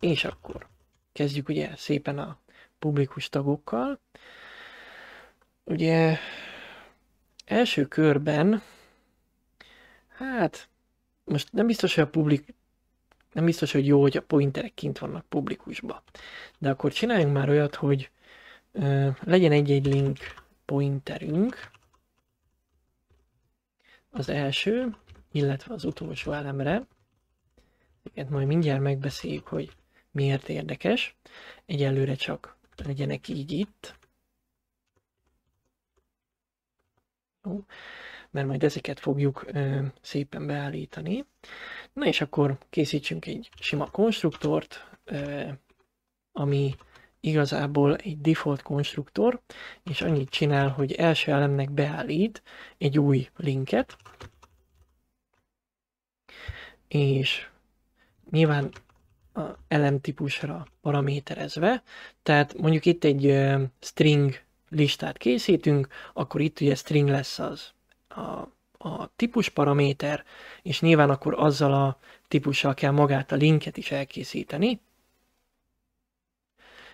és akkor kezdjük ugye szépen a publikus tagokkal. Ugye első körben, hát most nem biztos, hogy a publik, nem biztos, hogy jó, hogy a pointerek kint vannak publikusba. De akkor csináljunk már olyat, hogy ö, legyen egy-egy link pointerünk, az első, illetve az utolsó elemre. Ezeket majd mindjárt megbeszéljük, hogy Miért érdekes? Egyelőre csak legyenek így itt. Jó. Mert majd ezeket fogjuk ö, szépen beállítani. Na és akkor készítsünk egy sima konstruktort, ö, ami igazából egy default konstruktor, és annyit csinál, hogy első elemnek beállít egy új linket, és nyilván típusra paraméterezve, tehát mondjuk itt egy string listát készítünk, akkor itt ugye string lesz az a, a típus paraméter, és nyilván akkor azzal a típussal kell magát a linket is elkészíteni,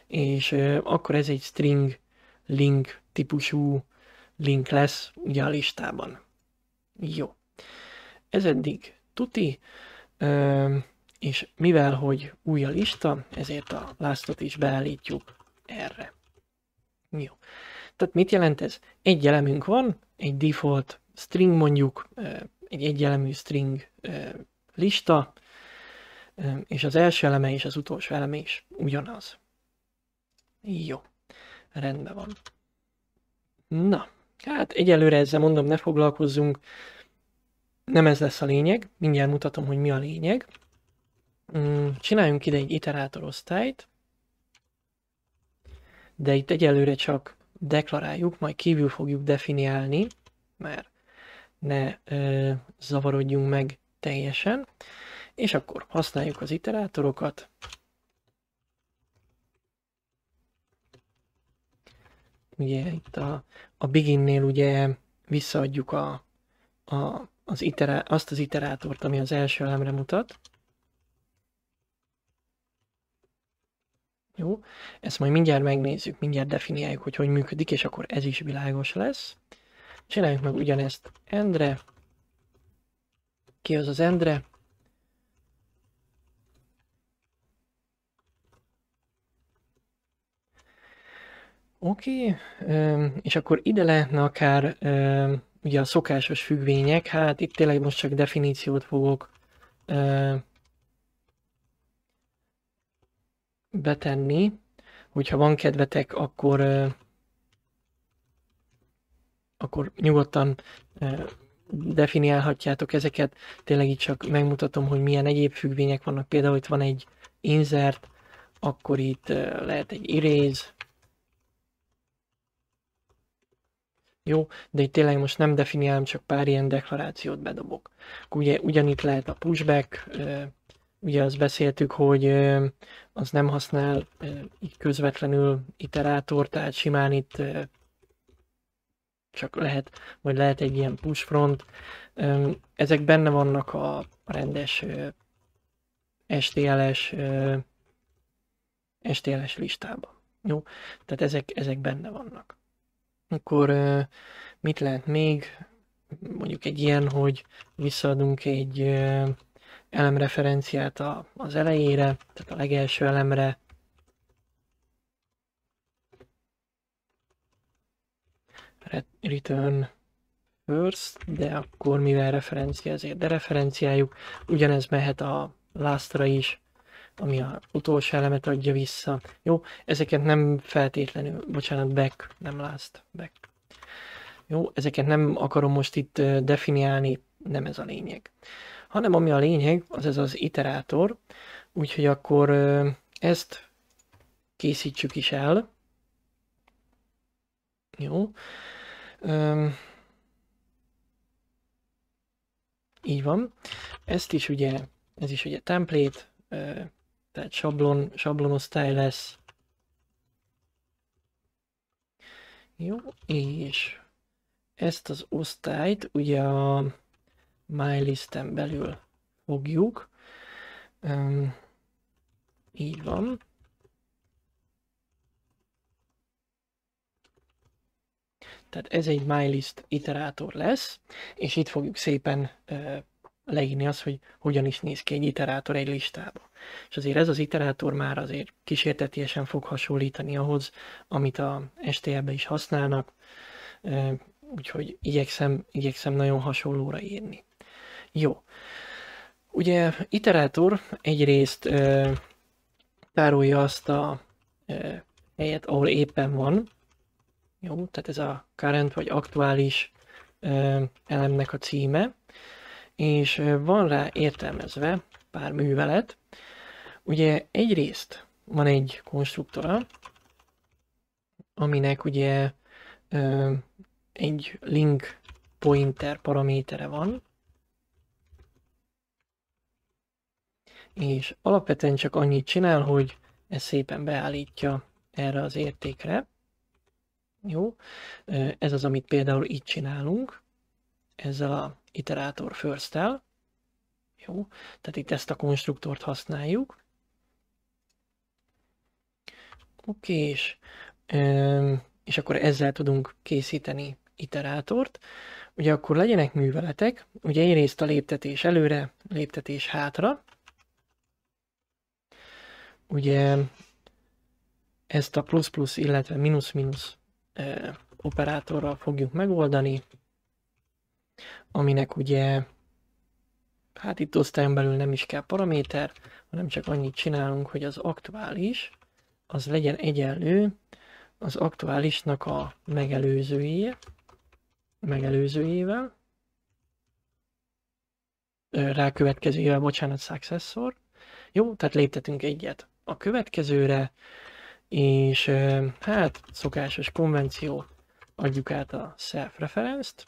és akkor ez egy string link típusú link lesz ugye a listában. Jó. Ez eddig tuti és mivel, hogy új a lista, ezért a lásztot is beállítjuk erre. Jó. Tehát mit jelent ez? Egy elemünk van, egy default string mondjuk, egy egyelemű string lista, és az első eleme és az utolsó eleme is ugyanaz. Jó, rendben van. Na, hát egyelőre ezzel mondom, ne foglalkozzunk, nem ez lesz a lényeg, mindjárt mutatom, hogy mi a lényeg. Mm, csináljunk ide egy iterátor osztályt, de itt egyelőre csak deklaráljuk, majd kívül fogjuk definiálni, mert ne ö, zavarodjunk meg teljesen, és akkor használjuk az iterátorokat, ugye itt a, a beginnél ugye visszaadjuk a, a, az iterá, azt az iterátort, ami az első elemre mutat, Jó? Ezt majd mindjárt megnézzük, mindjárt definiáljuk, hogy hogy működik, és akkor ez is világos lesz. Csináljuk meg ugyanezt Endre. Ki az az Endre? Oké, okay. és akkor ide lehetne akár ugye a szokásos függvények, hát itt tényleg most csak definíciót fogok betenni. Hogyha van kedvetek, akkor, akkor nyugodtan definiálhatjátok ezeket. Tényleg itt csak megmutatom, hogy milyen egyéb függvények vannak. Például itt van egy insert, akkor itt lehet egy iréz. Jó, de itt tényleg most nem definiálom, csak pár ilyen deklarációt bedobok. Ugye ugyanitt lehet a pushback, ugye azt beszéltük, hogy az nem használ így közvetlenül iterátor, tehát simán itt csak lehet, vagy lehet egy ilyen push front. Ezek benne vannak a rendes STLS, STLS listában. Jó? Tehát ezek, ezek benne vannak. Akkor mit lehet még? Mondjuk egy ilyen, hogy visszaadunk egy elemreferenciát a, az elejére, tehát a legelső elemre. Return first, de akkor mivel referencia, ezért dereferenciáljuk. Ugyanez mehet a lastra is, ami a utolsó elemet adja vissza. Jó, ezeket nem feltétlenül, bocsánat, back, nem last, back. Jó, ezeket nem akarom most itt definiálni nem ez a lényeg. Hanem ami a lényeg, az ez az iterátor, úgyhogy akkor ezt készítsük is el. Jó. Üm, így van. Ezt is ugye, ez is ugye template, tehát sablon, sablonosztály lesz. Jó, és ezt az osztályt ugye a mylisten belül fogjuk. Um, így van. Tehát ez egy mylist iterátor lesz, és itt fogjuk szépen uh, leírni azt, hogy hogyan is néz ki egy iterátor egy listába. És azért ez az iterátor már azért kísértetiesen fog hasonlítani ahhoz, amit a STL-be is használnak, úgyhogy igyekszem, igyekszem nagyon hasonlóra írni. Jó. Ugye Iterátor egyrészt ö, tárolja azt a ö, helyet, ahol éppen van. Jó, tehát ez a current vagy aktuális ö, elemnek a címe. És van rá értelmezve pár művelet. Ugye egyrészt van egy konstruktora, aminek ugye ö, egy link pointer paramétere van, és alapvetően csak annyit csinál, hogy ez szépen beállítja erre az értékre. Jó, ez az, amit például itt csinálunk, ezzel a iterátor first -tel. Jó, tehát itt ezt a konstruktort használjuk. Oké, és, és akkor ezzel tudunk készíteni iterátort. Ugye akkor legyenek műveletek, ugye egyrészt a léptetés előre, léptetés hátra, ugye ezt a plusz-plusz, illetve mínusz-mínusz e, operátorral fogjuk megoldani, aminek ugye, hát itt osztályon belül nem is kell paraméter, hanem csak annyit csinálunk, hogy az aktuális, az legyen egyenlő az aktuálisnak a megelőzőjé, megelőzőjével, e, rákövetkezőjével, bocsánat, successor. Jó, tehát léptetünk egyet a következőre, és hát szokásos konvenció, adjuk át a self-reference-t,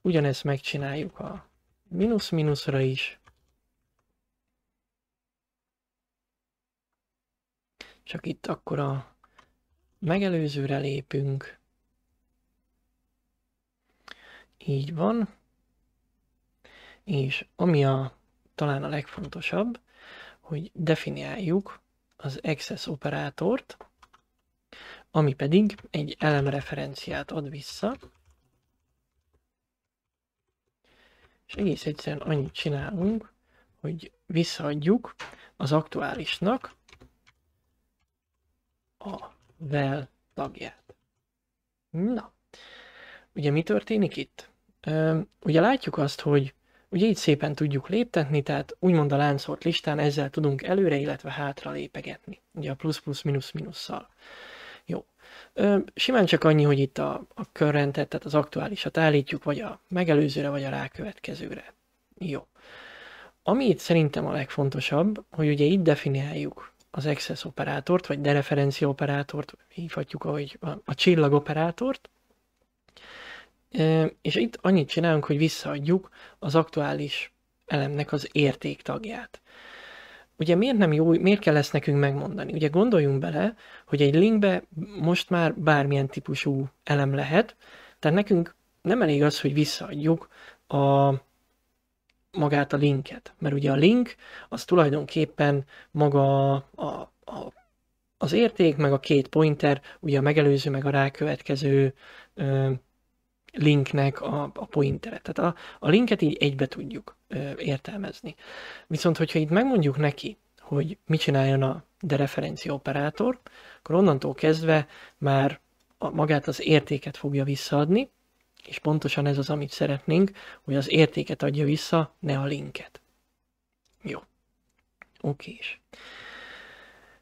ugyanezt megcsináljuk a mínusz-mínuszra is, csak itt akkor a megelőzőre lépünk, így van, és ami a talán a legfontosabb, hogy definiáljuk az access operátort, ami pedig egy elemreferenciát ad vissza, és egész egyszerűen annyit csinálunk, hogy visszaadjuk az aktuálisnak a vel tagját. Na, ugye mi történik itt? Ugye látjuk azt, hogy Ugye így szépen tudjuk léptetni, tehát úgymond a láncolt listán ezzel tudunk előre, illetve hátra lépegetni, ugye a plusz-plusz-minusz-minusszal. Jó. Ö, simán csak annyi, hogy itt a, a körrendet, tehát az aktuálisat állítjuk, vagy a megelőzőre, vagy a rákövetkezőre. Jó. Ami itt szerintem a legfontosabb, hogy ugye itt definiáljuk az access operátort, vagy dereferencia operátort, hívhatjuk, ahogy a, a csillag operátort, és itt annyit csinálunk, hogy visszaadjuk az aktuális elemnek az értéktagját. Ugye miért nem jó, miért kell ezt nekünk megmondani? Ugye gondoljunk bele, hogy egy linkbe most már bármilyen típusú elem lehet, tehát nekünk nem elég az, hogy visszaadjuk a, magát a linket, mert ugye a link az tulajdonképpen maga a, a, az érték, meg a két pointer, ugye a megelőző, meg a rákövetkező linknek a, a pointeret. Tehát a, a linket így egybe tudjuk ö, értelmezni. Viszont, hogyha itt megmondjuk neki, hogy mit csináljon a dereferencia operátor, akkor onnantól kezdve már a, magát az értéket fogja visszaadni, és pontosan ez az, amit szeretnénk, hogy az értéket adja vissza, ne a linket. Jó. Oké is.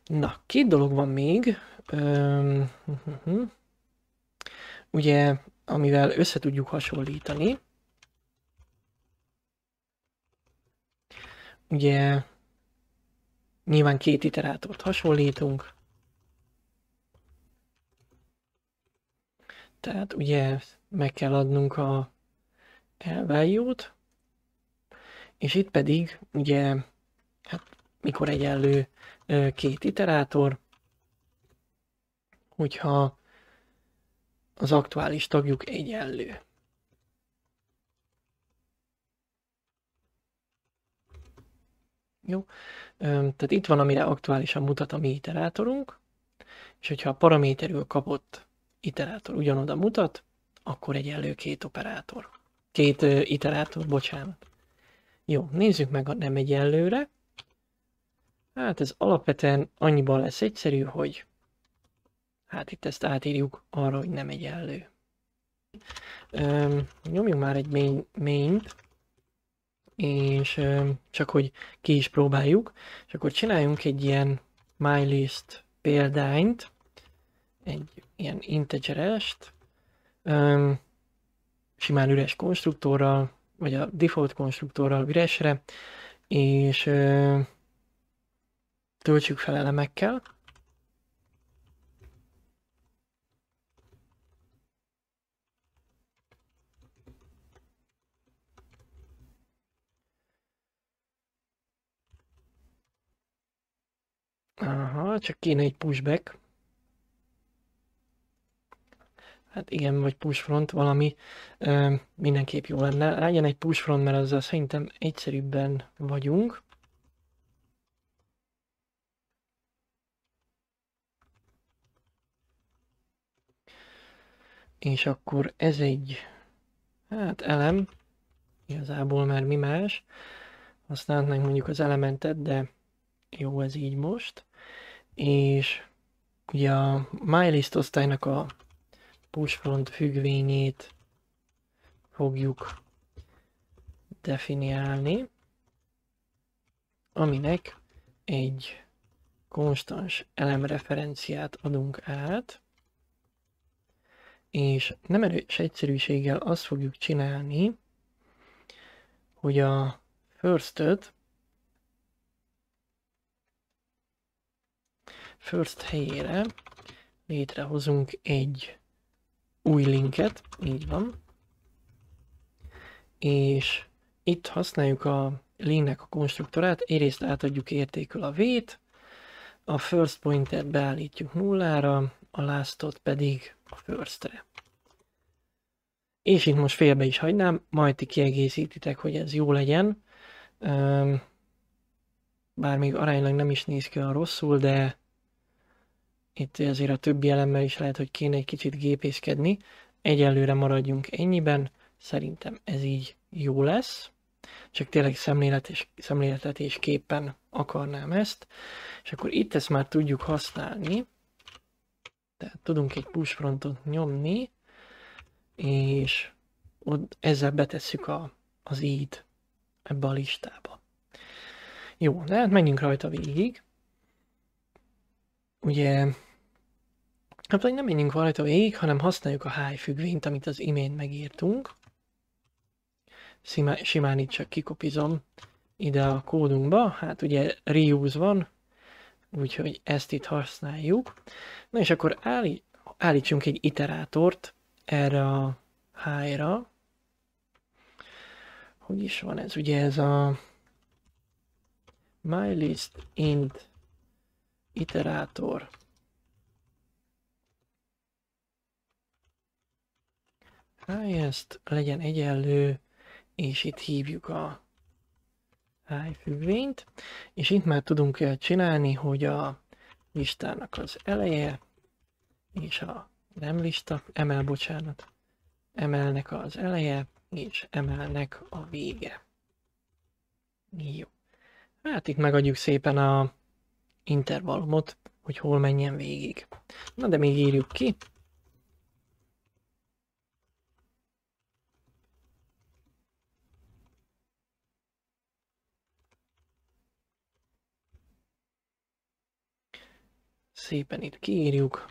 Na, két dolog van még. Öm, uh-huh. Ugye amivel össze tudjuk hasonlítani. Ugye nyilván két iterátort hasonlítunk. Tehát ugye meg kell adnunk a elvájót, és itt pedig ugye, hát mikor egyenlő két iterátor, hogyha az aktuális tagjuk egyenlő. Jó, tehát itt van, amire aktuálisan mutat a mi iterátorunk, és hogyha a paraméterül kapott iterátor ugyanoda mutat, akkor egyenlő két operátor. Két iterátor, bocsánat. Jó, nézzük meg a nem egyenlőre. Hát ez alapvetően annyiban lesz egyszerű, hogy Hát itt ezt átírjuk arra, hogy nem egyenlő. elő. nyomjunk már egy main, t és csak hogy ki is próbáljuk, és akkor csináljunk egy ilyen mylist példányt, egy ilyen integerest, simán üres konstruktorral, vagy a default konstruktorral üresre, és ö, töltsük fel elemekkel, Na, szóval csak kéne egy pushback. Hát igen, vagy pushfront, valami ö, mindenképp jó lenne. Legyen egy pushfront, mert azzal szerintem egyszerűbben vagyunk. És akkor ez egy, hát elem, igazából már mi más. Használhatnánk mondjuk az elementet, de jó ez így most és ugye a MyList osztálynak a pushfront függvényét fogjuk definiálni, aminek egy konstans elemreferenciát adunk át, és nem erős egyszerűséggel azt fogjuk csinálni, hogy a first first helyére létrehozunk egy új linket, így van, és itt használjuk a linknek a konstruktorát, egyrészt átadjuk értékül a v-t, a first pointer beállítjuk nullára, a lastot pedig a firstre. És itt most félbe is hagynám, majd ti kiegészítitek, hogy ez jó legyen. Bár még aránylag nem is néz ki a rosszul, de itt azért a többi elemmel is lehet, hogy kéne egy kicsit gépészkedni. Egyelőre maradjunk ennyiben, szerintem ez így jó lesz, csak tényleg szemlélet és, szemléletet és képen akarnám ezt, és akkor itt ezt már tudjuk használni, tehát tudunk egy pushfrontot nyomni, és ott ezzel betesszük a, az így ebbe a listába. Jó, de hát menjünk rajta végig. Ugye Hát pedig nem menjünk rajta végig, hanem használjuk a high függvényt, amit az imént megírtunk. Simán, simán itt csak kikopizom ide a kódunkba, hát ugye reuse van, úgyhogy ezt itt használjuk. Na és akkor állí, állítsunk egy iterátort erre a high-ra. Hogy is van ez? Ugye ez a mylist int iterátor highest legyen egyenlő, és itt hívjuk a high és itt már tudunk csinálni, hogy a listának az eleje, és a nem lista, emel, bocsánat, emelnek az eleje, és emelnek a vége. Jó. Hát itt megadjuk szépen a intervallumot, hogy hol menjen végig. Na de még írjuk ki. szépen itt kiírjuk.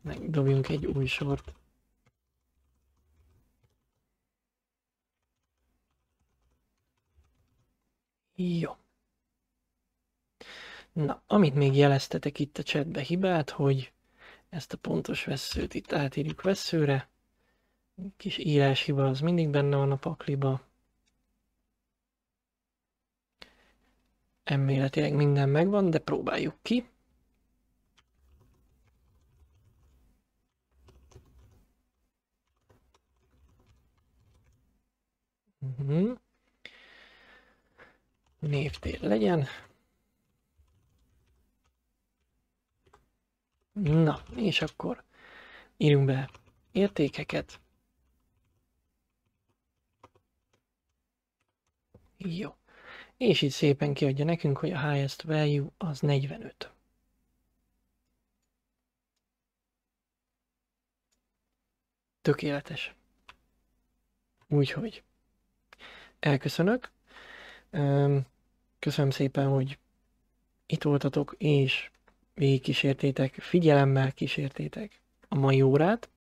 Megdobjunk egy új sort. Jó. Na, amit még jeleztetek itt a chatbe hibát, hogy ezt a pontos veszőt itt átírjuk veszőre. Kis íráshiba az mindig benne van a pakliba. Emléletileg minden megvan, de próbáljuk ki. Uh mhm. -huh. Névtér legyen. Na, és akkor írjunk be értékeket. Jó. És így szépen kiadja nekünk, hogy a highest value az 45. Tökéletes. Úgyhogy elköszönök. Köszönöm szépen, hogy itt voltatok, és végig kísértétek, figyelemmel kísértétek a mai órát,